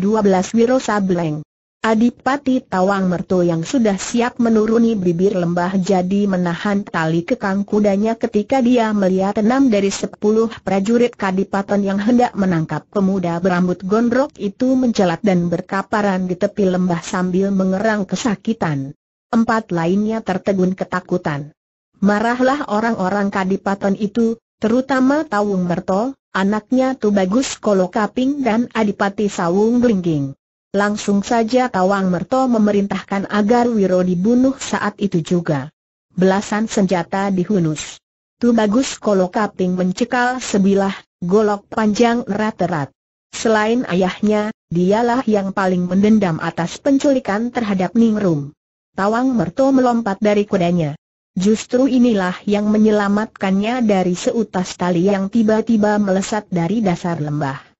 Wiro Sableng. Adipati Tawang Merto yang sudah siap menuruni bibir lembah jadi menahan tali kekang kudanya ketika dia melihat enam dari sepuluh prajurit kadipaten yang hendak menangkap pemuda berambut gondrok itu mencelat dan berkaparan di tepi lembah sambil mengerang kesakitan. Empat lainnya tertegun ketakutan. Marahlah orang-orang kadipaten itu, terutama Tawang Merto, anaknya Tubagus Kolokaping dan Adipati Sawung Blingging. Langsung saja Tawang Merto memerintahkan agar Wiro dibunuh saat itu juga. Belasan senjata dihunus. Tu Tubagus Kolokaping mencekal sebilah, golok panjang erat-erat. Selain ayahnya, dialah yang paling mendendam atas penculikan terhadap Ningrum. Tawang Merto melompat dari kudanya. Justru inilah yang menyelamatkannya dari seutas tali yang tiba-tiba melesat dari dasar lembah.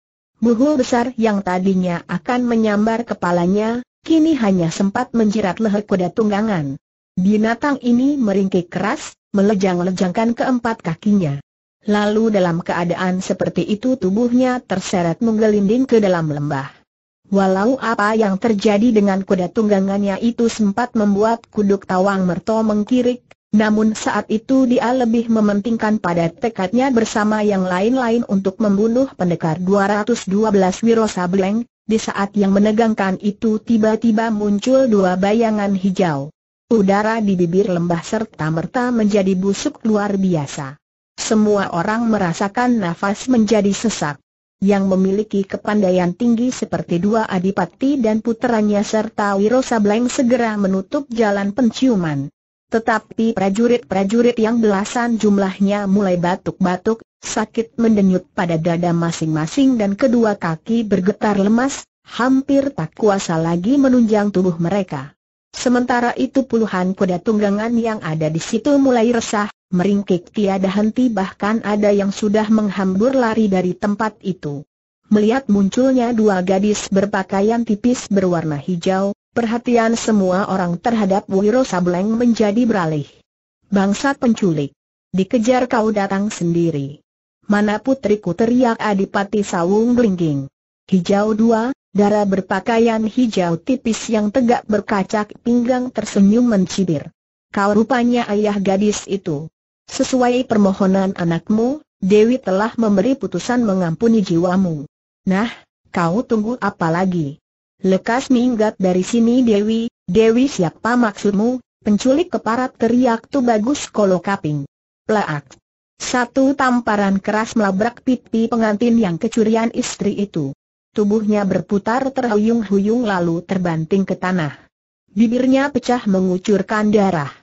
Buhul besar yang tadinya akan menyambar kepalanya, kini hanya sempat menjerat leher kuda tunggangan. Binatang ini meringkik keras, melejang-lejangkan keempat kakinya. Lalu dalam keadaan seperti itu tubuhnya terseret menggelinding ke dalam lembah. Walau apa yang terjadi dengan kuda tunggangannya itu sempat membuat kuduk tawang merto mengkirik, namun saat itu dia lebih mementingkan pada tekadnya bersama yang lain-lain untuk membunuh pendekar 212 Wiro Sableng, di saat yang menegangkan itu tiba-tiba muncul dua bayangan hijau. Udara di bibir lembah serta merta menjadi busuk luar biasa. Semua orang merasakan nafas menjadi sesak. Yang memiliki kepandaian tinggi seperti dua adipati dan putranya serta Wiro Sableng segera menutup jalan penciuman. Tetapi prajurit-prajurit yang belasan jumlahnya mulai batuk-batuk, sakit mendenyut pada dada masing-masing dan kedua kaki bergetar lemas, hampir tak kuasa lagi menunjang tubuh mereka. Sementara itu puluhan kuda tunggangan yang ada di situ mulai resah, meringkik tiada henti bahkan ada yang sudah menghambur lari dari tempat itu. Melihat munculnya dua gadis berpakaian tipis berwarna hijau, Perhatian semua orang terhadap Wiro Sableng menjadi beralih. Bangsat penculik. Dikejar kau datang sendiri. Mana putriku teriak Adipati Sawung Blingging. Hijau dua, darah berpakaian hijau tipis yang tegak berkacak pinggang tersenyum mencibir. Kau rupanya ayah gadis itu. Sesuai permohonan anakmu, Dewi telah memberi putusan mengampuni jiwamu. Nah, kau tunggu apa lagi? Lekas minggat dari sini Dewi, Dewi siapa maksudmu, penculik keparat teriak tu bagus kolo kaping. Plaak. Satu tamparan keras melabrak pipi pengantin yang kecurian istri itu. Tubuhnya berputar terhuyung-huyung lalu terbanting ke tanah. Bibirnya pecah mengucurkan darah.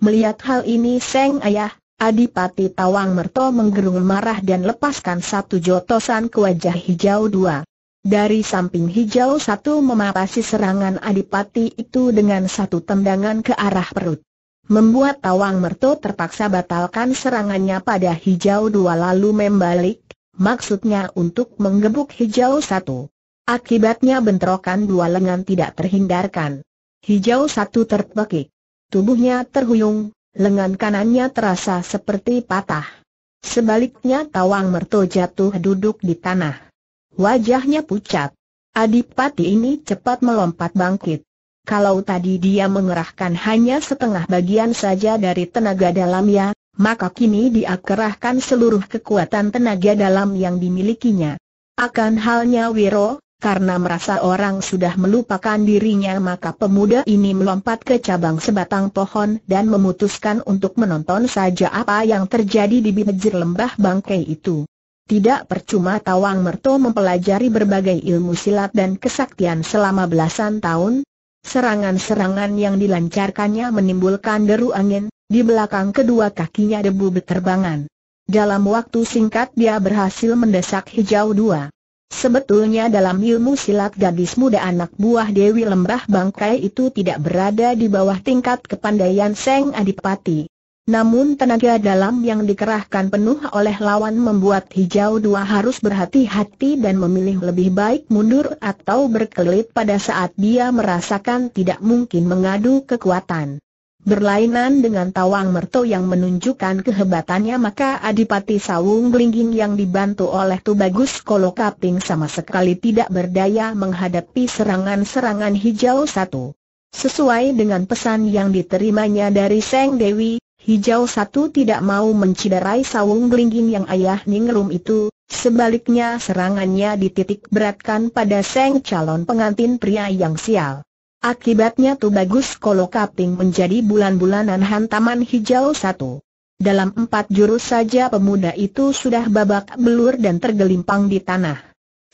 Melihat hal ini Seng Ayah, Adipati Tawang Merto menggerung marah dan lepaskan satu jotosan ke wajah hijau dua. Dari samping hijau satu memapasi serangan adipati itu dengan satu tendangan ke arah perut. Membuat Tawang Merto terpaksa batalkan serangannya pada hijau dua lalu membalik, maksudnya untuk menggebuk hijau satu. Akibatnya bentrokan dua lengan tidak terhindarkan. Hijau satu terpekik. Tubuhnya terhuyung, lengan kanannya terasa seperti patah. Sebaliknya Tawang Merto jatuh duduk di tanah. Wajahnya pucat. Adipati ini cepat melompat bangkit. Kalau tadi dia mengerahkan hanya setengah bagian saja dari tenaga dalamnya, maka kini dia kerahkan seluruh kekuatan tenaga dalam yang dimilikinya. Akan halnya Wiro, karena merasa orang sudah melupakan dirinya maka pemuda ini melompat ke cabang sebatang pohon dan memutuskan untuk menonton saja apa yang terjadi di bibir lembah bangkai itu. Tidak percuma Tawang Merto mempelajari berbagai ilmu silat dan kesaktian selama belasan tahun. Serangan-serangan yang dilancarkannya menimbulkan deru angin, di belakang kedua kakinya debu berterbangan. Dalam waktu singkat dia berhasil mendesak hijau dua. Sebetulnya dalam ilmu silat gadis muda anak buah Dewi Lembah Bangkai itu tidak berada di bawah tingkat kepandaian Seng Adipati. Namun tenaga dalam yang dikerahkan penuh oleh lawan membuat hijau dua harus berhati-hati dan memilih lebih baik mundur atau berkelit pada saat dia merasakan tidak mungkin mengadu kekuatan. Berlainan dengan Tawang Merto yang menunjukkan kehebatannya maka Adipati Sawung Blingging yang dibantu oleh Tubagus kolokaping sama sekali tidak berdaya menghadapi serangan-serangan hijau satu. Sesuai dengan pesan yang diterimanya dari Seng Dewi, Hijau satu tidak mau menciderai sawung gelingging yang ayah Ningrum itu, sebaliknya serangannya dititik beratkan pada seng calon pengantin pria yang sial. Akibatnya tu bagus kalau kaping menjadi bulan-bulanan hantaman hijau satu. Dalam empat jurus saja pemuda itu sudah babak belur dan tergelimpang di tanah.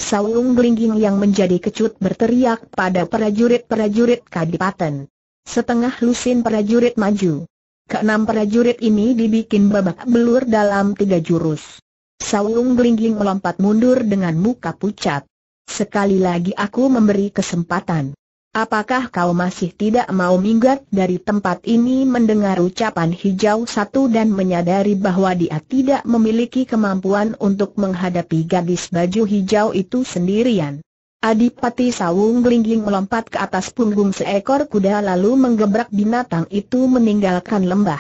Sawung Blingging yang menjadi kecut berteriak pada prajurit-prajurit kadipaten. Setengah lusin prajurit maju. Keenam prajurit ini dibikin babak belur dalam tiga jurus. Saung Blingling melompat mundur dengan muka pucat. Sekali lagi aku memberi kesempatan. Apakah kau masih tidak mau minggat dari tempat ini mendengar ucapan hijau satu dan menyadari bahwa dia tidak memiliki kemampuan untuk menghadapi gadis baju hijau itu sendirian? Adipati Sawung Glingling melompat ke atas punggung seekor kuda lalu menggebrak binatang itu meninggalkan lembah.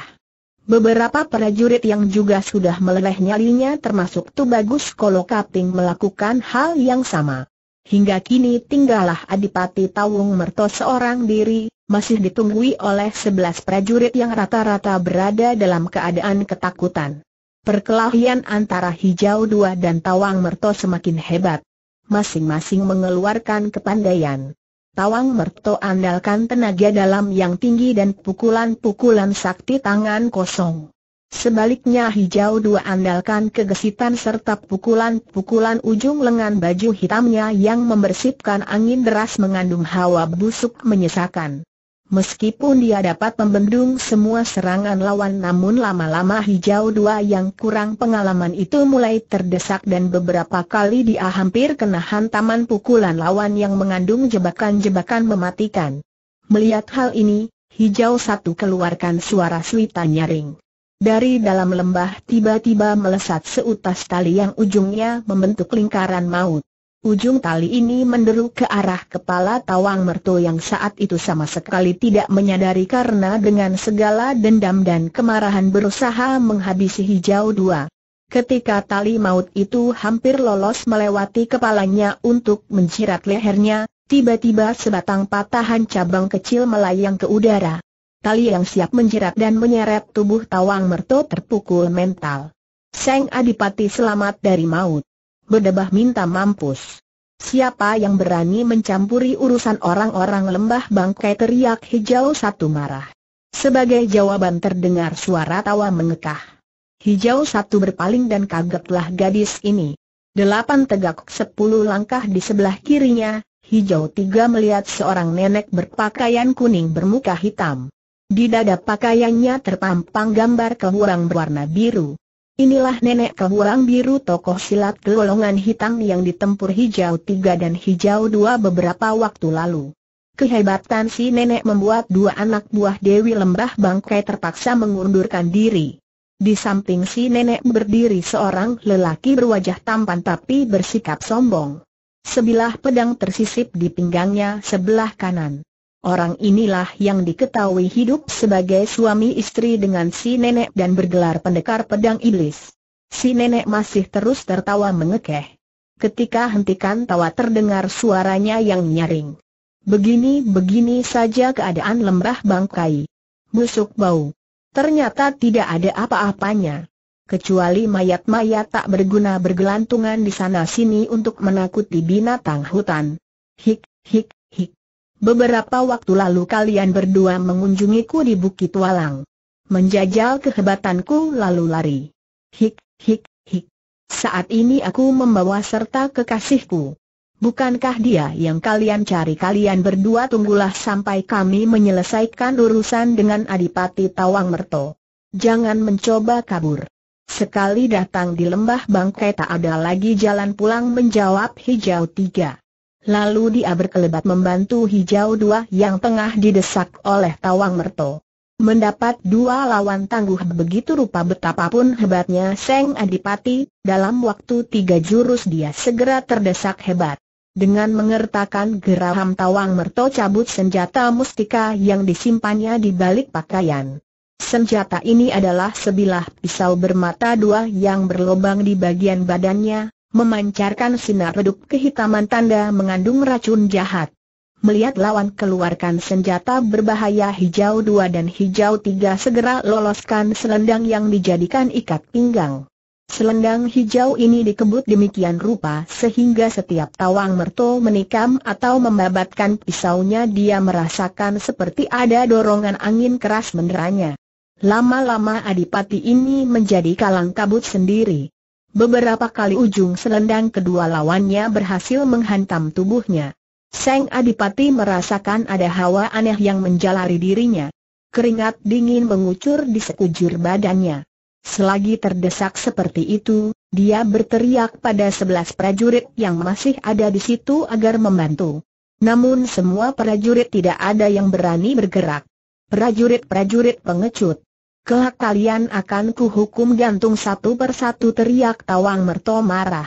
Beberapa prajurit yang juga sudah meleleh nyalinya termasuk Tubagus Kolokaping melakukan hal yang sama. Hingga kini tinggallah Adipati Tawung Merto seorang diri, masih ditunggui oleh sebelas prajurit yang rata-rata berada dalam keadaan ketakutan. Perkelahian antara Hijau Dua dan Tawang Merto semakin hebat masing-masing mengeluarkan kepandaian. Tawang Merto andalkan tenaga dalam yang tinggi dan pukulan-pukulan sakti tangan kosong. Sebaliknya hijau dua andalkan kegesitan serta pukulan-pukulan ujung lengan baju hitamnya yang membersihkan angin deras mengandung hawa busuk menyesakan. Meskipun dia dapat membendung semua serangan lawan namun lama-lama hijau dua yang kurang pengalaman itu mulai terdesak dan beberapa kali dia hampir kena hantaman pukulan lawan yang mengandung jebakan-jebakan mematikan. Melihat hal ini, hijau satu keluarkan suara suita nyaring. Dari dalam lembah tiba-tiba melesat seutas tali yang ujungnya membentuk lingkaran maut. Ujung tali ini menderu ke arah kepala Tawang Merto yang saat itu sama sekali tidak menyadari karena dengan segala dendam dan kemarahan berusaha menghabisi hijau dua. Ketika tali maut itu hampir lolos melewati kepalanya untuk menjirat lehernya, tiba-tiba sebatang patahan cabang kecil melayang ke udara. Tali yang siap menjerat dan menyeret tubuh Tawang Merto terpukul mental. Seng Adipati selamat dari maut. Bedebah minta mampus. Siapa yang berani mencampuri urusan orang-orang lembah bangkai teriak hijau satu marah. Sebagai jawaban terdengar suara tawa mengekah. Hijau satu berpaling dan kagetlah gadis ini. Delapan tegak sepuluh langkah di sebelah kirinya, hijau tiga melihat seorang nenek berpakaian kuning bermuka hitam. Di dada pakaiannya terpampang gambar kehurang berwarna biru. Inilah nenek kehuang biru tokoh silat golongan hitam yang ditempur hijau tiga dan hijau dua beberapa waktu lalu. Kehebatan si nenek membuat dua anak buah Dewi Lembah Bangkai terpaksa mengundurkan diri. Di samping si nenek berdiri seorang lelaki berwajah tampan tapi bersikap sombong. Sebilah pedang tersisip di pinggangnya sebelah kanan. Orang inilah yang diketahui hidup sebagai suami istri dengan si nenek dan bergelar pendekar pedang iblis. Si nenek masih terus tertawa mengekeh. Ketika hentikan tawa terdengar suaranya yang nyaring. Begini-begini saja keadaan lembah bangkai. Busuk bau. Ternyata tidak ada apa-apanya. Kecuali mayat-mayat tak berguna bergelantungan di sana-sini untuk menakuti binatang hutan. Hik, hik, Beberapa waktu lalu kalian berdua mengunjungiku di Bukit Walang. Menjajal kehebatanku lalu lari. Hik, hik, hik. Saat ini aku membawa serta kekasihku. Bukankah dia yang kalian cari kalian berdua tunggulah sampai kami menyelesaikan urusan dengan Adipati Tawang Merto. Jangan mencoba kabur. Sekali datang di lembah bangkai tak ada lagi jalan pulang menjawab hijau tiga. Lalu dia berkelebat membantu hijau dua yang tengah didesak oleh Tawang Merto. Mendapat dua lawan tangguh begitu rupa betapapun hebatnya Seng Adipati, dalam waktu tiga jurus dia segera terdesak hebat. Dengan mengertakan geraham tawang merto cabut senjata mustika yang disimpannya di balik pakaian. Senjata ini adalah sebilah pisau bermata dua yang berlobang di bagian badannya, memancarkan sinar redup kehitaman tanda mengandung racun jahat. Melihat lawan keluarkan senjata berbahaya hijau dua dan hijau tiga segera loloskan selendang yang dijadikan ikat pinggang. Selendang hijau ini dikebut demikian rupa sehingga setiap tawang merto menikam atau membabatkan pisaunya dia merasakan seperti ada dorongan angin keras menderanya. Lama-lama adipati ini menjadi kalang kabut sendiri. Beberapa kali ujung selendang kedua lawannya berhasil menghantam tubuhnya. Seng Adipati merasakan ada hawa aneh yang menjalari dirinya. Keringat dingin mengucur di sekujur badannya. Selagi terdesak seperti itu, dia berteriak pada sebelas prajurit yang masih ada di situ agar membantu. Namun semua prajurit tidak ada yang berani bergerak. Prajurit-prajurit pengecut. Kelak kalian akan kuhukum gantung satu persatu teriak Tawang Merto marah.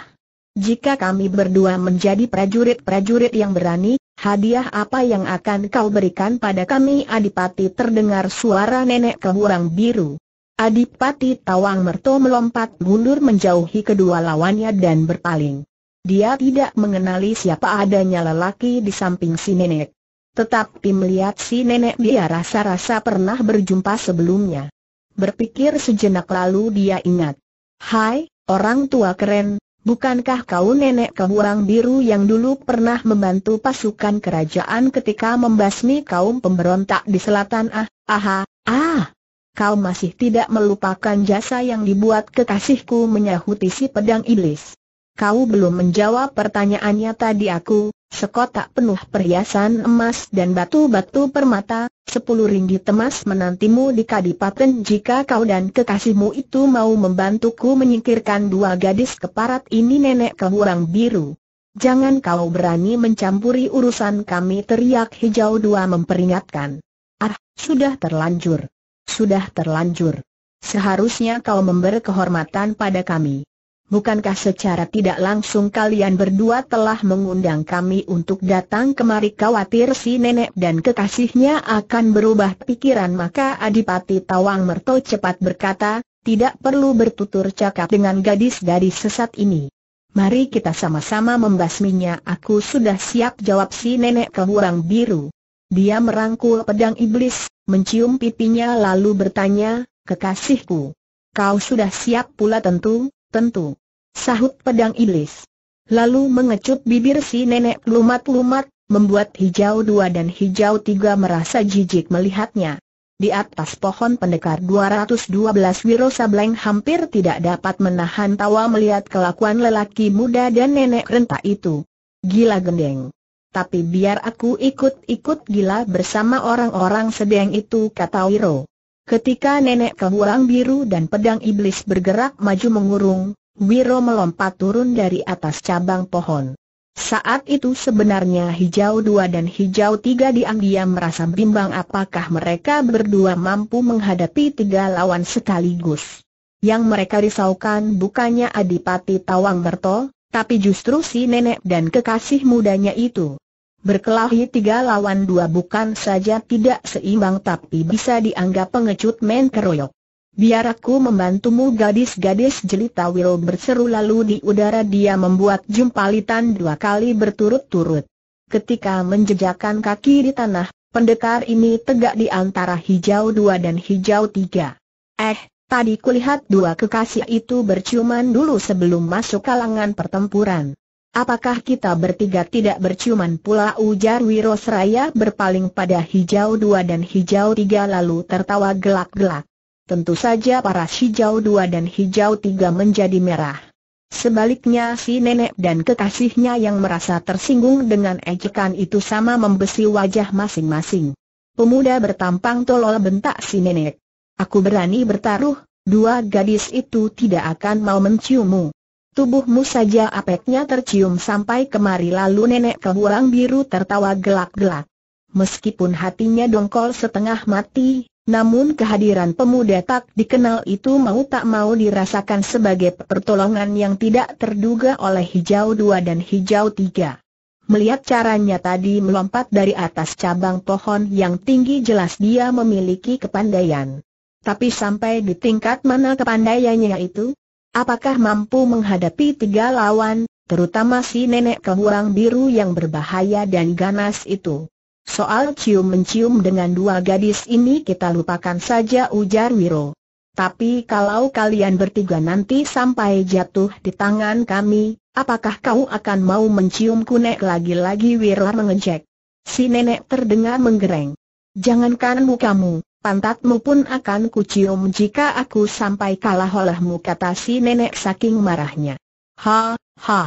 Jika kami berdua menjadi prajurit-prajurit yang berani, hadiah apa yang akan kau berikan pada kami Adipati terdengar suara nenek kehurang biru. Adipati Tawang Merto melompat mundur menjauhi kedua lawannya dan berpaling. Dia tidak mengenali siapa adanya lelaki di samping si nenek. Tetapi melihat si nenek dia rasa-rasa pernah berjumpa sebelumnya. Berpikir sejenak lalu dia ingat. Hai, orang tua keren, bukankah kau nenek kehuang biru yang dulu pernah membantu pasukan kerajaan ketika membasmi kaum pemberontak di selatan ah, aha, ah. Kau masih tidak melupakan jasa yang dibuat kekasihku menyahuti si pedang iblis kau belum menjawab pertanyaannya tadi aku, sekotak penuh perhiasan emas dan batu-batu permata, sepuluh ringgit emas menantimu di kadipaten jika kau dan kekasihmu itu mau membantuku menyingkirkan dua gadis keparat ini nenek kehurang biru. Jangan kau berani mencampuri urusan kami teriak hijau dua memperingatkan. Ah, sudah terlanjur. Sudah terlanjur. Seharusnya kau memberi kehormatan pada kami bukankah secara tidak langsung kalian berdua telah mengundang kami untuk datang kemari khawatir si nenek dan kekasihnya akan berubah pikiran maka Adipati Tawang Merto cepat berkata, tidak perlu bertutur cakap dengan gadis dari sesat ini. Mari kita sama-sama membasminya Aku sudah siap jawab si nenek kehurang biru Dia merangkul pedang iblis, mencium pipinya lalu bertanya, kekasihku Kau sudah siap pula tentu, tentu Sahut pedang iblis. Lalu mengecup bibir si nenek lumat-lumat, membuat hijau dua dan hijau tiga merasa jijik melihatnya. Di atas pohon pendekar 212 Wiro Sableng hampir tidak dapat menahan tawa melihat kelakuan lelaki muda dan nenek renta itu. Gila gendeng. Tapi biar aku ikut-ikut gila bersama orang-orang sedeng itu kata Wiro. Ketika nenek kehurang biru dan pedang iblis bergerak maju mengurung, Wiro melompat turun dari atas cabang pohon. Saat itu sebenarnya hijau dua dan hijau tiga diam-diam merasa bimbang apakah mereka berdua mampu menghadapi tiga lawan sekaligus. Yang mereka risaukan bukannya Adipati Tawang Berto, tapi justru si nenek dan kekasih mudanya itu. Berkelahi tiga lawan dua bukan saja tidak seimbang tapi bisa dianggap pengecut main keroyok. Biar aku membantumu gadis-gadis jelita Will berseru lalu di udara dia membuat jumpalitan dua kali berturut-turut. Ketika menjejakkan kaki di tanah, pendekar ini tegak di antara hijau dua dan hijau tiga. Eh, Tadi kulihat dua kekasih itu berciuman dulu sebelum masuk kalangan pertempuran. Apakah kita bertiga tidak berciuman pula ujar Wiro Seraya berpaling pada hijau dua dan hijau tiga lalu tertawa gelak-gelak. Tentu saja paras hijau dua dan hijau tiga menjadi merah. Sebaliknya si nenek dan kekasihnya yang merasa tersinggung dengan ejekan itu sama membesi wajah masing-masing. Pemuda bertampang tolol bentak si nenek. Aku berani bertaruh, dua gadis itu tidak akan mau menciummu. Tubuhmu saja apeknya tercium sampai kemari lalu nenek kehuang biru tertawa gelak-gelak. Meskipun hatinya dongkol setengah mati, namun kehadiran pemuda tak dikenal itu mau tak mau dirasakan sebagai pertolongan yang tidak terduga oleh hijau dua dan hijau tiga. Melihat caranya tadi melompat dari atas cabang pohon yang tinggi jelas dia memiliki kepandaian. Tapi sampai di tingkat mana kepandaiannya itu? Apakah mampu menghadapi tiga lawan, terutama si nenek kehuang biru yang berbahaya dan ganas itu? Soal cium-mencium dengan dua gadis ini kita lupakan saja ujar Wiro. Tapi kalau kalian bertiga nanti sampai jatuh di tangan kami, apakah kau akan mau mencium kunek lagi-lagi Wiro mengejek. Si nenek terdengar menggereng. Jangankan mukamu, pantatmu pun akan kucium jika aku sampai kalah olehmu kata si nenek saking marahnya. Ha, ha.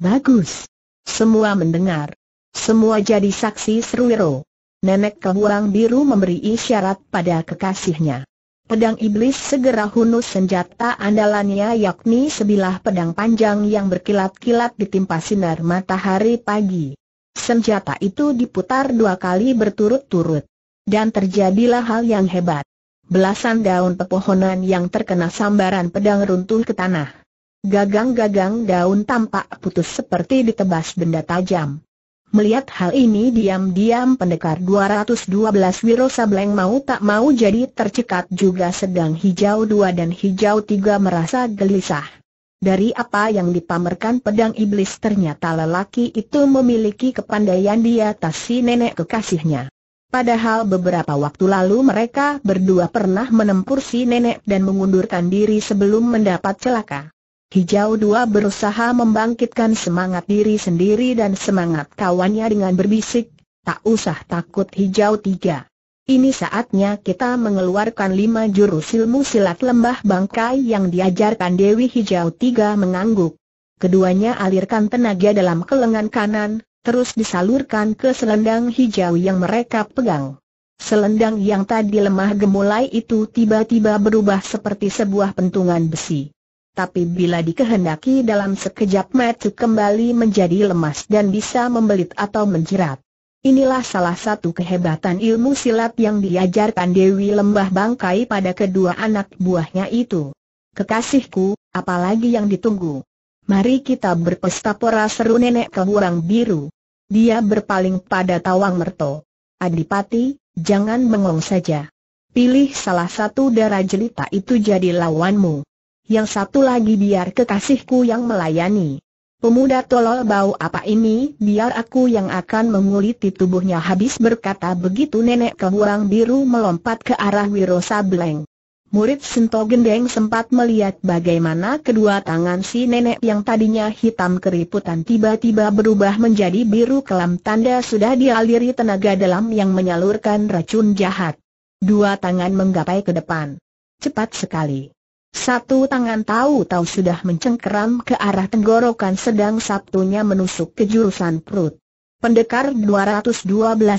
Bagus. Semua mendengar. Semua jadi saksi Seruero. Nenek kehuang biru memberi isyarat pada kekasihnya. Pedang iblis segera hunus senjata andalannya yakni sebilah pedang panjang yang berkilat-kilat ditimpa sinar matahari pagi. Senjata itu diputar dua kali berturut-turut. Dan terjadilah hal yang hebat. Belasan daun pepohonan yang terkena sambaran pedang runtuh ke tanah. Gagang-gagang daun tampak putus seperti ditebas benda tajam. Melihat hal ini diam-diam pendekar 212 Wiro Sableng mau tak mau jadi tercekat juga sedang hijau dua dan hijau tiga merasa gelisah. Dari apa yang dipamerkan pedang iblis ternyata lelaki itu memiliki kepandaian di atas si nenek kekasihnya. Padahal beberapa waktu lalu mereka berdua pernah menempur si nenek dan mengundurkan diri sebelum mendapat celaka. Hijau dua berusaha membangkitkan semangat diri sendiri dan semangat kawannya dengan berbisik, tak usah takut hijau tiga. Ini saatnya kita mengeluarkan lima jurus ilmu silat lembah bangkai yang diajarkan Dewi Hijau Tiga mengangguk. Keduanya alirkan tenaga dalam kelengan kanan, terus disalurkan ke selendang hijau yang mereka pegang. Selendang yang tadi lemah gemulai itu tiba-tiba berubah seperti sebuah pentungan besi tapi bila dikehendaki dalam sekejap mata kembali menjadi lemas dan bisa membelit atau menjerat. Inilah salah satu kehebatan ilmu silat yang diajarkan Dewi Lembah Bangkai pada kedua anak buahnya itu. Kekasihku, apalagi yang ditunggu? Mari kita berpesta pora seru nenek keburang biru. Dia berpaling pada Tawang Merto. Adipati, jangan bengong saja. Pilih salah satu darah jelita itu jadi lawanmu yang satu lagi biar kekasihku yang melayani. Pemuda tolol bau apa ini, biar aku yang akan menguliti tubuhnya habis berkata begitu nenek kehurang biru melompat ke arah Wiro Sableng. Murid Sento Gendeng sempat melihat bagaimana kedua tangan si nenek yang tadinya hitam keriputan tiba-tiba berubah menjadi biru kelam tanda sudah dialiri tenaga dalam yang menyalurkan racun jahat. Dua tangan menggapai ke depan. Cepat sekali. Satu tangan tahu-tahu sudah mencengkeram ke arah tenggorokan sedang satunya menusuk ke jurusan perut. Pendekar 212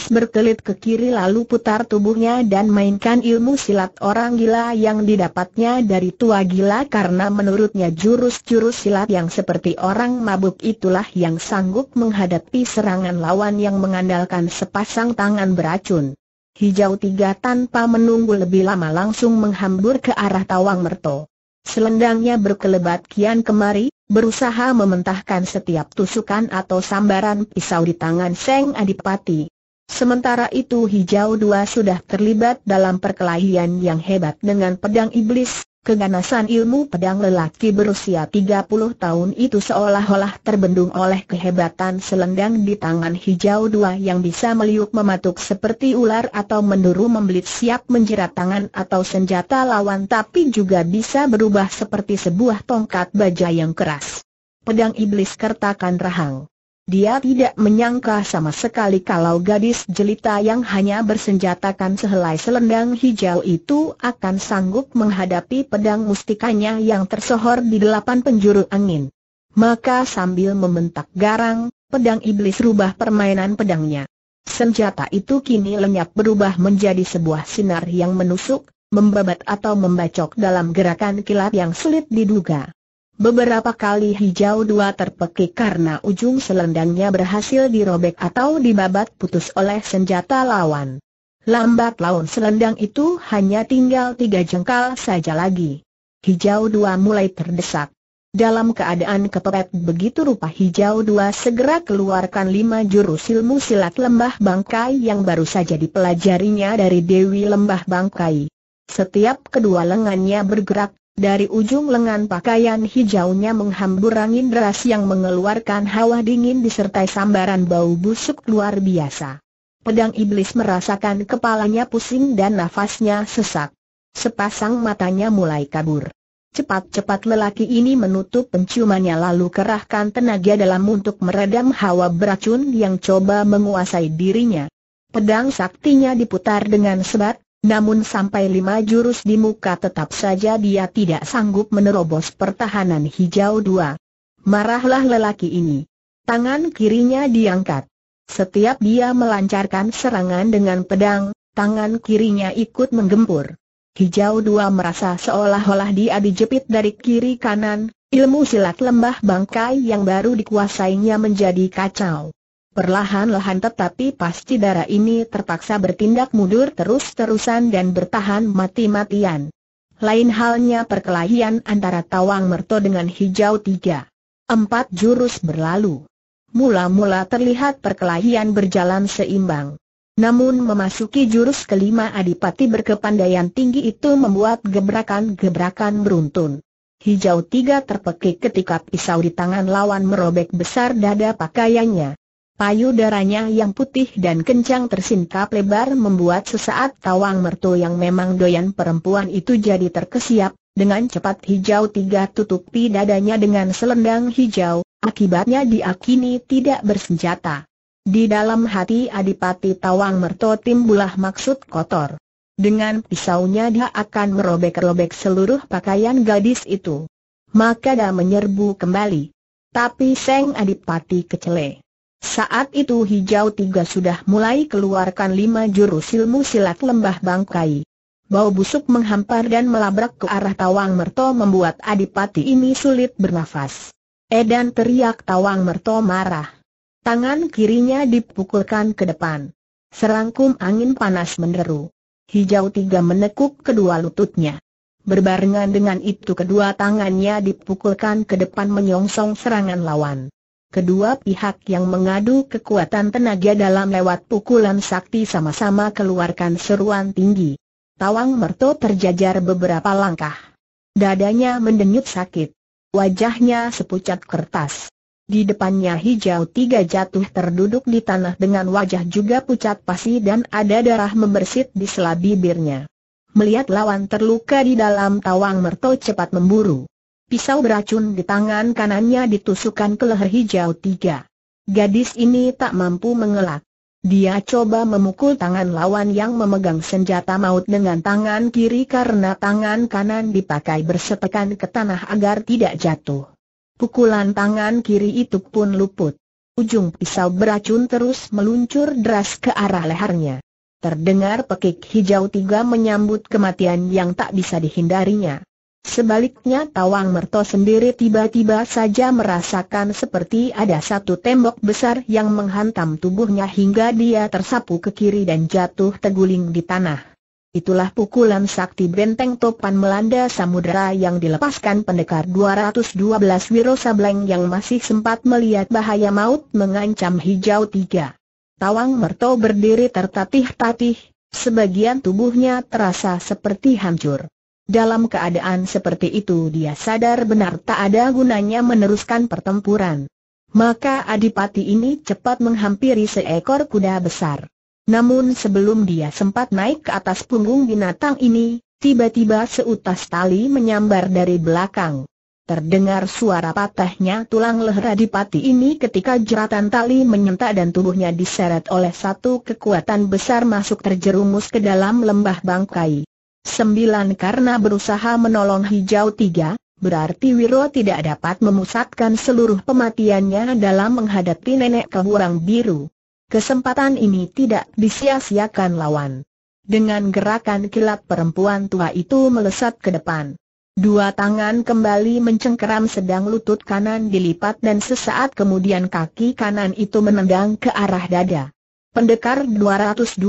berkelit ke kiri lalu putar tubuhnya dan mainkan ilmu silat orang gila yang didapatnya dari tua gila karena menurutnya jurus-jurus silat yang seperti orang mabuk itulah yang sanggup menghadapi serangan lawan yang mengandalkan sepasang tangan beracun. Hijau tiga tanpa menunggu lebih lama langsung menghambur ke arah Tawang Merto. Selendangnya berkelebat kian kemari, berusaha mementahkan setiap tusukan atau sambaran pisau di tangan Seng Adipati. Sementara itu Hijau Dua sudah terlibat dalam perkelahian yang hebat dengan pedang iblis, Keganasan ilmu pedang lelaki berusia 30 tahun itu seolah-olah terbendung oleh kehebatan selendang di tangan hijau dua yang bisa meliuk mematuk seperti ular atau menduru membelit siap menjerat tangan atau senjata lawan tapi juga bisa berubah seperti sebuah tongkat baja yang keras. Pedang iblis kertakan rahang. Dia tidak menyangka sama sekali kalau gadis jelita yang hanya bersenjatakan sehelai selendang hijau itu akan sanggup menghadapi pedang mustikanya yang tersohor di delapan penjuru angin. Maka sambil membentak garang, pedang iblis rubah permainan pedangnya. Senjata itu kini lenyap berubah menjadi sebuah sinar yang menusuk, membabat atau membacok dalam gerakan kilat yang sulit diduga. Beberapa kali hijau dua terpekik karena ujung selendangnya berhasil dirobek atau dibabat putus oleh senjata lawan. Lambat laun selendang itu hanya tinggal tiga jengkal saja lagi. Hijau dua mulai terdesak. Dalam keadaan kepepet begitu rupa hijau dua segera keluarkan lima jurus ilmu silat lembah bangkai yang baru saja dipelajarinya dari Dewi Lembah Bangkai. Setiap kedua lengannya bergerak dari ujung lengan pakaian hijaunya menghambur angin deras yang mengeluarkan hawa dingin disertai sambaran bau busuk luar biasa. Pedang iblis merasakan kepalanya pusing dan nafasnya sesak. Sepasang matanya mulai kabur. Cepat-cepat lelaki ini menutup penciumannya lalu kerahkan tenaga dalam untuk meredam hawa beracun yang coba menguasai dirinya. Pedang saktinya diputar dengan sebat, namun sampai lima jurus di muka tetap saja dia tidak sanggup menerobos pertahanan hijau dua. Marahlah lelaki ini. Tangan kirinya diangkat. Setiap dia melancarkan serangan dengan pedang, tangan kirinya ikut menggempur. Hijau dua merasa seolah-olah dia dijepit dari kiri kanan, ilmu silat lembah bangkai yang baru dikuasainya menjadi kacau. Perlahan-lahan tetapi pasti darah ini terpaksa bertindak mundur terus-terusan dan bertahan mati-matian. Lain halnya perkelahian antara Tawang Merto dengan Hijau Tiga. Empat jurus berlalu. Mula-mula terlihat perkelahian berjalan seimbang. Namun memasuki jurus kelima Adipati berkepandaian tinggi itu membuat gebrakan-gebrakan beruntun. Hijau Tiga terpekik ketika pisau di tangan lawan merobek besar dada pakaiannya. Payudaranya yang putih dan kencang tersingkap lebar membuat sesaat tawang mertu yang memang doyan perempuan itu jadi terkesiap, dengan cepat hijau tiga tutupi dadanya dengan selendang hijau, akibatnya diakini tidak bersenjata. Di dalam hati Adipati Tawang Merto timbulah maksud kotor. Dengan pisaunya dia akan merobek-robek seluruh pakaian gadis itu. Maka dia menyerbu kembali. Tapi Seng Adipati kecele. Saat itu hijau tiga sudah mulai keluarkan lima jurus ilmu silat lembah bangkai. Bau busuk menghampar dan melabrak ke arah Tawang Merto membuat adipati ini sulit bernafas. Edan teriak Tawang Merto marah. Tangan kirinya dipukulkan ke depan. Serangkum angin panas menderu. Hijau tiga menekuk kedua lututnya. Berbarengan dengan itu kedua tangannya dipukulkan ke depan menyongsong serangan lawan kedua pihak yang mengadu kekuatan tenaga dalam lewat pukulan sakti sama-sama keluarkan seruan tinggi. Tawang Merto terjajar beberapa langkah. Dadanya mendenyut sakit. Wajahnya sepucat kertas. Di depannya hijau tiga jatuh terduduk di tanah dengan wajah juga pucat pasi dan ada darah membersit di sela bibirnya. Melihat lawan terluka di dalam tawang merto cepat memburu. Pisau beracun di tangan kanannya ditusukkan ke leher hijau tiga. Gadis ini tak mampu mengelak. Dia coba memukul tangan lawan yang memegang senjata maut dengan tangan kiri karena tangan kanan dipakai bersetekan ke tanah agar tidak jatuh. Pukulan tangan kiri itu pun luput. Ujung pisau beracun terus meluncur deras ke arah lehernya. Terdengar pekik hijau tiga menyambut kematian yang tak bisa dihindarinya. Sebaliknya Tawang Merto sendiri tiba-tiba saja merasakan seperti ada satu tembok besar yang menghantam tubuhnya hingga dia tersapu ke kiri dan jatuh teguling di tanah. Itulah pukulan sakti benteng topan melanda samudera yang dilepaskan pendekar 212 Wiro Sableng yang masih sempat melihat bahaya maut mengancam hijau tiga. Tawang Merto berdiri tertatih-tatih, sebagian tubuhnya terasa seperti hancur. Dalam keadaan seperti itu dia sadar benar tak ada gunanya meneruskan pertempuran. Maka adipati ini cepat menghampiri seekor kuda besar. Namun sebelum dia sempat naik ke atas punggung binatang ini, tiba-tiba seutas tali menyambar dari belakang. Terdengar suara patahnya tulang leher adipati ini ketika jeratan tali menyentak dan tubuhnya diseret oleh satu kekuatan besar masuk terjerumus ke dalam lembah bangkai. Sembilan karena berusaha menolong hijau tiga, berarti Wiro tidak dapat memusatkan seluruh pematiannya dalam menghadapi nenek kehurang biru. Kesempatan ini tidak disia-siakan lawan. Dengan gerakan kilat perempuan tua itu melesat ke depan. Dua tangan kembali mencengkeram sedang lutut kanan dilipat dan sesaat kemudian kaki kanan itu menendang ke arah dada. Pendekar 212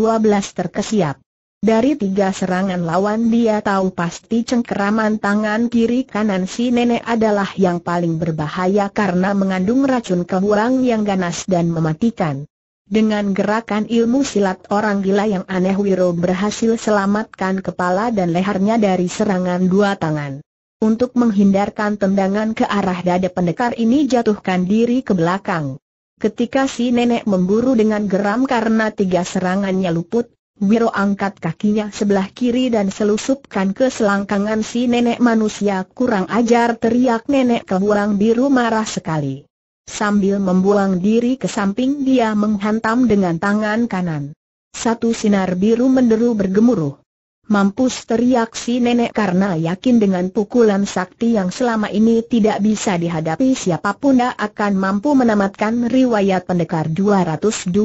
terkesiap. Dari tiga serangan lawan dia tahu pasti cengkeraman tangan kiri kanan si nenek adalah yang paling berbahaya karena mengandung racun kehuang yang ganas dan mematikan. Dengan gerakan ilmu silat orang gila yang aneh Wiro berhasil selamatkan kepala dan lehernya dari serangan dua tangan. Untuk menghindarkan tendangan ke arah dada pendekar ini jatuhkan diri ke belakang. Ketika si nenek memburu dengan geram karena tiga serangannya luput, Wiro angkat kakinya sebelah kiri dan selusupkan ke selangkangan si nenek manusia kurang ajar teriak nenek kehulang biru marah sekali. Sambil membuang diri ke samping dia menghantam dengan tangan kanan. Satu sinar biru menderu bergemuruh. Mampus teriak si nenek karena yakin dengan pukulan sakti yang selama ini tidak bisa dihadapi siapapun akan mampu menamatkan riwayat pendekar 212.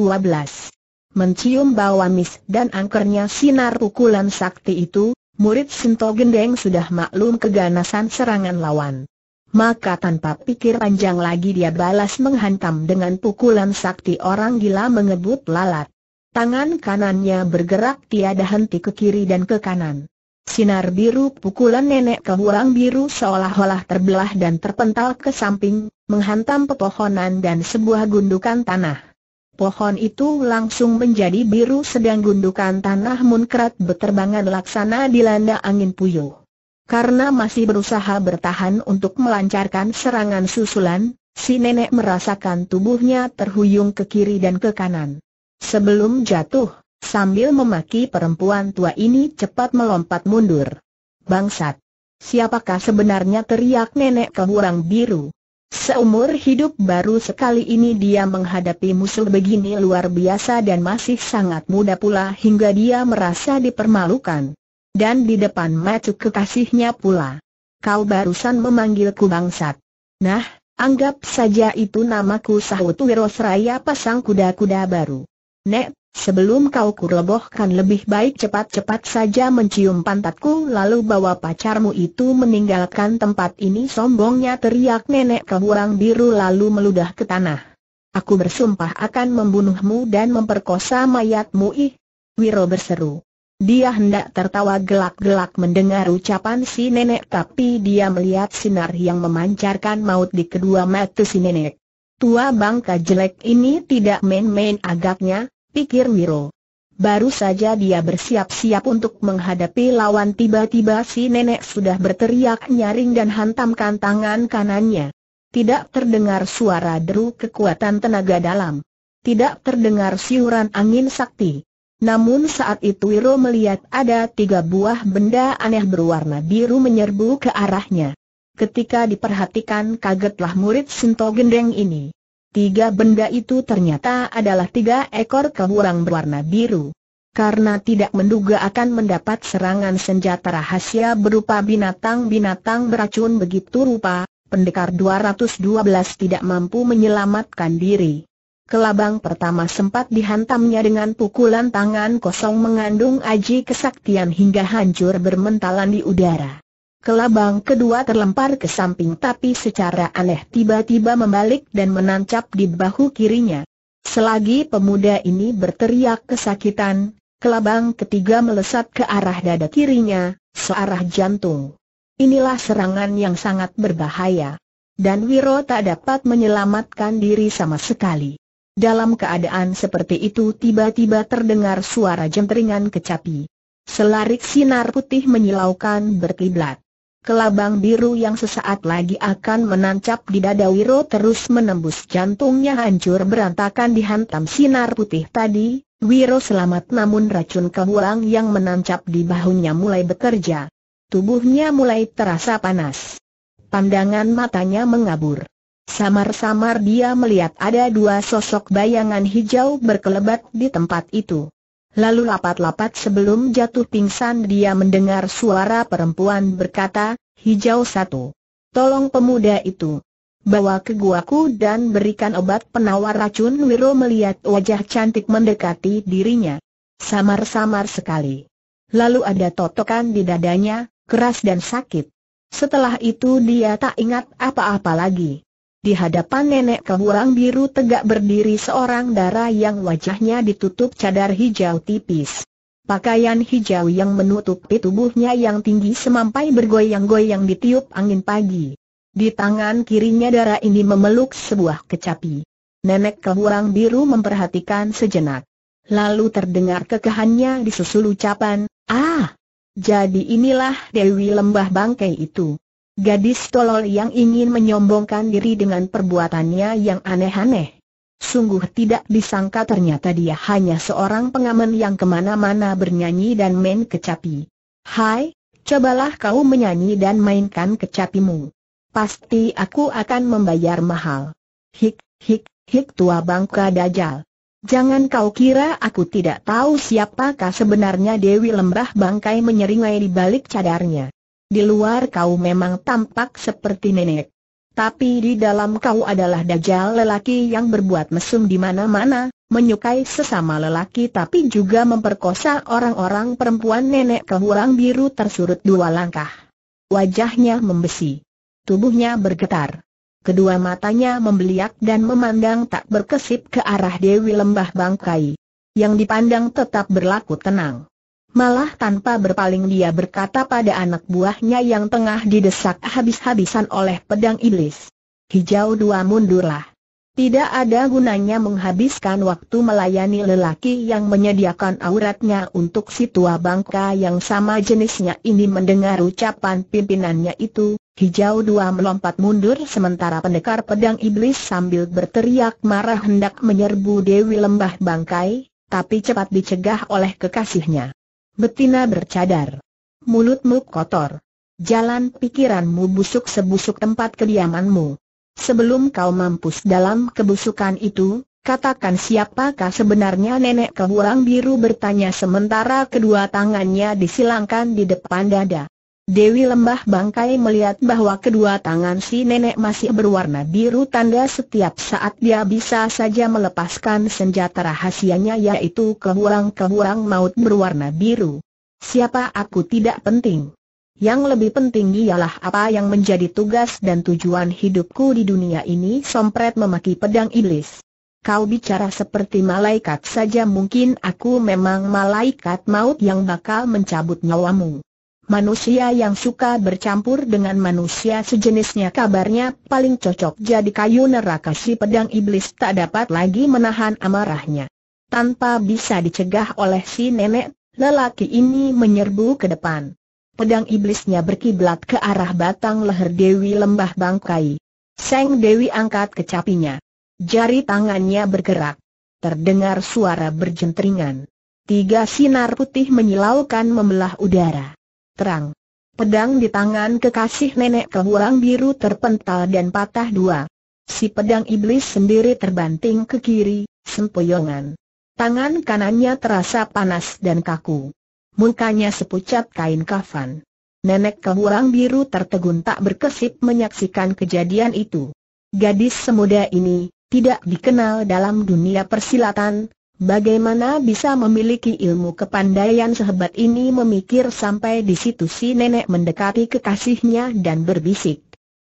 Mencium bau amis dan angkernya sinar pukulan sakti itu, murid Sinto Gendeng sudah maklum keganasan serangan lawan. Maka tanpa pikir panjang lagi dia balas menghantam dengan pukulan sakti orang gila mengebut lalat. Tangan kanannya bergerak tiada henti ke kiri dan ke kanan. Sinar biru pukulan nenek ke huang biru seolah-olah terbelah dan terpental ke samping, menghantam pepohonan dan sebuah gundukan tanah. Pohon itu langsung menjadi biru sedang gundukan tanah munkrat beterbangan laksana dilanda angin puyuh. Karena masih berusaha bertahan untuk melancarkan serangan susulan, si nenek merasakan tubuhnya terhuyung ke kiri dan ke kanan. Sebelum jatuh, sambil memaki perempuan tua ini cepat melompat mundur. Bangsat! Siapakah sebenarnya teriak nenek ke biru? Seumur hidup baru sekali ini dia menghadapi musuh begini luar biasa dan masih sangat muda pula hingga dia merasa dipermalukan. Dan di depan mata kekasihnya pula. Kau barusan memanggilku bangsat. Nah, anggap saja itu namaku sahut Wirosraya pasang kuda-kuda baru. Nek, Sebelum kau kurebohkan lebih baik cepat-cepat saja mencium pantatku lalu bawa pacarmu itu meninggalkan tempat ini sombongnya teriak nenek kehuang biru lalu meludah ke tanah. Aku bersumpah akan membunuhmu dan memperkosa mayatmu ih. Wiro berseru. Dia hendak tertawa gelak-gelak mendengar ucapan si nenek tapi dia melihat sinar yang memancarkan maut di kedua mata si nenek. Tua bangka jelek ini tidak main-main agaknya, pikir Wiro. Baru saja dia bersiap-siap untuk menghadapi lawan tiba-tiba si nenek sudah berteriak nyaring dan hantamkan tangan kanannya. Tidak terdengar suara deru kekuatan tenaga dalam. Tidak terdengar siuran angin sakti. Namun saat itu Wiro melihat ada tiga buah benda aneh berwarna biru menyerbu ke arahnya. Ketika diperhatikan kagetlah murid Sinto Gendeng ini. Tiga benda itu ternyata adalah tiga ekor kebuang berwarna biru. Karena tidak menduga akan mendapat serangan senjata rahasia berupa binatang-binatang beracun begitu rupa, pendekar 212 tidak mampu menyelamatkan diri. Kelabang pertama sempat dihantamnya dengan pukulan tangan kosong mengandung aji kesaktian hingga hancur bermentalan di udara. Kelabang kedua terlempar ke samping tapi secara aneh tiba-tiba membalik dan menancap di bahu kirinya. Selagi pemuda ini berteriak kesakitan, kelabang ketiga melesat ke arah dada kirinya, searah jantung. Inilah serangan yang sangat berbahaya. Dan Wiro tak dapat menyelamatkan diri sama sekali. Dalam keadaan seperti itu tiba-tiba terdengar suara jentringan kecapi. Selarik sinar putih menyilaukan berkiblat. Kelabang biru yang sesaat lagi akan menancap di dada Wiro terus menembus jantungnya hancur berantakan dihantam sinar putih tadi, Wiro selamat namun racun kehulang yang menancap di bahunya mulai bekerja. Tubuhnya mulai terasa panas. Pandangan matanya mengabur. Samar-samar dia melihat ada dua sosok bayangan hijau berkelebat di tempat itu. Lalu lapat-lapat sebelum jatuh pingsan dia mendengar suara perempuan berkata, hijau satu. Tolong pemuda itu. Bawa ke guaku dan berikan obat penawar racun Wiro melihat wajah cantik mendekati dirinya. Samar-samar sekali. Lalu ada totokan di dadanya, keras dan sakit. Setelah itu dia tak ingat apa-apa lagi. Di hadapan nenek kebuang biru tegak berdiri seorang darah yang wajahnya ditutup cadar hijau tipis. Pakaian hijau yang menutupi tubuhnya yang tinggi semampai bergoyang-goyang ditiup angin pagi. Di tangan kirinya darah ini memeluk sebuah kecapi. Nenek kebuang biru memperhatikan sejenak. Lalu terdengar kekehannya disusul ucapan, Ah! Jadi inilah Dewi Lembah Bangkai itu. Gadis tolol yang ingin menyombongkan diri dengan perbuatannya yang aneh-aneh. Sungguh tidak disangka ternyata dia hanya seorang pengamen yang kemana-mana bernyanyi dan main kecapi. Hai, cobalah kau menyanyi dan mainkan kecapimu. Pasti aku akan membayar mahal. Hik, hik, hik tua bangka dajal. Jangan kau kira aku tidak tahu siapakah sebenarnya Dewi Lembah Bangkai menyeringai di balik cadarnya di luar kau memang tampak seperti nenek. Tapi di dalam kau adalah dajal lelaki yang berbuat mesum di mana-mana, menyukai sesama lelaki tapi juga memperkosa orang-orang perempuan nenek kehurang biru tersurut dua langkah. Wajahnya membesi. Tubuhnya bergetar. Kedua matanya membeliak dan memandang tak berkesip ke arah Dewi Lembah Bangkai. Yang dipandang tetap berlaku tenang. Malah tanpa berpaling dia berkata pada anak buahnya yang tengah didesak habis-habisan oleh pedang iblis. Hijau dua mundurlah. Tidak ada gunanya menghabiskan waktu melayani lelaki yang menyediakan auratnya untuk si tua bangka yang sama jenisnya ini mendengar ucapan pimpinannya itu, hijau dua melompat mundur sementara pendekar pedang iblis sambil berteriak marah hendak menyerbu Dewi Lembah Bangkai, tapi cepat dicegah oleh kekasihnya betina bercadar. Mulutmu kotor. Jalan pikiranmu busuk sebusuk tempat kediamanmu. Sebelum kau mampus dalam kebusukan itu, katakan siapakah sebenarnya nenek kebuang biru bertanya sementara kedua tangannya disilangkan di depan dada. Dewi Lembah Bangkai melihat bahwa kedua tangan si nenek masih berwarna biru tanda setiap saat dia bisa saja melepaskan senjata rahasianya yaitu kehurang kehurang maut berwarna biru. Siapa aku tidak penting. Yang lebih penting ialah apa yang menjadi tugas dan tujuan hidupku di dunia ini sompret memaki pedang iblis. Kau bicara seperti malaikat saja mungkin aku memang malaikat maut yang bakal mencabut nyawamu. Manusia yang suka bercampur dengan manusia sejenisnya kabarnya paling cocok jadi kayu neraka si pedang iblis tak dapat lagi menahan amarahnya. Tanpa bisa dicegah oleh si nenek, lelaki ini menyerbu ke depan. Pedang iblisnya berkiblat ke arah batang leher Dewi Lembah Bangkai. Seng Dewi angkat kecapinya. Jari tangannya bergerak. Terdengar suara berjentringan. Tiga sinar putih menyilaukan membelah udara terang. Pedang di tangan kekasih nenek kehuang biru terpental dan patah dua. Si pedang iblis sendiri terbanting ke kiri, sempoyongan. Tangan kanannya terasa panas dan kaku. Mukanya sepucat kain kafan. Nenek kehuang biru tertegun tak berkesip menyaksikan kejadian itu. Gadis semuda ini, tidak dikenal dalam dunia persilatan, Bagaimana bisa memiliki ilmu kepandaian sehebat ini memikir sampai di situ si nenek mendekati kekasihnya dan berbisik.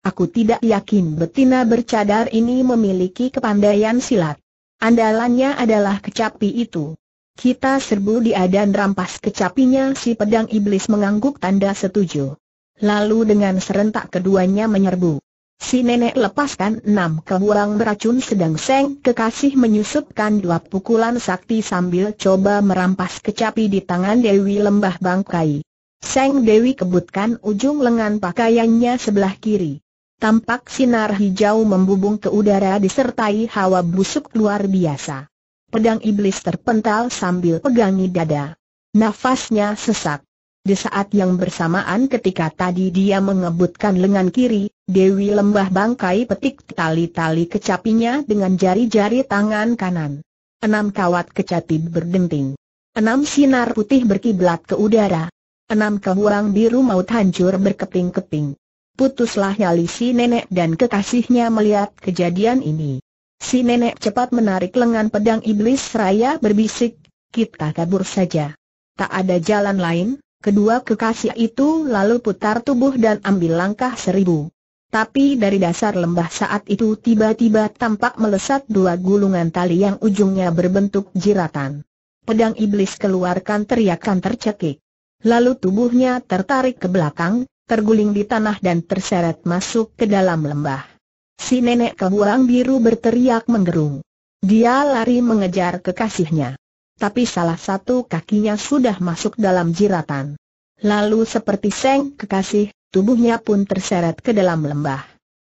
Aku tidak yakin betina bercadar ini memiliki kepandaian silat. Andalannya adalah kecapi itu. Kita serbu dia dan rampas kecapinya si pedang iblis mengangguk tanda setuju. Lalu dengan serentak keduanya menyerbu. Si nenek lepaskan enam kebuang beracun sedang Seng kekasih menyusupkan dua pukulan sakti sambil coba merampas kecapi di tangan Dewi Lembah Bangkai. Seng Dewi kebutkan ujung lengan pakaiannya sebelah kiri. Tampak sinar hijau membubung ke udara disertai hawa busuk luar biasa. Pedang iblis terpental sambil pegangi dada. Nafasnya sesak. Di saat yang bersamaan ketika tadi dia mengebutkan lengan kiri, Dewi Lembah Bangkai petik tali-tali kecapinya dengan jari-jari tangan kanan. Enam kawat kecapi berdenting. Enam sinar putih berkiblat ke udara. Enam kehuang biru maut hancur berkeping-keping. Putuslah nyali si nenek dan kekasihnya melihat kejadian ini. Si nenek cepat menarik lengan pedang iblis raya berbisik, kita kabur saja. Tak ada jalan lain, Kedua kekasih itu lalu putar tubuh dan ambil langkah seribu. Tapi dari dasar lembah saat itu tiba-tiba tampak melesat dua gulungan tali yang ujungnya berbentuk jiratan. Pedang iblis keluarkan teriakan tercekik. Lalu tubuhnya tertarik ke belakang, terguling di tanah dan terseret masuk ke dalam lembah. Si nenek kebuang biru berteriak menggerung. Dia lari mengejar kekasihnya tapi salah satu kakinya sudah masuk dalam jiratan. Lalu seperti seng kekasih, tubuhnya pun terseret ke dalam lembah.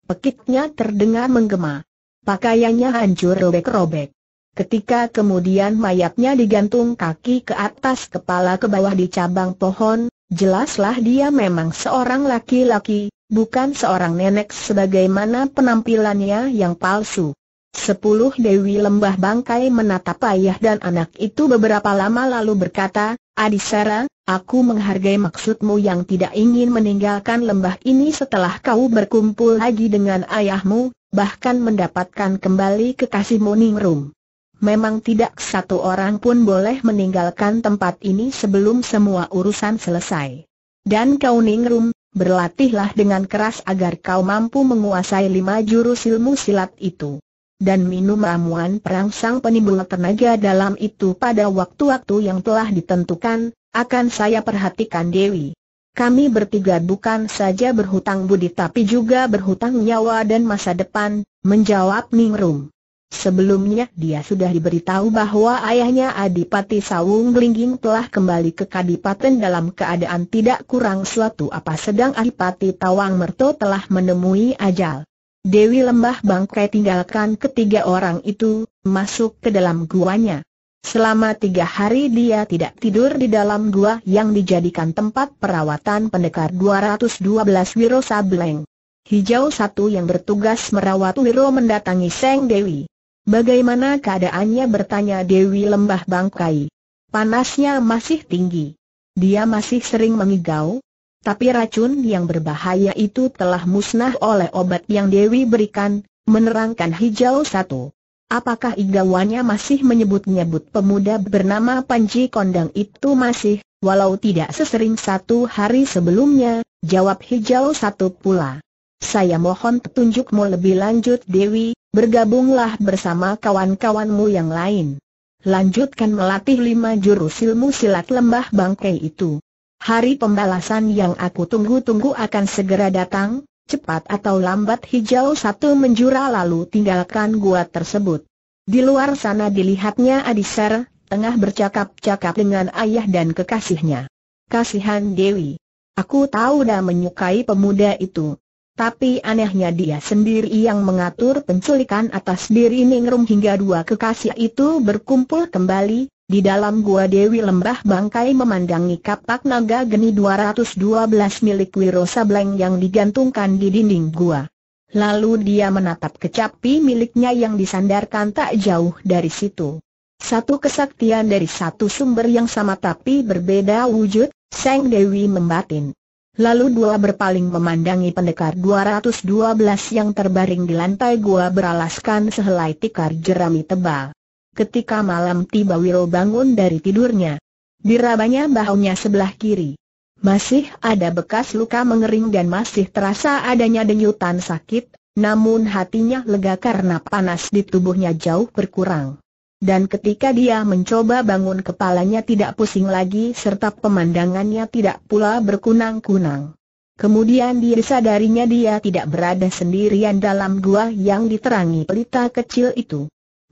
Pekitnya terdengar menggema. Pakaiannya hancur robek-robek. Ketika kemudian mayatnya digantung kaki ke atas kepala ke bawah di cabang pohon, jelaslah dia memang seorang laki-laki, bukan seorang nenek sebagaimana penampilannya yang palsu. Sepuluh Dewi Lembah Bangkai menatap ayah dan anak itu beberapa lama lalu berkata, Adisara, aku menghargai maksudmu yang tidak ingin meninggalkan lembah ini setelah kau berkumpul lagi dengan ayahmu, bahkan mendapatkan kembali kekasihmu Ningrum. Memang tidak satu orang pun boleh meninggalkan tempat ini sebelum semua urusan selesai. Dan kau Ningrum, berlatihlah dengan keras agar kau mampu menguasai lima jurus ilmu silat itu dan minum ramuan perangsang penimbul tenaga dalam itu pada waktu-waktu yang telah ditentukan, akan saya perhatikan Dewi. Kami bertiga bukan saja berhutang budi tapi juga berhutang nyawa dan masa depan, menjawab Ningrum. Sebelumnya dia sudah diberitahu bahwa ayahnya Adipati Sawung Blingging telah kembali ke Kadipaten dalam keadaan tidak kurang suatu apa sedang Adipati Tawang Merto telah menemui ajal. Dewi Lembah Bangkai tinggalkan ketiga orang itu, masuk ke dalam guanya. Selama tiga hari dia tidak tidur di dalam gua yang dijadikan tempat perawatan pendekar 212 Wiro Sableng. Hijau satu yang bertugas merawat Wiro mendatangi Seng Dewi. Bagaimana keadaannya bertanya Dewi Lembah Bangkai. Panasnya masih tinggi. Dia masih sering mengigau, tapi racun yang berbahaya itu telah musnah oleh obat yang Dewi berikan, menerangkan hijau satu. Apakah igawannya masih menyebut-nyebut pemuda bernama Panji Kondang itu masih, walau tidak sesering satu hari sebelumnya, jawab hijau satu pula. Saya mohon petunjukmu lebih lanjut Dewi, bergabunglah bersama kawan-kawanmu yang lain. Lanjutkan melatih lima jurus ilmu silat lembah bangkai itu. Hari pembalasan yang aku tunggu-tunggu akan segera datang, cepat atau lambat hijau satu menjura lalu tinggalkan gua tersebut. Di luar sana dilihatnya Ser, tengah bercakap-cakap dengan ayah dan kekasihnya. Kasihan Dewi. Aku tahu dah menyukai pemuda itu. Tapi anehnya dia sendiri yang mengatur penculikan atas diri Ningrum hingga dua kekasih itu berkumpul kembali, di dalam gua Dewi Lembah Bangkai memandangi kapak naga geni 212 milik Wiro Sableng yang digantungkan di dinding gua. Lalu dia menatap kecapi miliknya yang disandarkan tak jauh dari situ. Satu kesaktian dari satu sumber yang sama tapi berbeda wujud, Seng Dewi membatin. Lalu dua berpaling memandangi pendekar 212 yang terbaring di lantai gua beralaskan sehelai tikar jerami tebal. Ketika malam tiba Wiro bangun dari tidurnya. Dirabanya bahunya sebelah kiri. Masih ada bekas luka mengering dan masih terasa adanya denyutan sakit, namun hatinya lega karena panas di tubuhnya jauh berkurang. Dan ketika dia mencoba bangun kepalanya tidak pusing lagi serta pemandangannya tidak pula berkunang-kunang. Kemudian dia sadarinya dia tidak berada sendirian dalam gua yang diterangi pelita kecil itu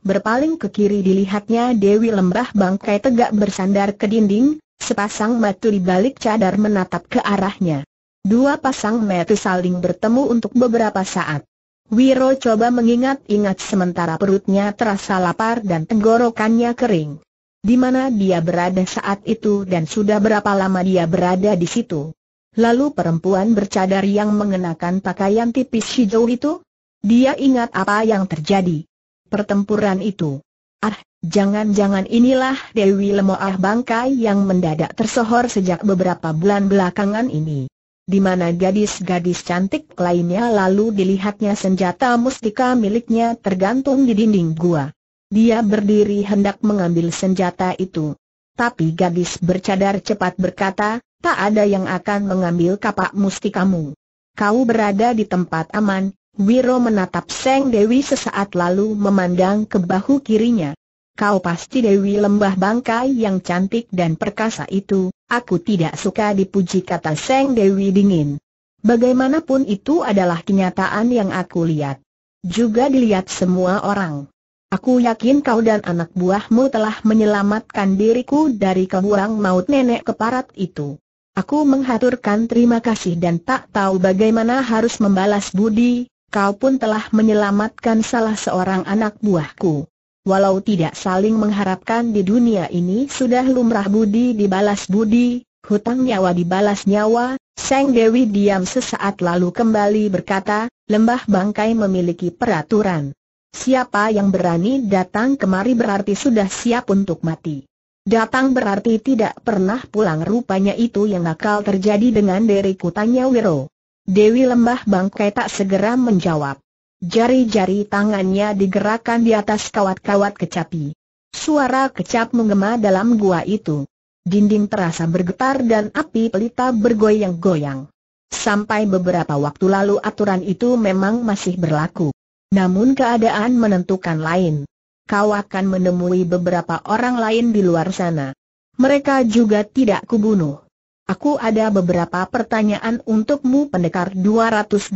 berpaling ke kiri dilihatnya Dewi lembah bangkai tegak bersandar ke dinding, sepasang mata di balik cadar menatap ke arahnya. Dua pasang mata saling bertemu untuk beberapa saat. Wiro coba mengingat-ingat sementara perutnya terasa lapar dan tenggorokannya kering. Di mana dia berada saat itu dan sudah berapa lama dia berada di situ. Lalu perempuan bercadar yang mengenakan pakaian tipis hijau itu? Dia ingat apa yang terjadi pertempuran itu. Ah, jangan-jangan inilah Dewi Lemoah Bangkai yang mendadak tersohor sejak beberapa bulan belakangan ini. Di mana gadis-gadis cantik lainnya lalu dilihatnya senjata mustika miliknya tergantung di dinding gua. Dia berdiri hendak mengambil senjata itu. Tapi gadis bercadar cepat berkata, tak ada yang akan mengambil kapak mustikamu. Kau berada di tempat aman, Wiro menatap Seng Dewi sesaat lalu memandang ke bahu kirinya. Kau pasti Dewi lembah bangkai yang cantik dan perkasa itu, aku tidak suka dipuji kata Seng Dewi dingin. Bagaimanapun itu adalah kenyataan yang aku lihat. Juga dilihat semua orang. Aku yakin kau dan anak buahmu telah menyelamatkan diriku dari kebuang maut nenek keparat itu. Aku menghaturkan terima kasih dan tak tahu bagaimana harus membalas budi, kau pun telah menyelamatkan salah seorang anak buahku. Walau tidak saling mengharapkan di dunia ini sudah lumrah budi dibalas budi, hutang nyawa dibalas nyawa, Seng Dewi diam sesaat lalu kembali berkata, lembah bangkai memiliki peraturan. Siapa yang berani datang kemari berarti sudah siap untuk mati. Datang berarti tidak pernah pulang rupanya itu yang akal terjadi dengan diriku tanya Wiro. Dewi Lembah Bangkai tak segera menjawab. Jari-jari tangannya digerakkan di atas kawat-kawat kecapi. Suara kecap menggema dalam gua itu. Dinding terasa bergetar dan api pelita bergoyang-goyang. Sampai beberapa waktu lalu aturan itu memang masih berlaku. Namun keadaan menentukan lain. Kau akan menemui beberapa orang lain di luar sana. Mereka juga tidak kubunuh. Aku ada beberapa pertanyaan untukmu pendekar 212,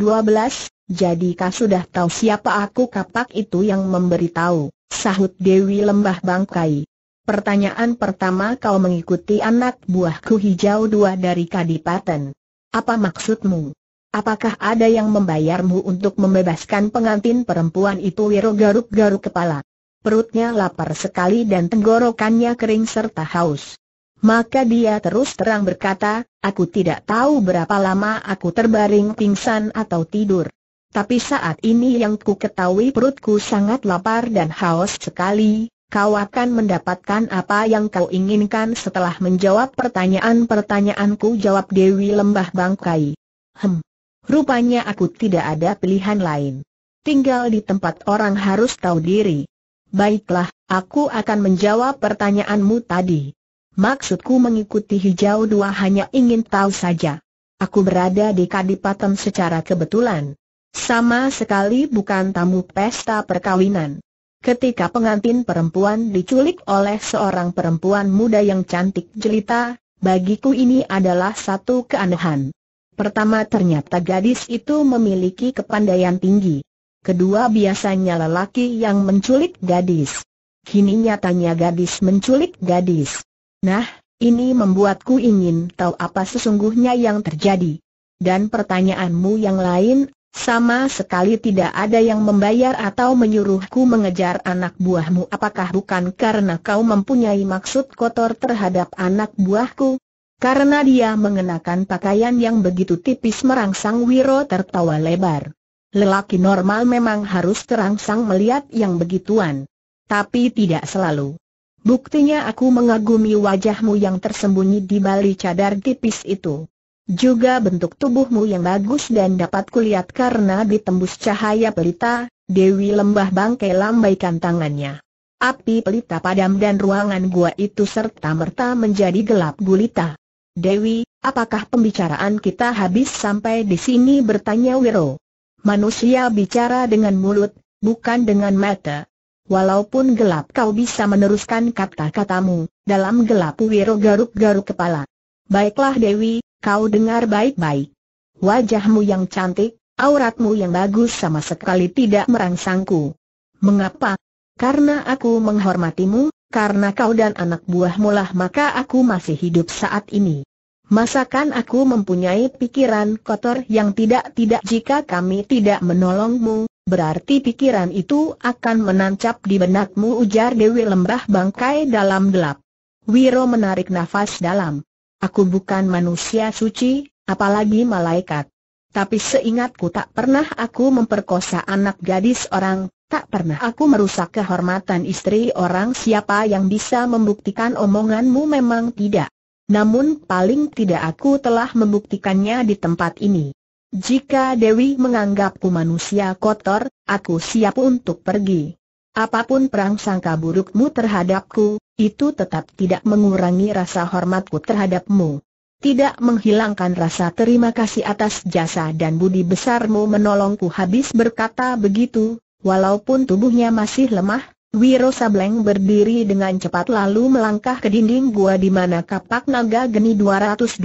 Jadi kau sudah tahu siapa aku kapak itu yang memberitahu, sahut Dewi Lembah Bangkai. Pertanyaan pertama kau mengikuti anak buahku hijau dua dari Kadipaten. Apa maksudmu? Apakah ada yang membayarmu untuk membebaskan pengantin perempuan itu Wiro garuk-garuk kepala. Perutnya lapar sekali dan tenggorokannya kering serta haus. Maka dia terus terang berkata, aku tidak tahu berapa lama aku terbaring pingsan atau tidur. Tapi saat ini yang ku ketahui perutku sangat lapar dan haus sekali, kau akan mendapatkan apa yang kau inginkan setelah menjawab pertanyaan-pertanyaanku jawab Dewi Lembah Bangkai. Hem. Rupanya aku tidak ada pilihan lain. Tinggal di tempat orang harus tahu diri. Baiklah, aku akan menjawab pertanyaanmu tadi. Maksudku mengikuti hijau dua hanya ingin tahu saja. Aku berada di Kadipaten secara kebetulan. Sama sekali bukan tamu pesta perkawinan. Ketika pengantin perempuan diculik oleh seorang perempuan muda yang cantik jelita, bagiku ini adalah satu keanehan. Pertama ternyata gadis itu memiliki kepandaian tinggi. Kedua biasanya lelaki yang menculik gadis. Kini nyatanya gadis menculik gadis. Nah, ini membuatku ingin tahu apa sesungguhnya yang terjadi. Dan pertanyaanmu yang lain, sama sekali tidak ada yang membayar atau menyuruhku mengejar anak buahmu apakah bukan karena kau mempunyai maksud kotor terhadap anak buahku? Karena dia mengenakan pakaian yang begitu tipis merangsang Wiro tertawa lebar. Lelaki normal memang harus terangsang melihat yang begituan. Tapi tidak selalu. Buktinya aku mengagumi wajahmu yang tersembunyi di balik cadar tipis itu. Juga bentuk tubuhmu yang bagus dan dapat kulihat karena ditembus cahaya pelita, Dewi Lembah Bangke lambaikan tangannya. Api pelita padam dan ruangan gua itu serta-merta menjadi gelap gulita. Dewi, apakah pembicaraan kita habis sampai di sini bertanya Wiro? Manusia bicara dengan mulut, bukan dengan mata. Walaupun gelap kau bisa meneruskan kata-katamu, dalam gelap Wiro garuk-garuk kepala. Baiklah Dewi, kau dengar baik-baik. Wajahmu yang cantik, auratmu yang bagus sama sekali tidak merangsangku. Mengapa? Karena aku menghormatimu, karena kau dan anak buahmu lah maka aku masih hidup saat ini. Masakan aku mempunyai pikiran kotor yang tidak-tidak jika kami tidak menolongmu, Berarti pikiran itu akan menancap di benakmu ujar Dewi Lembah Bangkai dalam gelap. Wiro menarik nafas dalam. Aku bukan manusia suci, apalagi malaikat. Tapi seingatku tak pernah aku memperkosa anak gadis orang, tak pernah aku merusak kehormatan istri orang siapa yang bisa membuktikan omonganmu memang tidak. Namun paling tidak aku telah membuktikannya di tempat ini. Jika Dewi menganggapku manusia kotor, aku siap untuk pergi. Apapun perang sangka burukmu terhadapku, itu tetap tidak mengurangi rasa hormatku terhadapmu. Tidak menghilangkan rasa terima kasih atas jasa dan budi besarmu menolongku habis berkata begitu, walaupun tubuhnya masih lemah, Wiro Sableng berdiri dengan cepat lalu melangkah ke dinding gua di mana kapak naga geni 212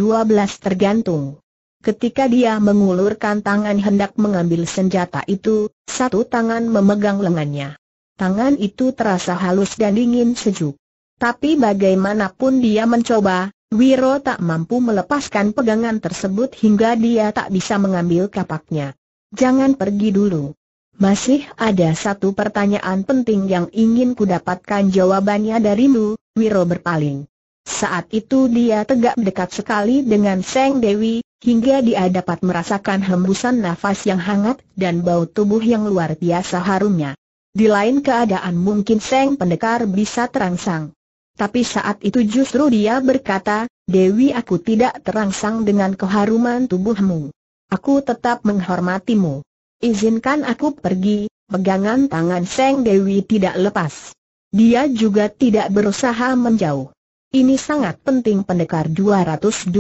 tergantung. Ketika dia mengulurkan tangan hendak mengambil senjata itu, satu tangan memegang lengannya. Tangan itu terasa halus dan dingin sejuk. Tapi bagaimanapun dia mencoba, Wiro tak mampu melepaskan pegangan tersebut hingga dia tak bisa mengambil kapaknya. Jangan pergi dulu. Masih ada satu pertanyaan penting yang ingin kudapatkan jawabannya darimu, Wiro berpaling. Saat itu dia tegak dekat sekali dengan Seng Dewi, hingga dia dapat merasakan hembusan nafas yang hangat dan bau tubuh yang luar biasa harumnya. Di lain keadaan mungkin Seng Pendekar bisa terangsang. Tapi saat itu justru dia berkata, Dewi aku tidak terangsang dengan keharuman tubuhmu. Aku tetap menghormatimu. Izinkan aku pergi, pegangan tangan Seng Dewi tidak lepas. Dia juga tidak berusaha menjauh. Ini sangat penting pendekar 212.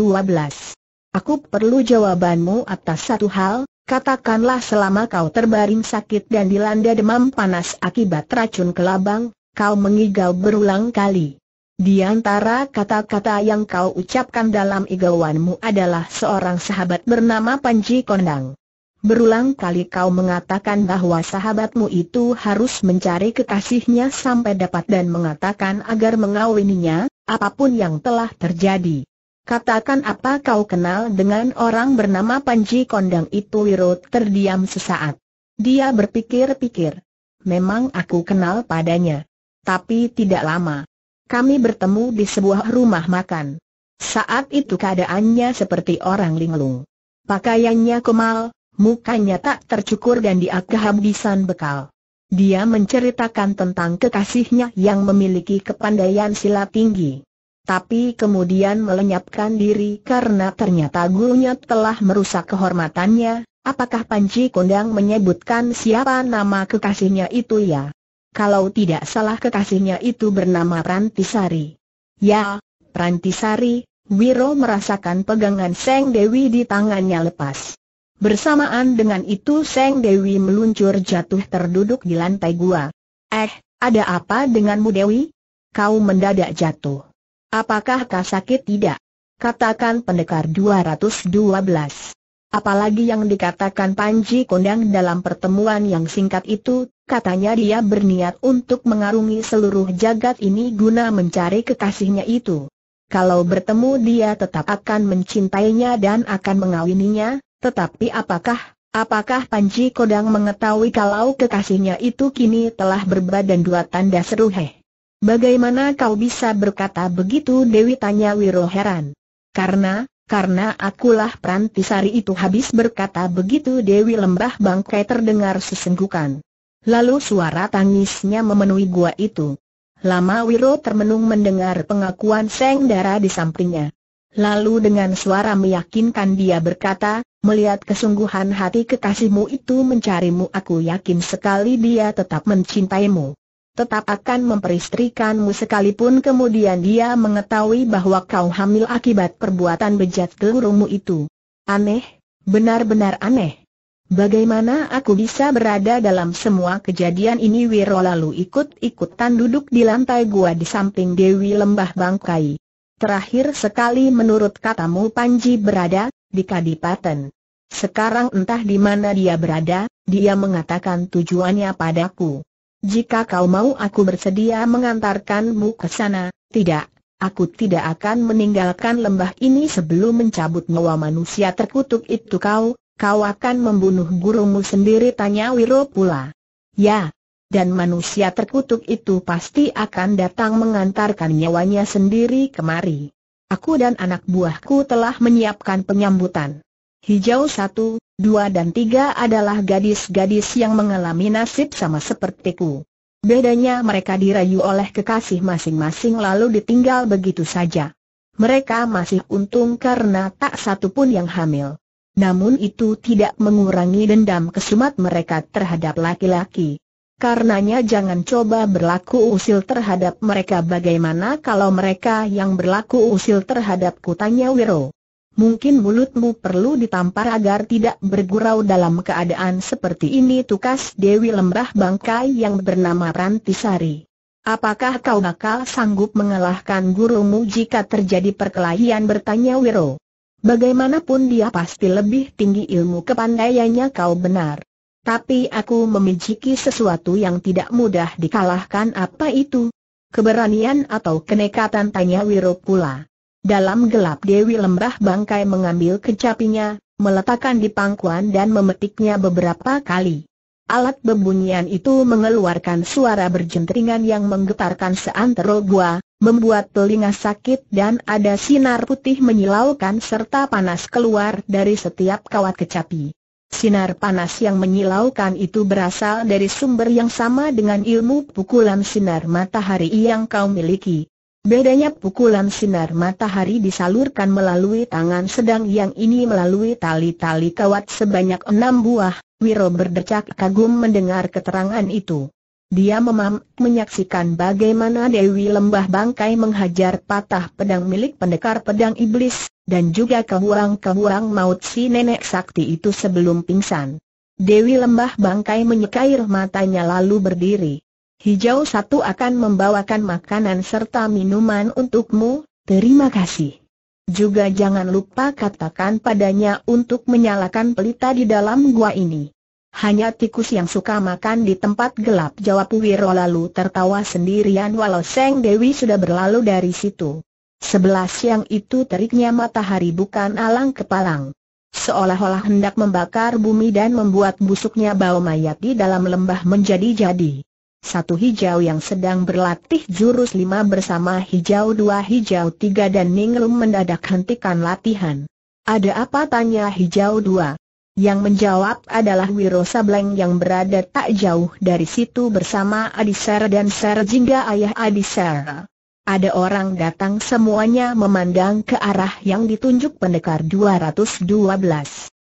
Aku perlu jawabanmu atas satu hal, katakanlah selama kau terbaring sakit dan dilanda demam panas akibat racun kelabang, kau mengigau berulang kali. Di antara kata-kata yang kau ucapkan dalam igauanmu adalah seorang sahabat bernama Panji Kondang. Berulang kali kau mengatakan bahwa sahabatmu itu harus mencari kekasihnya sampai dapat dan mengatakan agar mengawininya, apapun yang telah terjadi. Katakan apa kau kenal dengan orang bernama Panji Kondang itu Wiro terdiam sesaat. Dia berpikir-pikir. Memang aku kenal padanya. Tapi tidak lama. Kami bertemu di sebuah rumah makan. Saat itu keadaannya seperti orang linglung. Pakaiannya kumal, mukanya tak tercukur dan dia kehabisan bekal. Dia menceritakan tentang kekasihnya yang memiliki kepandaian silat tinggi tapi kemudian melenyapkan diri karena ternyata gurunya telah merusak kehormatannya. Apakah Panji Kondang menyebutkan siapa nama kekasihnya itu ya? Kalau tidak salah kekasihnya itu bernama Prantisari. Ya, Prantisari, Wiro merasakan pegangan Seng Dewi di tangannya lepas. Bersamaan dengan itu Seng Dewi meluncur jatuh terduduk di lantai gua. Eh, ada apa denganmu Dewi? Kau mendadak jatuh. Apakah kau sakit tidak? Katakan pendekar 212. Apalagi yang dikatakan Panji Kondang dalam pertemuan yang singkat itu, katanya dia berniat untuk mengarungi seluruh jagat ini guna mencari kekasihnya itu. Kalau bertemu dia tetap akan mencintainya dan akan mengawininya, tetapi apakah, apakah Panji Kondang mengetahui kalau kekasihnya itu kini telah berbadan dua tanda seru heh? Bagaimana kau bisa berkata begitu Dewi tanya Wiro heran. Karena, karena akulah Prantisari itu habis berkata begitu Dewi lembah bangkai terdengar sesenggukan. Lalu suara tangisnya memenuhi gua itu. Lama Wiro termenung mendengar pengakuan Seng Dara di sampingnya. Lalu dengan suara meyakinkan dia berkata, melihat kesungguhan hati kekasihmu itu mencarimu aku yakin sekali dia tetap mencintaimu tetap akan memperistrikanmu sekalipun kemudian dia mengetahui bahwa kau hamil akibat perbuatan bejat gelurumu itu. Aneh, benar-benar aneh. Bagaimana aku bisa berada dalam semua kejadian ini Wiro lalu ikut-ikutan duduk di lantai gua di samping Dewi Lembah Bangkai. Terakhir sekali menurut katamu Panji berada, di Kadipaten. Sekarang entah di mana dia berada, dia mengatakan tujuannya padaku. Jika kau mau aku bersedia mengantarkanmu ke sana, tidak, aku tidak akan meninggalkan lembah ini sebelum mencabut nyawa manusia terkutuk itu kau, kau akan membunuh gurumu sendiri tanya Wiro pula. Ya, dan manusia terkutuk itu pasti akan datang mengantarkan nyawanya sendiri kemari. Aku dan anak buahku telah menyiapkan penyambutan. Hijau satu, Dua dan tiga adalah gadis-gadis yang mengalami nasib sama sepertiku. Bedanya mereka dirayu oleh kekasih masing-masing lalu ditinggal begitu saja. Mereka masih untung karena tak satu pun yang hamil. Namun itu tidak mengurangi dendam kesumat mereka terhadap laki-laki. Karenanya jangan coba berlaku usil terhadap mereka bagaimana kalau mereka yang berlaku usil terhadap kutanya Wiro. Mungkin mulutmu perlu ditampar agar tidak bergurau dalam keadaan seperti ini tukas Dewi Lembah Bangkai yang bernama Rantisari. Apakah kau bakal sanggup mengalahkan gurumu jika terjadi perkelahian bertanya Wiro. Bagaimanapun dia pasti lebih tinggi ilmu kepandaiannya kau benar. Tapi aku memiliki sesuatu yang tidak mudah dikalahkan apa itu? Keberanian atau kenekatan tanya Wiro pula. Dalam gelap Dewi Lembah Bangkai mengambil kecapinya, meletakkan di pangkuan dan memetiknya beberapa kali. Alat bebunyian itu mengeluarkan suara berjentringan yang menggetarkan seantero gua, membuat telinga sakit dan ada sinar putih menyilaukan serta panas keluar dari setiap kawat kecapi. Sinar panas yang menyilaukan itu berasal dari sumber yang sama dengan ilmu pukulan sinar matahari yang kau miliki. Bedanya pukulan sinar matahari disalurkan melalui tangan sedang yang ini melalui tali-tali kawat sebanyak enam buah, Wiro berdecak kagum mendengar keterangan itu. Dia memam menyaksikan bagaimana Dewi Lembah Bangkai menghajar patah pedang milik pendekar pedang iblis, dan juga kehurang kehurang maut si nenek sakti itu sebelum pingsan. Dewi Lembah Bangkai menyekair matanya lalu berdiri. Hijau satu akan membawakan makanan serta minuman untukmu, terima kasih. Juga jangan lupa katakan padanya untuk menyalakan pelita di dalam gua ini. Hanya tikus yang suka makan di tempat gelap jawab Wiro lalu tertawa sendirian walau Seng Dewi sudah berlalu dari situ. Sebelah siang itu teriknya matahari bukan alang kepalang. Seolah-olah hendak membakar bumi dan membuat busuknya bau mayat di dalam lembah menjadi-jadi satu hijau yang sedang berlatih jurus lima bersama hijau dua hijau tiga dan Ninglum mendadak hentikan latihan. Ada apa tanya hijau dua? Yang menjawab adalah Wiro Sableng yang berada tak jauh dari situ bersama Adisera dan Ser Jingga ayah Adisera. Ada orang datang semuanya memandang ke arah yang ditunjuk pendekar 212.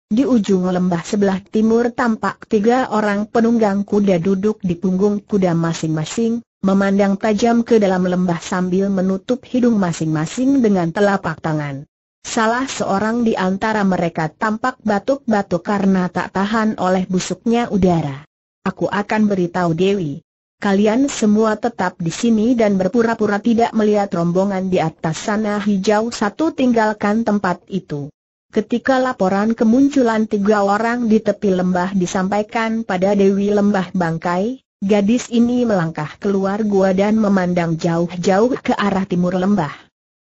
Di ujung lembah sebelah timur tampak tiga orang penunggang kuda duduk di punggung kuda masing-masing, memandang tajam ke dalam lembah sambil menutup hidung masing-masing dengan telapak tangan. Salah seorang di antara mereka tampak batuk-batuk karena tak tahan oleh busuknya udara. Aku akan beritahu Dewi. Kalian semua tetap di sini dan berpura-pura tidak melihat rombongan di atas sana hijau satu tinggalkan tempat itu. Ketika laporan kemunculan tiga orang di tepi lembah disampaikan pada Dewi Lembah Bangkai, gadis ini melangkah keluar gua dan memandang jauh-jauh ke arah timur lembah.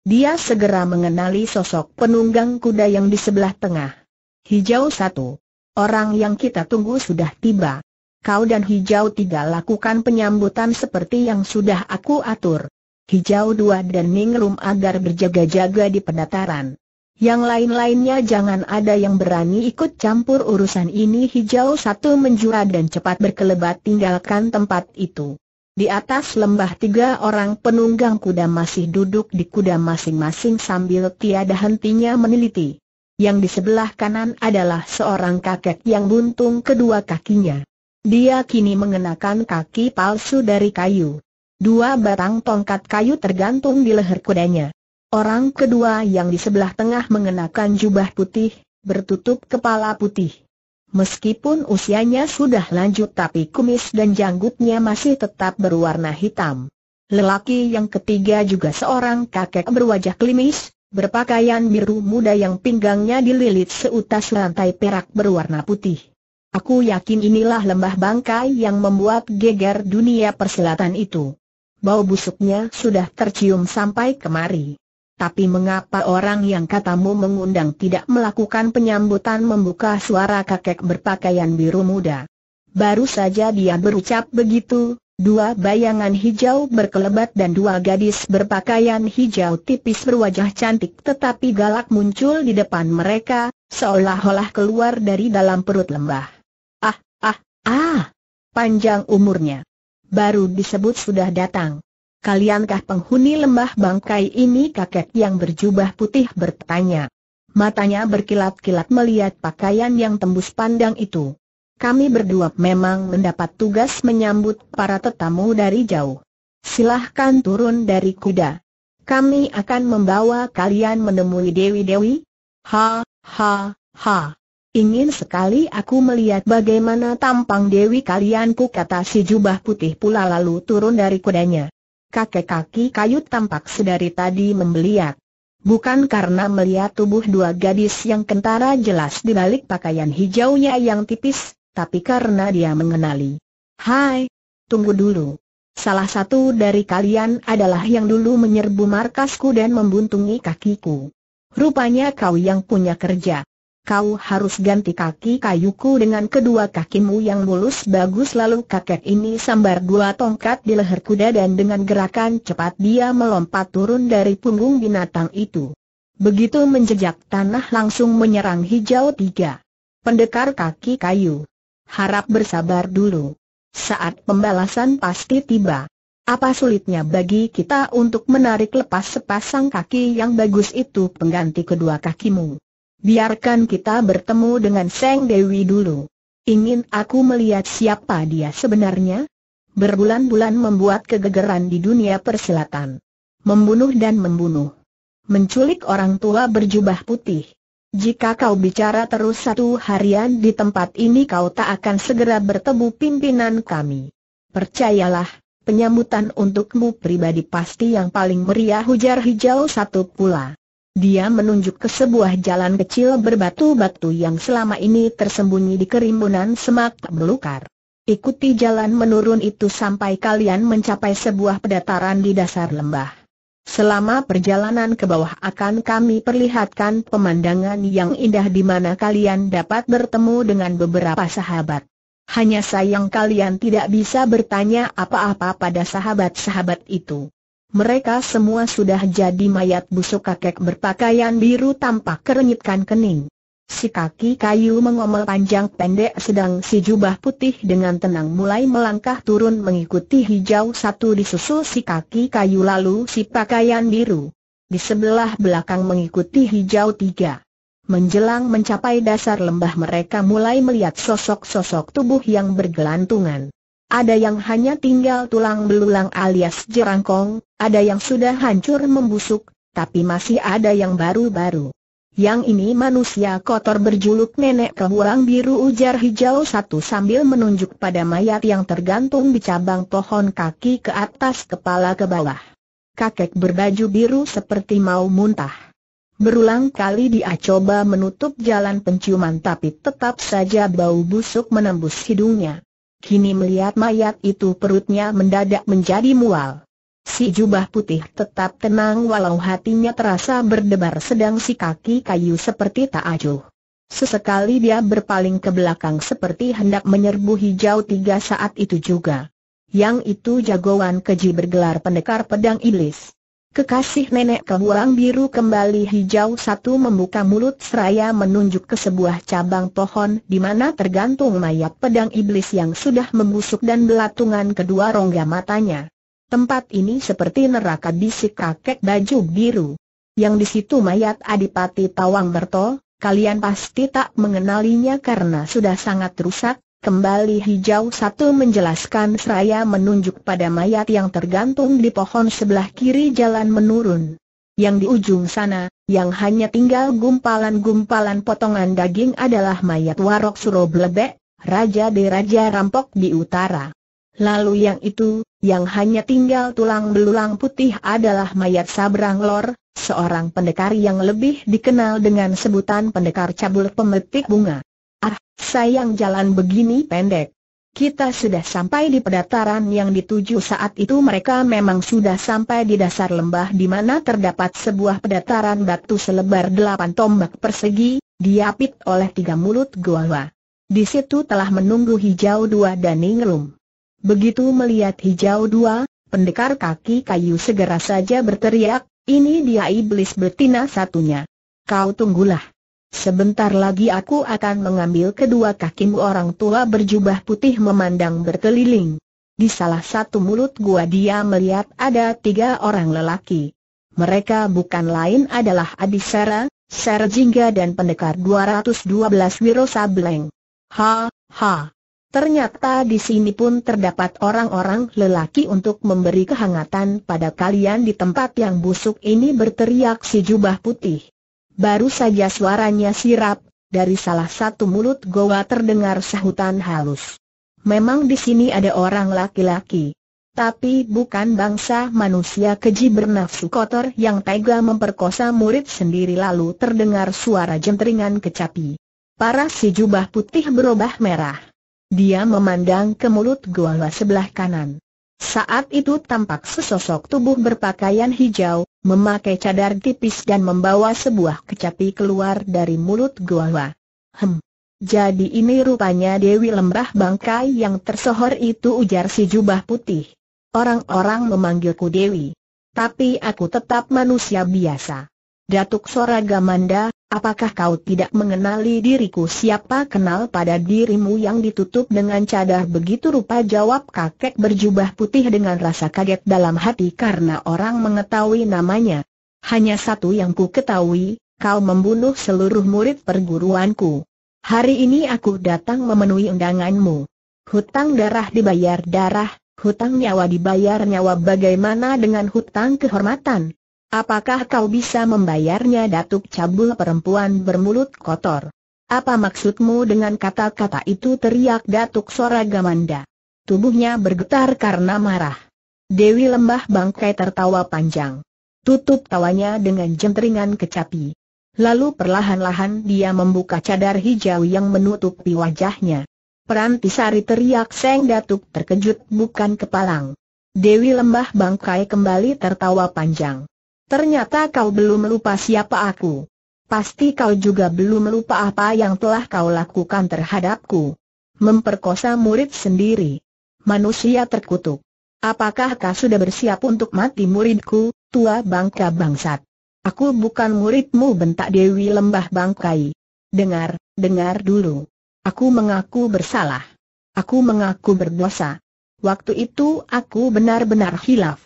Dia segera mengenali sosok penunggang kuda yang di sebelah tengah. Hijau satu. Orang yang kita tunggu sudah tiba. Kau dan hijau tiga lakukan penyambutan seperti yang sudah aku atur. Hijau dua dan Ningrum agar berjaga-jaga di pendataran. Yang lain-lainnya jangan ada yang berani ikut campur urusan ini hijau satu menjura dan cepat berkelebat tinggalkan tempat itu. Di atas lembah tiga orang penunggang kuda masih duduk di kuda masing-masing sambil tiada hentinya meneliti. Yang di sebelah kanan adalah seorang kakek yang buntung kedua kakinya. Dia kini mengenakan kaki palsu dari kayu. Dua batang tongkat kayu tergantung di leher kudanya. Orang kedua yang di sebelah tengah mengenakan jubah putih, bertutup kepala putih. Meskipun usianya sudah lanjut tapi kumis dan janggutnya masih tetap berwarna hitam. Lelaki yang ketiga juga seorang kakek berwajah klimis, berpakaian biru muda yang pinggangnya dililit seutas lantai perak berwarna putih. Aku yakin inilah lembah bangkai yang membuat geger dunia perselatan itu. Bau busuknya sudah tercium sampai kemari. Tapi mengapa orang yang katamu mengundang tidak melakukan penyambutan membuka suara kakek berpakaian biru muda? Baru saja dia berucap begitu, dua bayangan hijau berkelebat dan dua gadis berpakaian hijau tipis berwajah cantik tetapi galak muncul di depan mereka, seolah-olah keluar dari dalam perut lembah. Ah, ah, ah! Panjang umurnya. Baru disebut sudah datang. Kaliankah penghuni lembah bangkai ini kakek yang berjubah putih bertanya. Matanya berkilat-kilat melihat pakaian yang tembus pandang itu. Kami berdua memang mendapat tugas menyambut para tetamu dari jauh. Silahkan turun dari kuda. Kami akan membawa kalian menemui Dewi-Dewi. Ha, ha, ha. Ingin sekali aku melihat bagaimana tampang Dewi kalianku. kata si jubah putih pula lalu turun dari kudanya kakek kaki kayu tampak sedari tadi membeliak. Bukan karena melihat tubuh dua gadis yang kentara jelas di balik pakaian hijaunya yang tipis, tapi karena dia mengenali. Hai, tunggu dulu. Salah satu dari kalian adalah yang dulu menyerbu markasku dan membuntungi kakiku. Rupanya kau yang punya kerja kau harus ganti kaki kayuku dengan kedua kakimu yang mulus bagus lalu kakek ini sambar dua tongkat di leher kuda dan dengan gerakan cepat dia melompat turun dari punggung binatang itu. Begitu menjejak tanah langsung menyerang hijau tiga. Pendekar kaki kayu. Harap bersabar dulu. Saat pembalasan pasti tiba. Apa sulitnya bagi kita untuk menarik lepas sepasang kaki yang bagus itu pengganti kedua kakimu? biarkan kita bertemu dengan Seng Dewi dulu. Ingin aku melihat siapa dia sebenarnya? Berbulan-bulan membuat kegegeran di dunia persilatan. Membunuh dan membunuh. Menculik orang tua berjubah putih. Jika kau bicara terus satu harian di tempat ini kau tak akan segera bertemu pimpinan kami. Percayalah, penyambutan untukmu pribadi pasti yang paling meriah hujar hijau satu pula. Dia menunjuk ke sebuah jalan kecil berbatu-batu yang selama ini tersembunyi di kerimbunan semak belukar. Ikuti jalan menurun itu sampai kalian mencapai sebuah pedataran di dasar lembah. Selama perjalanan ke bawah akan kami perlihatkan pemandangan yang indah di mana kalian dapat bertemu dengan beberapa sahabat. Hanya sayang kalian tidak bisa bertanya apa-apa pada sahabat-sahabat itu. Mereka semua sudah jadi mayat busuk kakek berpakaian biru tampak kerenyitkan kening. Si kaki kayu mengomel panjang pendek sedang si jubah putih dengan tenang mulai melangkah turun mengikuti hijau satu disusul si kaki kayu lalu si pakaian biru. Di sebelah belakang mengikuti hijau tiga. Menjelang mencapai dasar lembah mereka mulai melihat sosok-sosok tubuh yang bergelantungan. Ada yang hanya tinggal tulang belulang alias jerangkong, ada yang sudah hancur membusuk, tapi masih ada yang baru-baru. Yang ini manusia kotor berjuluk nenek kebuang biru ujar hijau satu sambil menunjuk pada mayat yang tergantung di cabang pohon kaki ke atas kepala ke bawah. Kakek berbaju biru seperti mau muntah. Berulang kali dia coba menutup jalan penciuman tapi tetap saja bau busuk menembus hidungnya. Kini melihat mayat itu perutnya mendadak menjadi mual. Si jubah putih tetap tenang walau hatinya terasa berdebar sedang si kaki kayu seperti tak acuh. Sesekali dia berpaling ke belakang seperti hendak menyerbu hijau tiga saat itu juga. Yang itu jagoan keji bergelar pendekar pedang iblis. Kekasih nenek kehuang biru kembali hijau satu membuka mulut seraya menunjuk ke sebuah cabang pohon di mana tergantung mayat pedang iblis yang sudah membusuk dan belatungan kedua rongga matanya. Tempat ini seperti neraka bisik kakek baju biru. Yang di situ mayat Adipati Tawang Berto, kalian pasti tak mengenalinya karena sudah sangat rusak, Kembali hijau satu menjelaskan seraya menunjuk pada mayat yang tergantung di pohon sebelah kiri jalan menurun. Yang di ujung sana, yang hanya tinggal gumpalan-gumpalan potongan daging adalah mayat Warok Suroblebek, Raja de Raja Rampok di utara. Lalu yang itu, yang hanya tinggal tulang belulang putih adalah mayat Sabrang Lor, seorang pendekar yang lebih dikenal dengan sebutan pendekar cabul pemetik bunga. Ah, sayang jalan begini pendek. Kita sudah sampai di pedataran yang dituju saat itu mereka memang sudah sampai di dasar lembah di mana terdapat sebuah pedataran batu selebar delapan tombak persegi, diapit oleh tiga mulut gua. Di situ telah menunggu hijau dua dan ningrum. Begitu melihat hijau dua, pendekar kaki kayu segera saja berteriak, ini dia iblis betina satunya. Kau tunggulah. Sebentar lagi aku akan mengambil kedua kakimu orang tua berjubah putih memandang berkeliling. Di salah satu mulut gua dia melihat ada tiga orang lelaki. Mereka bukan lain adalah Adisara, Serjingga dan pendekar 212 Wiro Sableng. Ha, ha. Ternyata di sini pun terdapat orang-orang lelaki untuk memberi kehangatan pada kalian di tempat yang busuk ini berteriak si jubah putih. Baru saja suaranya sirap, dari salah satu mulut goa terdengar sahutan halus. Memang di sini ada orang laki-laki. Tapi bukan bangsa manusia keji bernafsu kotor yang tega memperkosa murid sendiri lalu terdengar suara jentringan kecapi. Para si jubah putih berubah merah. Dia memandang ke mulut goa sebelah kanan. Saat itu tampak sesosok tubuh berpakaian hijau, memakai cadar tipis dan membawa sebuah kecapi keluar dari mulut gua. Hem. Jadi ini rupanya Dewi Lembah Bangkai yang tersohor itu ujar si jubah putih. Orang-orang memanggilku Dewi. Tapi aku tetap manusia biasa. Datuk Soragamanda, apakah kau tidak mengenali diriku siapa kenal pada dirimu yang ditutup dengan cadar begitu rupa jawab kakek berjubah putih dengan rasa kaget dalam hati karena orang mengetahui namanya. Hanya satu yang ku ketahui, kau membunuh seluruh murid perguruanku. Hari ini aku datang memenuhi undanganmu. Hutang darah dibayar darah, hutang nyawa dibayar nyawa bagaimana dengan hutang kehormatan? Apakah kau bisa membayarnya Datuk Cabul perempuan bermulut kotor? Apa maksudmu dengan kata-kata itu teriak Datuk Soragamanda. Tubuhnya bergetar karena marah. Dewi Lembah Bangkai tertawa panjang. Tutup tawanya dengan jentringan kecapi. Lalu perlahan-lahan dia membuka cadar hijau yang menutupi wajahnya. Perantisari teriak Seng Datuk terkejut bukan kepalang. Dewi Lembah Bangkai kembali tertawa panjang. Ternyata kau belum lupa siapa aku. Pasti kau juga belum lupa apa yang telah kau lakukan terhadapku. Memperkosa murid sendiri. Manusia terkutuk. Apakah kau sudah bersiap untuk mati muridku, tua bangka bangsat? Aku bukan muridmu bentak Dewi Lembah Bangkai. Dengar, dengar dulu. Aku mengaku bersalah. Aku mengaku berdosa. Waktu itu aku benar-benar hilaf.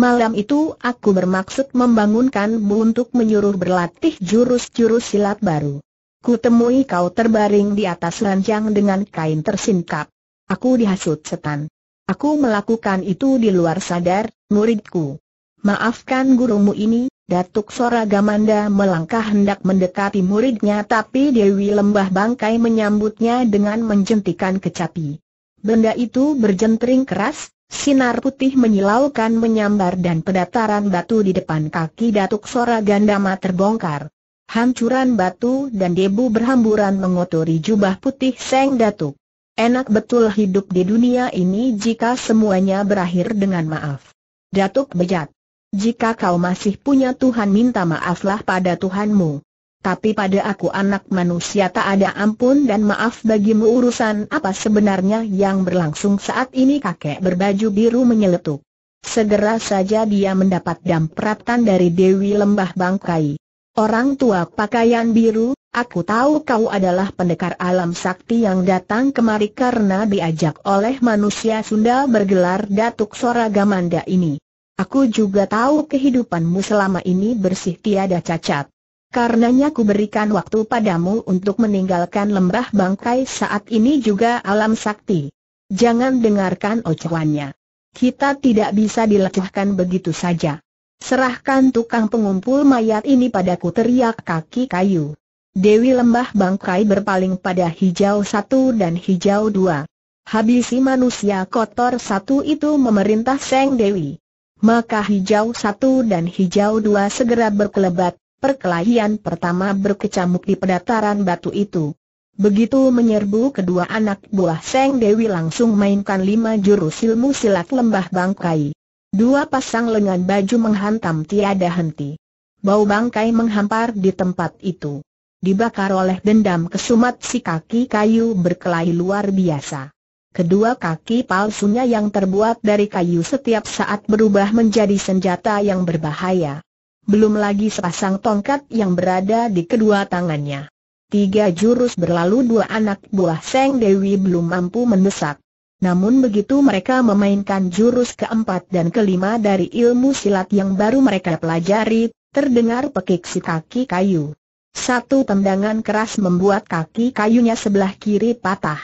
Malam itu aku bermaksud membangunkanmu untuk menyuruh berlatih jurus-jurus silat baru. Ku temui kau terbaring di atas ranjang dengan kain tersingkap. Aku dihasut setan. Aku melakukan itu di luar sadar, muridku. Maafkan gurumu ini, Datuk Sora Gamanda melangkah hendak mendekati muridnya tapi Dewi Lembah Bangkai menyambutnya dengan menjentikan kecapi. Benda itu berjentring keras, Sinar putih menyilaukan menyambar dan pedataran batu di depan kaki Datuk Sora Gandama terbongkar. Hancuran batu dan debu berhamburan mengotori jubah putih Seng Datuk. Enak betul hidup di dunia ini jika semuanya berakhir dengan maaf. Datuk Bejat. Jika kau masih punya Tuhan minta maaflah pada Tuhanmu tapi pada aku anak manusia tak ada ampun dan maaf bagimu urusan apa sebenarnya yang berlangsung saat ini kakek berbaju biru menyeletuk. Segera saja dia mendapat dampratan dari Dewi Lembah Bangkai. Orang tua pakaian biru, aku tahu kau adalah pendekar alam sakti yang datang kemari karena diajak oleh manusia Sunda bergelar Datuk Soragamanda ini. Aku juga tahu kehidupanmu selama ini bersih tiada cacat. Karenanya ku berikan waktu padamu untuk meninggalkan lembah bangkai saat ini juga alam sakti. Jangan dengarkan ocehannya. Kita tidak bisa dilecehkan begitu saja. Serahkan tukang pengumpul mayat ini padaku teriak kaki kayu. Dewi lembah bangkai berpaling pada hijau satu dan hijau dua. Habisi manusia kotor satu itu memerintah Seng Dewi. Maka hijau satu dan hijau dua segera berkelebat Perkelahian pertama berkecamuk di pedataran batu itu. Begitu menyerbu kedua anak buah Seng Dewi langsung mainkan lima jurus ilmu silat lembah bangkai. Dua pasang lengan baju menghantam tiada henti. Bau bangkai menghampar di tempat itu. Dibakar oleh dendam kesumat si kaki kayu berkelahi luar biasa. Kedua kaki palsunya yang terbuat dari kayu setiap saat berubah menjadi senjata yang berbahaya belum lagi sepasang tongkat yang berada di kedua tangannya. Tiga jurus berlalu dua anak buah Seng Dewi belum mampu mendesak. Namun begitu mereka memainkan jurus keempat dan kelima dari ilmu silat yang baru mereka pelajari, terdengar pekik si kaki kayu. Satu tendangan keras membuat kaki kayunya sebelah kiri patah.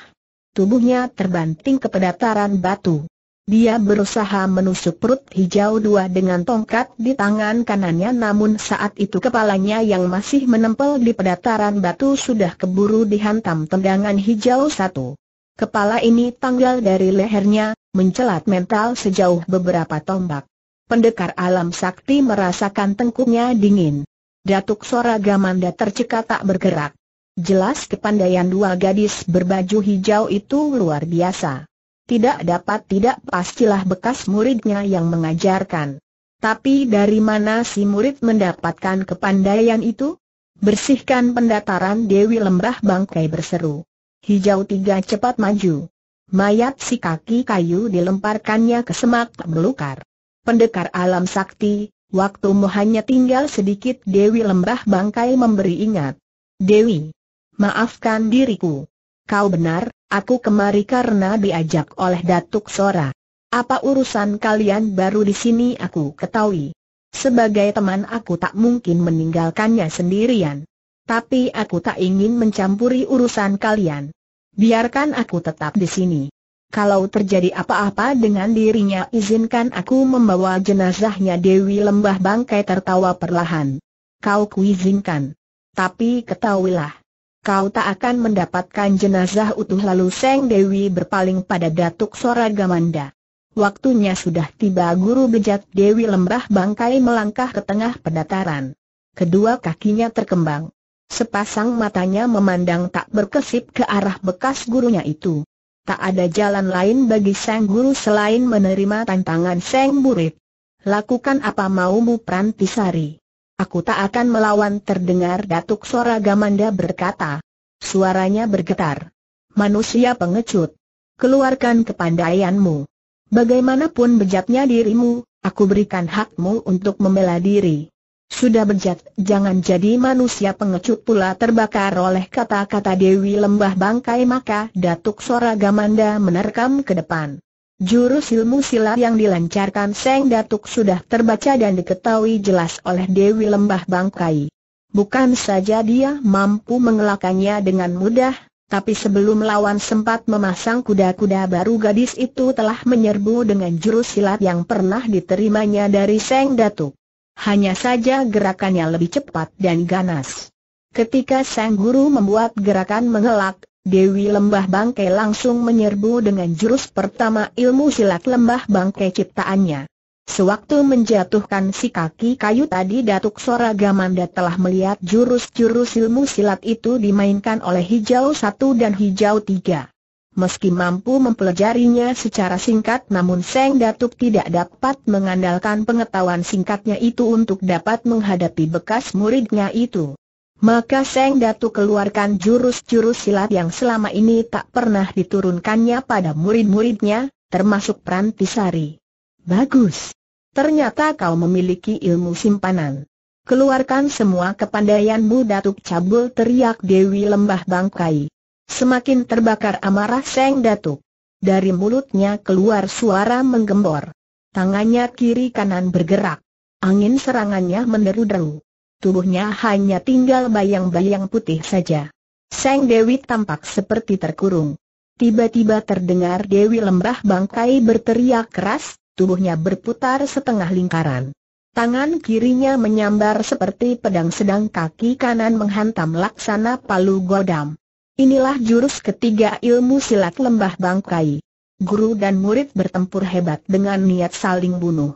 Tubuhnya terbanting ke pedataran batu. Dia berusaha menusuk perut hijau dua dengan tongkat di tangan kanannya namun saat itu kepalanya yang masih menempel di pedataran batu sudah keburu dihantam tendangan hijau satu. Kepala ini tanggal dari lehernya, mencelat mental sejauh beberapa tombak. Pendekar alam sakti merasakan tengkuknya dingin. Datuk Gamanda tercekat tak bergerak. Jelas kepandaian dua gadis berbaju hijau itu luar biasa tidak dapat tidak pastilah bekas muridnya yang mengajarkan. Tapi dari mana si murid mendapatkan kepandaian itu? Bersihkan pendataran Dewi lembah Bangkai berseru. Hijau tiga cepat maju. Mayat si kaki kayu dilemparkannya ke semak belukar. Pendekar alam sakti, waktumu hanya tinggal sedikit Dewi lembah Bangkai memberi ingat. Dewi, maafkan diriku. Kau benar, Aku kemari karena diajak oleh Datuk Sora. Apa urusan kalian baru di sini aku ketahui. Sebagai teman aku tak mungkin meninggalkannya sendirian. Tapi aku tak ingin mencampuri urusan kalian. Biarkan aku tetap di sini. Kalau terjadi apa-apa dengan dirinya izinkan aku membawa jenazahnya Dewi Lembah Bangkai tertawa perlahan. Kau kuizinkan. Tapi ketahuilah, kau tak akan mendapatkan jenazah utuh lalu Seng Dewi berpaling pada Datuk Soragamanda. Waktunya sudah tiba guru bejat Dewi Lembah Bangkai melangkah ke tengah pendataran. Kedua kakinya terkembang. Sepasang matanya memandang tak berkesip ke arah bekas gurunya itu. Tak ada jalan lain bagi Seng guru selain menerima tantangan Seng Burit. Lakukan apa maumu Prantisari. Aku tak akan melawan terdengar Datuk Sora Gamanda berkata. Suaranya bergetar. Manusia pengecut. Keluarkan kepandaianmu. Bagaimanapun bejatnya dirimu, aku berikan hakmu untuk membela diri. Sudah bejat, jangan jadi manusia pengecut pula terbakar oleh kata-kata Dewi Lembah Bangkai maka Datuk Sora Gamanda menerkam ke depan. Jurus ilmu silat yang dilancarkan Seng Datuk sudah terbaca dan diketahui jelas oleh Dewi Lembah Bangkai. Bukan saja dia mampu mengelakannya dengan mudah, tapi sebelum lawan sempat memasang kuda-kuda baru gadis itu telah menyerbu dengan jurus silat yang pernah diterimanya dari Seng Datuk. Hanya saja gerakannya lebih cepat dan ganas. Ketika Sang Guru membuat gerakan mengelak, Dewi Lembah Bangke langsung menyerbu dengan jurus pertama ilmu silat Lembah Bangke ciptaannya. Sewaktu menjatuhkan si kaki kayu tadi Datuk Soragamanda telah melihat jurus-jurus ilmu silat itu dimainkan oleh hijau satu dan hijau tiga. Meski mampu mempelajarinya secara singkat namun Seng Datuk tidak dapat mengandalkan pengetahuan singkatnya itu untuk dapat menghadapi bekas muridnya itu. Maka Seng Datu keluarkan jurus-jurus silat yang selama ini tak pernah diturunkannya pada murid-muridnya, termasuk Prantisari. Bagus. Ternyata kau memiliki ilmu simpanan. Keluarkan semua kepandaianmu Datuk Cabul teriak Dewi Lembah Bangkai. Semakin terbakar amarah Seng Datuk. Dari mulutnya keluar suara menggembor. Tangannya kiri kanan bergerak. Angin serangannya menderu-deru tubuhnya hanya tinggal bayang-bayang putih saja. Sang Dewi tampak seperti terkurung. Tiba-tiba terdengar Dewi Lembah Bangkai berteriak keras, tubuhnya berputar setengah lingkaran. Tangan kirinya menyambar seperti pedang sedang kaki kanan menghantam laksana palu godam. Inilah jurus ketiga ilmu silat lembah bangkai. Guru dan murid bertempur hebat dengan niat saling bunuh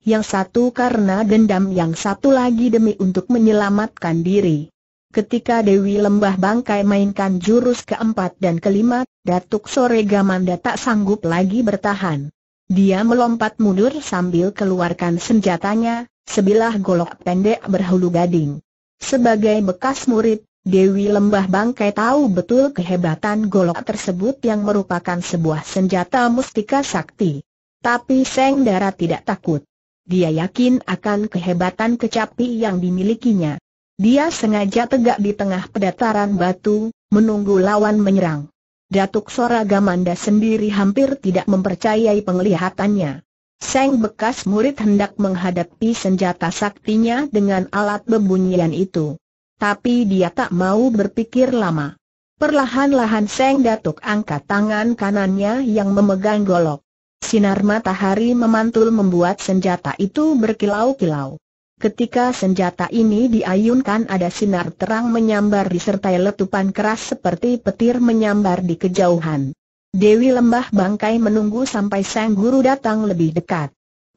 yang satu karena dendam yang satu lagi demi untuk menyelamatkan diri. Ketika Dewi Lembah Bangkai mainkan jurus keempat dan kelima, Datuk Sore Gamanda tak sanggup lagi bertahan. Dia melompat mundur sambil keluarkan senjatanya, sebilah golok pendek berhulu gading. Sebagai bekas murid, Dewi Lembah Bangkai tahu betul kehebatan golok tersebut yang merupakan sebuah senjata mustika sakti. Tapi Seng Dara tidak takut dia yakin akan kehebatan kecapi yang dimilikinya. Dia sengaja tegak di tengah pedataran batu, menunggu lawan menyerang. Datuk Soragamanda sendiri hampir tidak mempercayai penglihatannya. Seng bekas murid hendak menghadapi senjata saktinya dengan alat bebunyian itu. Tapi dia tak mau berpikir lama. Perlahan-lahan Seng Datuk angkat tangan kanannya yang memegang golok. Sinar matahari memantul membuat senjata itu berkilau-kilau. Ketika senjata ini diayunkan ada sinar terang menyambar disertai letupan keras seperti petir menyambar di kejauhan. Dewi Lembah Bangkai menunggu sampai sang guru datang lebih dekat.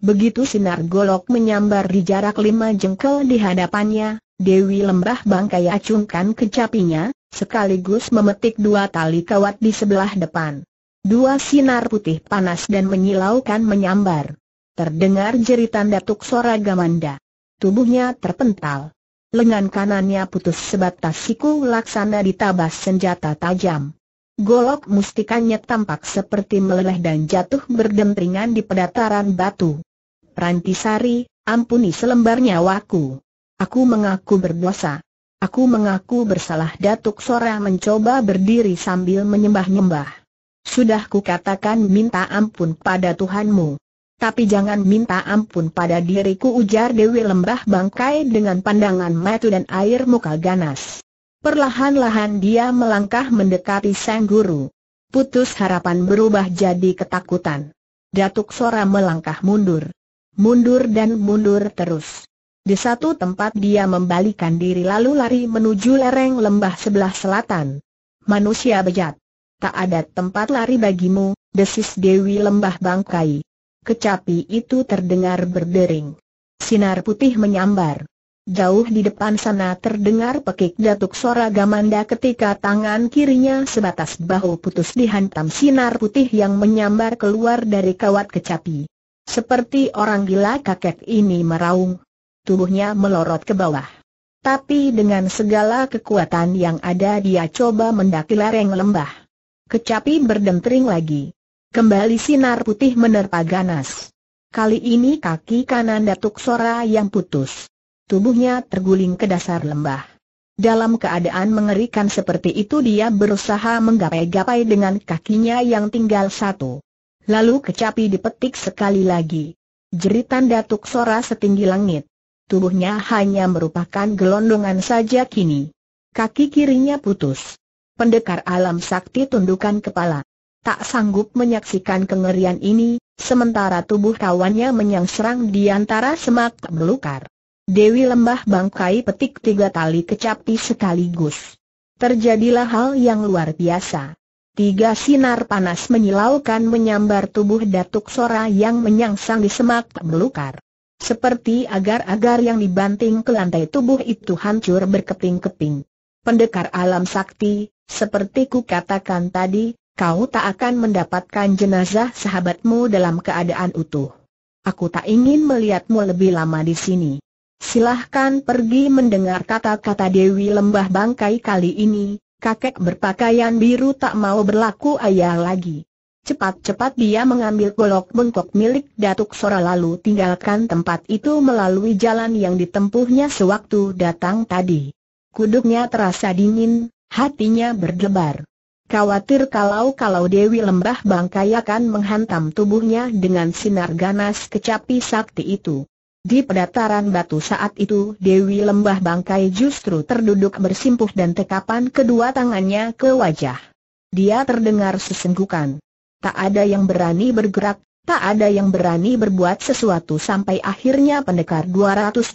Begitu sinar golok menyambar di jarak lima jengkel di hadapannya, Dewi Lembah Bangkai acungkan kecapinya, sekaligus memetik dua tali kawat di sebelah depan. Dua sinar putih panas dan menyilaukan menyambar. Terdengar jeritan Datuk Sora Gamanda. Tubuhnya terpental. Lengan kanannya putus sebatas siku laksana ditabas senjata tajam. Golok mustikanya tampak seperti meleleh dan jatuh berdentringan di pedataran batu. Prantisari, ampuni selembar nyawaku. Aku mengaku berdosa. Aku mengaku bersalah Datuk Sora mencoba berdiri sambil menyembah-nyembah. Sudah kukatakan minta ampun pada Tuhanmu. Tapi jangan minta ampun pada diriku ujar Dewi Lembah Bangkai dengan pandangan mata dan air muka ganas. Perlahan-lahan dia melangkah mendekati sang guru. Putus harapan berubah jadi ketakutan. Datuk Sora melangkah mundur. Mundur dan mundur terus. Di satu tempat dia membalikan diri lalu lari menuju lereng lembah sebelah selatan. Manusia bejat. Tak ada tempat lari bagimu, desis Dewi Lembah Bangkai. Kecapi itu terdengar berdering. Sinar putih menyambar. Jauh di depan sana terdengar pekik Datuk Gamanda ketika tangan kirinya sebatas bahu putus dihantam sinar putih yang menyambar keluar dari kawat kecapi. Seperti orang gila kakek ini meraung. Tubuhnya melorot ke bawah. Tapi dengan segala kekuatan yang ada dia coba mendaki lereng lembah. Kecapi berdentering lagi. Kembali sinar putih menerpa ganas. Kali ini kaki kanan Datuk Sora yang putus. Tubuhnya terguling ke dasar lembah. Dalam keadaan mengerikan seperti itu dia berusaha menggapai-gapai dengan kakinya yang tinggal satu. Lalu kecapi dipetik sekali lagi. Jeritan Datuk Sora setinggi langit. Tubuhnya hanya merupakan gelondongan saja kini. Kaki kirinya putus pendekar alam sakti tundukkan kepala. Tak sanggup menyaksikan kengerian ini, sementara tubuh kawannya menyangserang di antara semak belukar. Dewi lembah bangkai petik tiga tali kecapi sekaligus. Terjadilah hal yang luar biasa. Tiga sinar panas menyilaukan menyambar tubuh Datuk Sora yang menyangsang di semak belukar. Seperti agar-agar yang dibanting ke lantai tubuh itu hancur berkeping-keping. Pendekar alam sakti, seperti ku katakan tadi, kau tak akan mendapatkan jenazah sahabatmu dalam keadaan utuh. Aku tak ingin melihatmu lebih lama di sini. Silahkan pergi mendengar kata-kata Dewi Lembah Bangkai kali ini, kakek berpakaian biru tak mau berlaku ayah lagi. Cepat-cepat dia mengambil golok bengkok milik Datuk Sora lalu tinggalkan tempat itu melalui jalan yang ditempuhnya sewaktu datang tadi. Kuduknya terasa dingin, Hatinya berdebar. Khawatir kalau-kalau Dewi Lembah Bangkai akan menghantam tubuhnya dengan sinar ganas kecapi sakti itu. Di pedataran batu saat itu Dewi Lembah Bangkai justru terduduk bersimpuh dan tekapan kedua tangannya ke wajah. Dia terdengar sesenggukan. Tak ada yang berani bergerak, tak ada yang berani berbuat sesuatu sampai akhirnya pendekar 212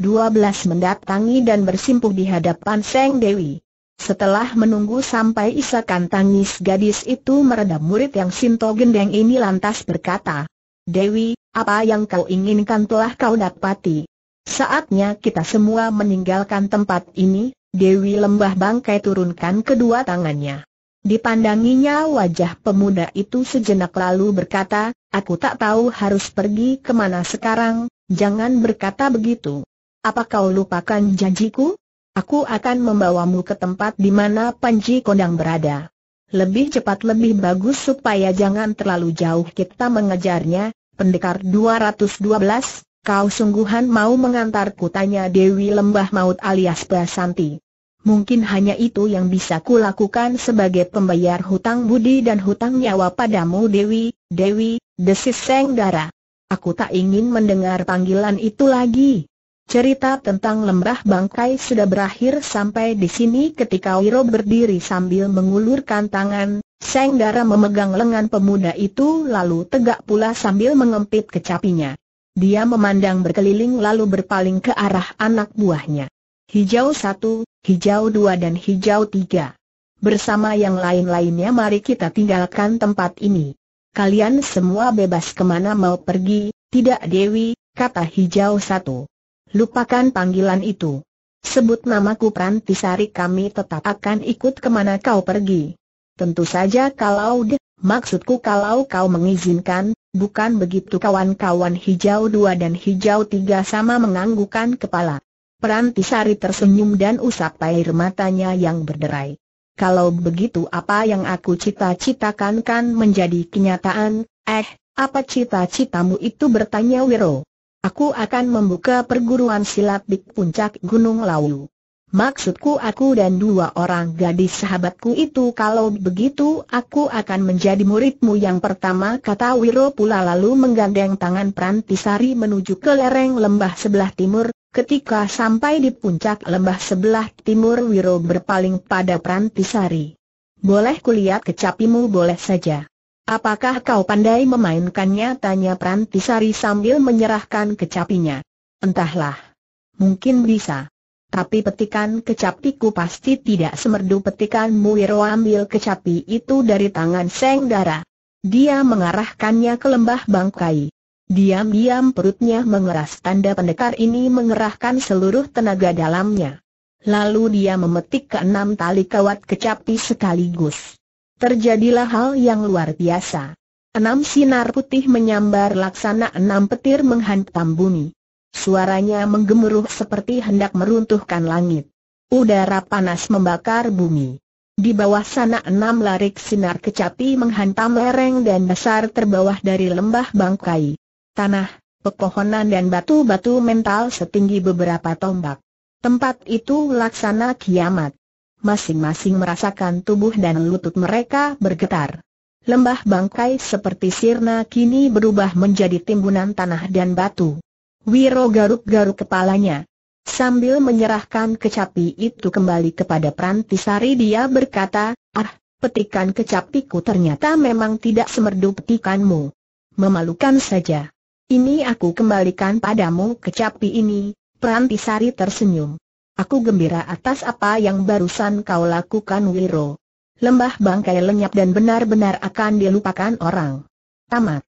mendatangi dan bersimpuh di hadapan Seng Dewi. Setelah menunggu sampai isakan tangis gadis itu meredam murid yang Sinto Gendeng ini lantas berkata, Dewi, apa yang kau inginkan telah kau dapati. Saatnya kita semua meninggalkan tempat ini, Dewi Lembah Bangkai turunkan kedua tangannya. Dipandanginya wajah pemuda itu sejenak lalu berkata, aku tak tahu harus pergi kemana sekarang, jangan berkata begitu. Apa kau lupakan janjiku? Aku akan membawamu ke tempat di mana Panji Kondang berada. Lebih cepat lebih bagus supaya jangan terlalu jauh kita mengejarnya, pendekar 212, kau sungguhan mau mengantarku tanya Dewi Lembah Maut alias Basanti. Mungkin hanya itu yang bisa kulakukan sebagai pembayar hutang budi dan hutang nyawa padamu Dewi, Dewi, desis Seng Dara. Aku tak ingin mendengar panggilan itu lagi. Cerita tentang lembah bangkai sudah berakhir sampai di sini ketika Wiro berdiri sambil mengulurkan tangan, Senggara memegang lengan pemuda itu lalu tegak pula sambil mengempit kecapinya. Dia memandang berkeliling lalu berpaling ke arah anak buahnya. Hijau satu, hijau dua dan hijau tiga. Bersama yang lain-lainnya mari kita tinggalkan tempat ini. Kalian semua bebas kemana mau pergi, tidak Dewi, kata hijau satu lupakan panggilan itu. Sebut namaku Prantisari kami tetap akan ikut kemana kau pergi. Tentu saja kalau de, maksudku kalau kau mengizinkan, bukan begitu kawan-kawan hijau dua dan hijau tiga sama menganggukan kepala. Prantisari tersenyum dan usap air matanya yang berderai. Kalau begitu apa yang aku cita-citakan kan menjadi kenyataan, eh, apa cita-citamu itu bertanya Wiro aku akan membuka perguruan silat di puncak Gunung Lawu. Maksudku aku dan dua orang gadis sahabatku itu kalau begitu aku akan menjadi muridmu yang pertama kata Wiro pula lalu menggandeng tangan Prantisari menuju ke lereng lembah sebelah timur. Ketika sampai di puncak lembah sebelah timur Wiro berpaling pada Prantisari. Boleh kulihat kecapimu boleh saja. Apakah kau pandai memainkannya? Tanya Prantisari sambil menyerahkan kecapinya. Entahlah. Mungkin bisa. Tapi petikan kecapiku pasti tidak semerdu petikan Wiro ambil kecapi itu dari tangan Seng Dara. Dia mengarahkannya ke lembah bangkai. Diam-diam perutnya mengeras tanda pendekar ini mengerahkan seluruh tenaga dalamnya. Lalu dia memetik keenam tali kawat kecapi sekaligus. Terjadilah hal yang luar biasa. Enam sinar putih menyambar laksana enam petir menghantam bumi. Suaranya menggemuruh seperti hendak meruntuhkan langit. Udara panas membakar bumi. Di bawah sana enam larik sinar kecapi menghantam lereng dan dasar terbawah dari lembah bangkai. Tanah, pepohonan dan batu-batu mental setinggi beberapa tombak. Tempat itu laksana kiamat masing-masing merasakan tubuh dan lutut mereka bergetar. Lembah bangkai seperti sirna kini berubah menjadi timbunan tanah dan batu. Wiro garuk-garuk kepalanya. Sambil menyerahkan kecapi itu kembali kepada Prantisari dia berkata, Ah, petikan kecapiku ternyata memang tidak semerdu petikanmu. Memalukan saja. Ini aku kembalikan padamu kecapi ini, Prantisari tersenyum. Aku gembira atas apa yang barusan kau lakukan Wiro. Lembah bangkai lenyap dan benar-benar akan dilupakan orang. Tamat.